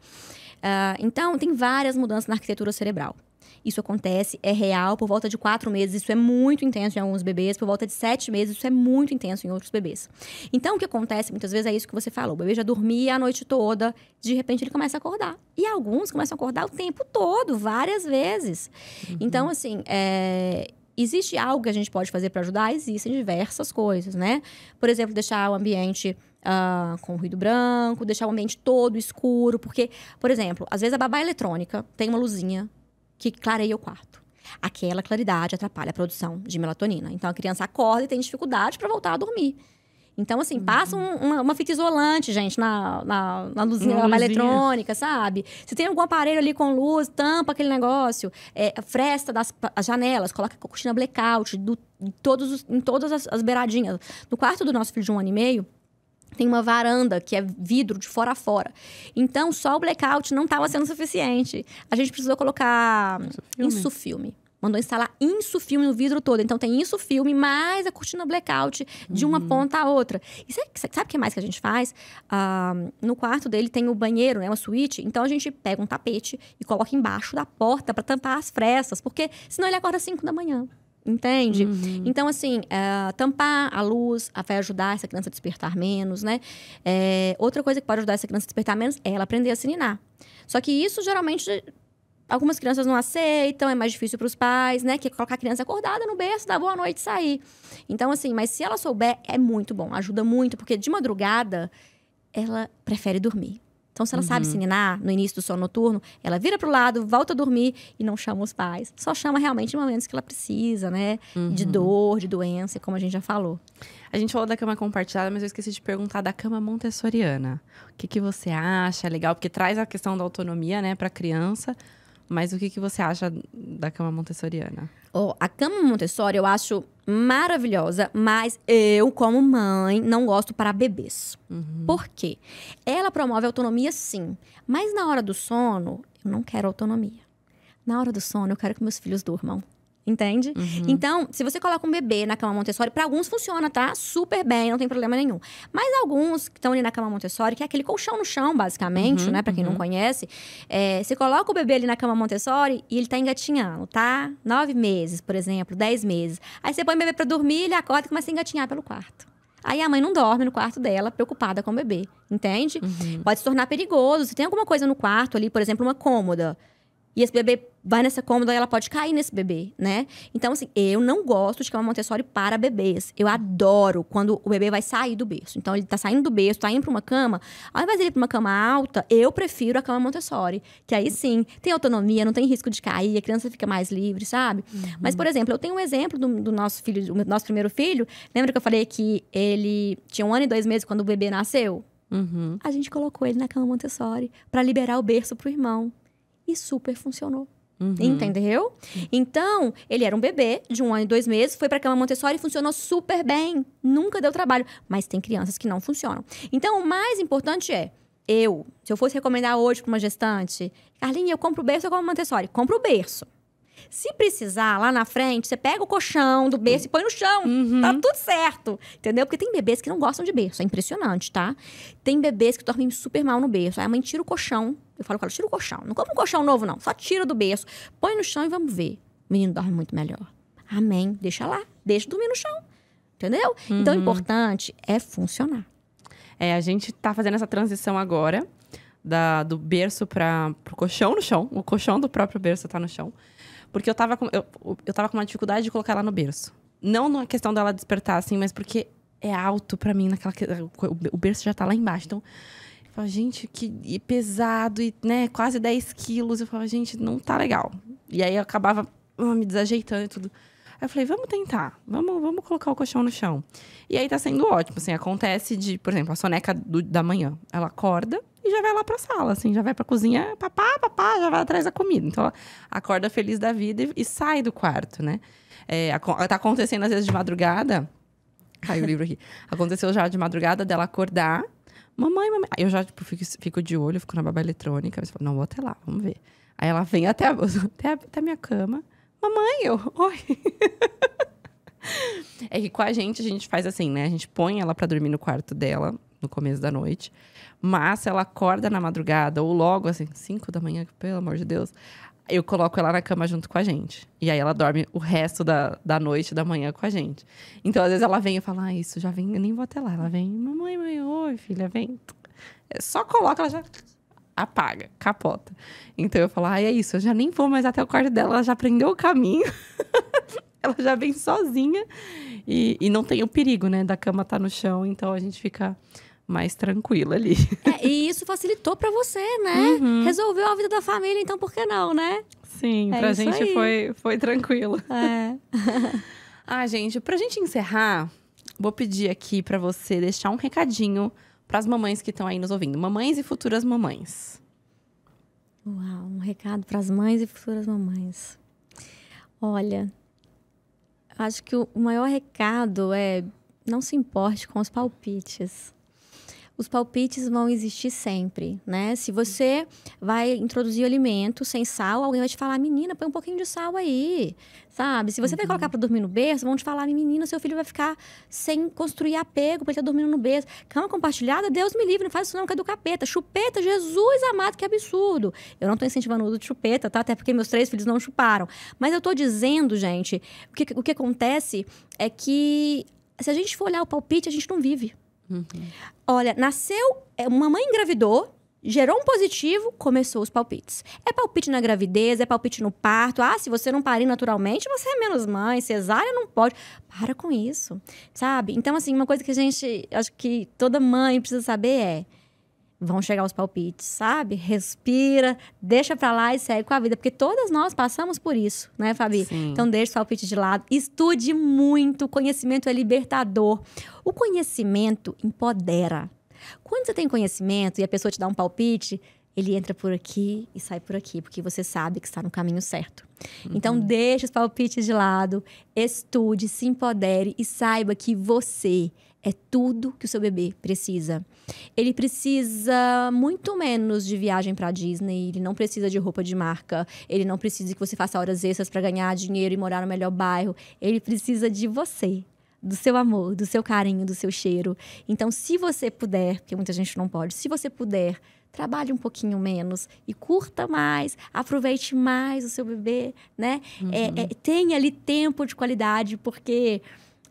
Eh, então, tem várias mudanças na arquitetura cerebral. Isso acontece, é real. Por volta de quatro meses, isso é muito intenso em alguns bebês. Por volta de sete meses, isso é muito intenso em outros bebês. Então, o que acontece muitas vezes é isso que você falou. O bebê já dormia a noite toda, de repente ele começa a acordar. E alguns começam a acordar o tempo todo, várias vezes. Uhum. Então, assim, é, existe algo que a gente pode fazer para ajudar? Existem diversas coisas, né? Por exemplo, deixar o ambiente uh, com ruído branco, deixar o ambiente todo escuro, porque, por exemplo, às vezes a babá é eletrônica tem uma luzinha que clareia o quarto. Aquela claridade atrapalha a produção de melatonina. Então a criança acorda e tem dificuldade para voltar a dormir. Então, assim, uhum. passa um, uma, uma, fita isolante, gente, na, na, na luzinha, na, na luzinha. eletrônica, sabe? Se tem algum aparelho ali com luz, tampa aquele negócio, é, fresta das janelas, coloca a cortina blackout do, em, todos os, em todas as, as beiradinhas. No quarto do nosso filho de um ano e meio, tem uma varanda que é vidro de fora a fora. Então, só o blackout não estava sendo suficiente. A gente precisou colocar insufilme. É Mandou instalar insufilme no vidro todo. Então, tem insufilme mais a cortina blackout de uma uhum. ponta a outra. E sabe, sabe o que mais que a gente faz? Ah, no quarto dele tem o banheiro, né? Uma suíte. Então, a gente pega um tapete e coloca embaixo da porta para tampar as frestas. Porque senão ele acorda às 5 da manhã entende? Uhum. Então, assim, é, tampar a luz, a ajudar essa criança a despertar menos, né? É, outra coisa que pode ajudar essa criança a despertar menos é ela aprender a se ninar. Só que isso geralmente algumas crianças não aceitam, é mais difícil para os pais, né? Que é colocar a criança acordada no berço, dar boa noite e sair. Então, assim, mas se ela souber, é muito bom, ajuda muito, porque de madrugada ela prefere dormir. Então, se ela uhum. sabe se ninar no início do sono noturno, ela vira para o lado, volta a dormir e não chama os pais. Só chama realmente em momentos que ela precisa, né? Uhum. De dor, de doença, como a gente já falou. A gente falou da cama compartilhada, mas eu esqueci de perguntar da cama montessoriana. O que, que você acha? É legal, porque traz a questão da autonomia, né, para a criança, mas o que, que você acha da cama montessoriana? Oh, a cama Montessori eu acho maravilhosa, mas eu, como mãe, não gosto para bebês. Uhum. Por quê? Ela promove autonomia, sim, mas na hora do sono, eu não quero autonomia. Na hora do sono, eu quero que meus filhos durmam entende? Uhum. Então, se você coloca um bebê na cama Montessori, para alguns funciona, tá? Super bem, não tem problema nenhum. Mas alguns que estão ali na cama Montessori, que é aquele colchão no chão, basicamente, uhum, né? Para quem uhum. não conhece, é, você coloca o bebê ali na cama Montessori e ele tá engatinhando, tá? Nove meses, por exemplo, dez meses. Aí você põe o bebê para dormir, ele acorda e começa a engatinhar pelo quarto. Aí a mãe não dorme no quarto dela, preocupada com o bebê, entende? Uhum. Pode se tornar perigoso. Se tem alguma coisa no quarto ali, por exemplo, uma cômoda e esse bebê vai nessa cômoda e ela pode cair nesse bebê, né? Então, assim, eu não gosto de cama Montessori para bebês. Eu adoro quando o bebê vai sair do berço. Então, ele tá saindo do berço, tá indo pra uma cama. Ao invés de ir pra uma cama alta, eu prefiro a cama Montessori. Que aí sim, tem autonomia, não tem risco de cair, a criança fica mais livre, sabe? Uhum. Mas, por exemplo, eu tenho um exemplo do, do nosso filho, do nosso primeiro filho. Lembra que eu falei que ele tinha um ano e dois meses quando o bebê nasceu? Uhum. A gente colocou ele na cama Montessori para liberar o berço pro irmão. E super funcionou. Uhum. Entendeu? Então, ele era um bebê de um ano e dois meses, foi para cama Montessori e funcionou super bem. Nunca deu trabalho. Mas tem crianças que não funcionam. Então, o mais importante é, eu, se eu fosse recomendar hoje para uma gestante, Carlinha, eu compro o berço ou eu compro Montessori? Compro o berço. Se precisar, lá na frente, você pega o colchão do berço uhum. e põe no chão. Uhum. Tá tudo certo. Entendeu? Porque tem bebês que não gostam de berço. É impressionante, tá? Tem bebês que dormem super mal no berço. Aí a mãe tira o colchão. Eu falo com ela, tira o colchão. Não compra um colchão novo, não. Só tira do berço. Põe no chão e vamos ver. O menino dorme muito melhor. Amém. Deixa lá. Deixa dormir no chão. Entendeu? Uhum. Então, o uhum. importante é funcionar. É, a gente tá fazendo essa transição agora da, do berço para o colchão no chão. O colchão do próprio berço tá no chão. Porque eu tava com, eu, eu tava com uma dificuldade de colocar ela no berço. Não na questão dela despertar, assim, mas porque é alto para mim naquela. O berço já tá lá embaixo. Então, eu falava, gente, que pesado, e, né? Quase 10 quilos. Eu falava, gente, não tá legal. E aí eu acabava uh, me desajeitando e tudo. Aí eu falei, vamos tentar, vamos, vamos colocar o colchão no chão. E aí tá sendo ótimo, assim, acontece de, por exemplo, a soneca do, da manhã. Ela acorda, e já vai lá para a sala, assim, já vai para a cozinha, papá, papá, já vai atrás da comida. Então, ela acorda feliz da vida e, e sai do quarto, né? É, tá acontecendo às vezes de madrugada. Caiu o livro aqui. Aconteceu já de madrugada dela acordar. Mamãe, mamãe. Aí eu já tipo, fico, fico de olho, fico na babá eletrônica. Mas não, vou até lá, vamos ver. Aí ela vem até a, até a, até a minha cama. Mamãe, eu. Oi. é que com a gente, a gente faz assim, né? A gente põe ela para dormir no quarto dela no começo da noite. Mas se ela acorda na madrugada, ou logo, assim, 5 da manhã, pelo amor de Deus, eu coloco ela na cama junto com a gente. E aí ela dorme o resto da, da noite, da manhã com a gente. Então, às vezes, ela vem e fala: ah, isso, já vem, eu nem vou até lá. Ela vem, mamãe, mãe, oi, filha, vem. Só coloca, ela já apaga, capota. Então eu falo, ah, é isso, eu já nem vou mais até o quarto dela, ela já aprendeu o caminho. ela já vem sozinha. E, e não tem o perigo, né? Da cama tá no chão, então a gente fica mais tranquila ali. É, e isso facilitou para você, né? Uhum. Resolveu a vida da família, então por que não, né? Sim, é pra gente foi, foi tranquilo. É. ah, gente, pra gente encerrar, vou pedir aqui para você deixar um recadinho para as mamães que estão aí nos ouvindo, mamães e futuras mamães. Uau, um recado para as mães e futuras mamães. Olha, acho que o maior recado é não se importe com os palpites os palpites vão existir sempre, né? Se você vai introduzir alimento sem sal, alguém vai te falar, menina, põe um pouquinho de sal aí, sabe? Se você uhum. vai colocar para dormir no berço, vão te falar, menina, seu filho vai ficar sem construir apego para ele estar tá dormindo no berço. Cama compartilhada, Deus me livre, não faz isso não, que é do capeta. Chupeta, Jesus amado, que absurdo. Eu não estou incentivando o uso de chupeta, tá? Até porque meus três filhos não chuparam. Mas eu estou dizendo, gente, o que, o que acontece é que se a gente for olhar o palpite, a gente não vive. Uhum. Olha, nasceu, é, mãe engravidou, gerou um positivo, começou os palpites. É palpite na gravidez, é palpite no parto. Ah, se você não parir naturalmente, você é menos mãe, cesárea não pode. Para com isso, sabe? Então, assim, uma coisa que a gente, acho que toda mãe precisa saber é vão chegar os palpites, sabe? Respira, deixa para lá e segue com a vida, porque todas nós passamos por isso, né, Fabi? Sim. Então deixa o palpite de lado, estude muito, o conhecimento é libertador. O conhecimento empodera. Quando você tem conhecimento e a pessoa te dá um palpite, ele entra por aqui e sai por aqui, porque você sabe que está no caminho certo. Uhum. Então, deixe os palpites de lado, estude, se empodere e saiba que você é tudo que o seu bebê precisa. Ele precisa muito menos de viagem para Disney, ele não precisa de roupa de marca, ele não precisa que você faça horas extras para ganhar dinheiro e morar no melhor bairro. Ele precisa de você, do seu amor, do seu carinho, do seu cheiro. Então, se você puder, porque muita gente não pode, se você puder, trabalhe um pouquinho menos e curta mais, aproveite mais o seu bebê, né? É, uhum. É, é, tenha ali tempo de qualidade, porque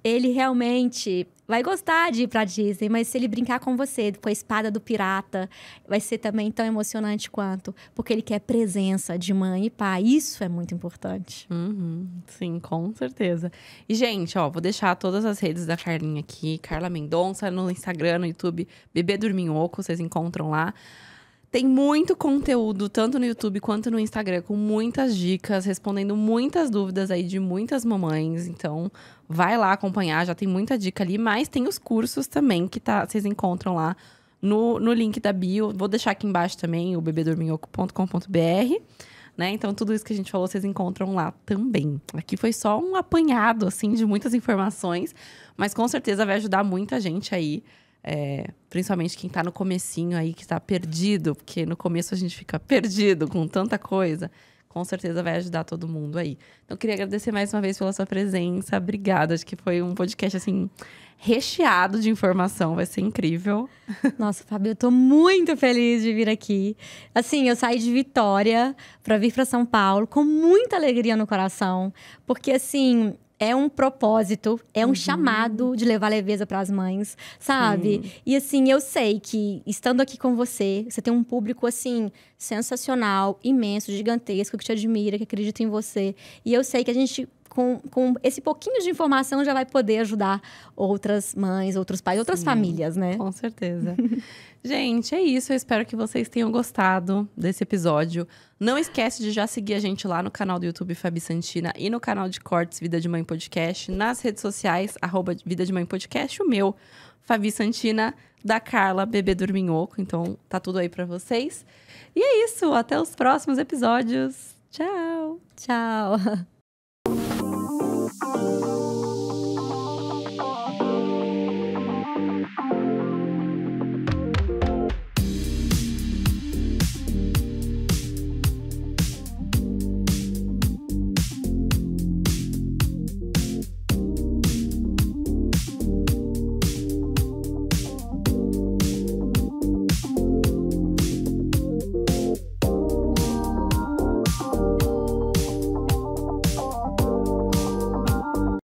ele realmente vai gostar de ir pra Disney, mas se ele brincar com você, com a espada do pirata, vai ser também tão emocionante quanto. Porque ele quer presença de mãe e pai. Isso é muito importante. Uhum, sim, com certeza. E, gente, ó, vou deixar todas as redes da Carlinha aqui. Carla Mendonça, no Instagram, no YouTube, Bebê Dorminhoco, vocês encontram lá. Tem muito conteúdo, tanto no YouTube quanto no Instagram, com muitas dicas, respondendo muitas dúvidas aí de muitas mamães. Então, vai lá acompanhar, já tem muita dica ali, mas tem os cursos também que tá, vocês encontram lá no, no link da bio. Vou deixar aqui embaixo também o bebedorminhoco.com.br. Né? Então, tudo isso que a gente falou, vocês encontram lá também. Aqui foi só um apanhado, assim, de muitas informações, mas com certeza vai ajudar muita gente aí é, principalmente quem está no comecinho aí, que está perdido, porque no começo a gente fica perdido com tanta coisa, com certeza vai ajudar todo mundo aí. Então, queria agradecer mais uma vez pela sua presença. Obrigada. Acho que foi um podcast, assim, recheado de informação. Vai ser incrível. Nossa, Fábio, eu tô muito feliz de vir aqui. Assim, eu saí de Vitória para vir para São Paulo com muita alegria no coração, porque assim, é um propósito, é um uhum. chamado de levar leveza para as mães, sabe? Sim. E assim, eu sei que estando aqui com você, você tem um público assim sensacional, imenso, gigantesco que te admira, que acredita em você. E eu sei que a gente com, com esse pouquinho de informação já vai poder ajudar outras mães, outros pais, outras Sim, famílias, né? Com certeza. gente, é isso. Eu espero que vocês tenham gostado desse episódio. Não esquece de já seguir a gente lá no canal do YouTube Fabi Santina e no canal de cortes Vida de Mãe Podcast, nas redes sociais, arroba Vida de Mãe Podcast, o meu, Fabi Santina, da Carla Bebê Dorminhoco. Então, tá tudo aí para vocês. E é isso. Até os próximos episódios. Tchau. Tchau.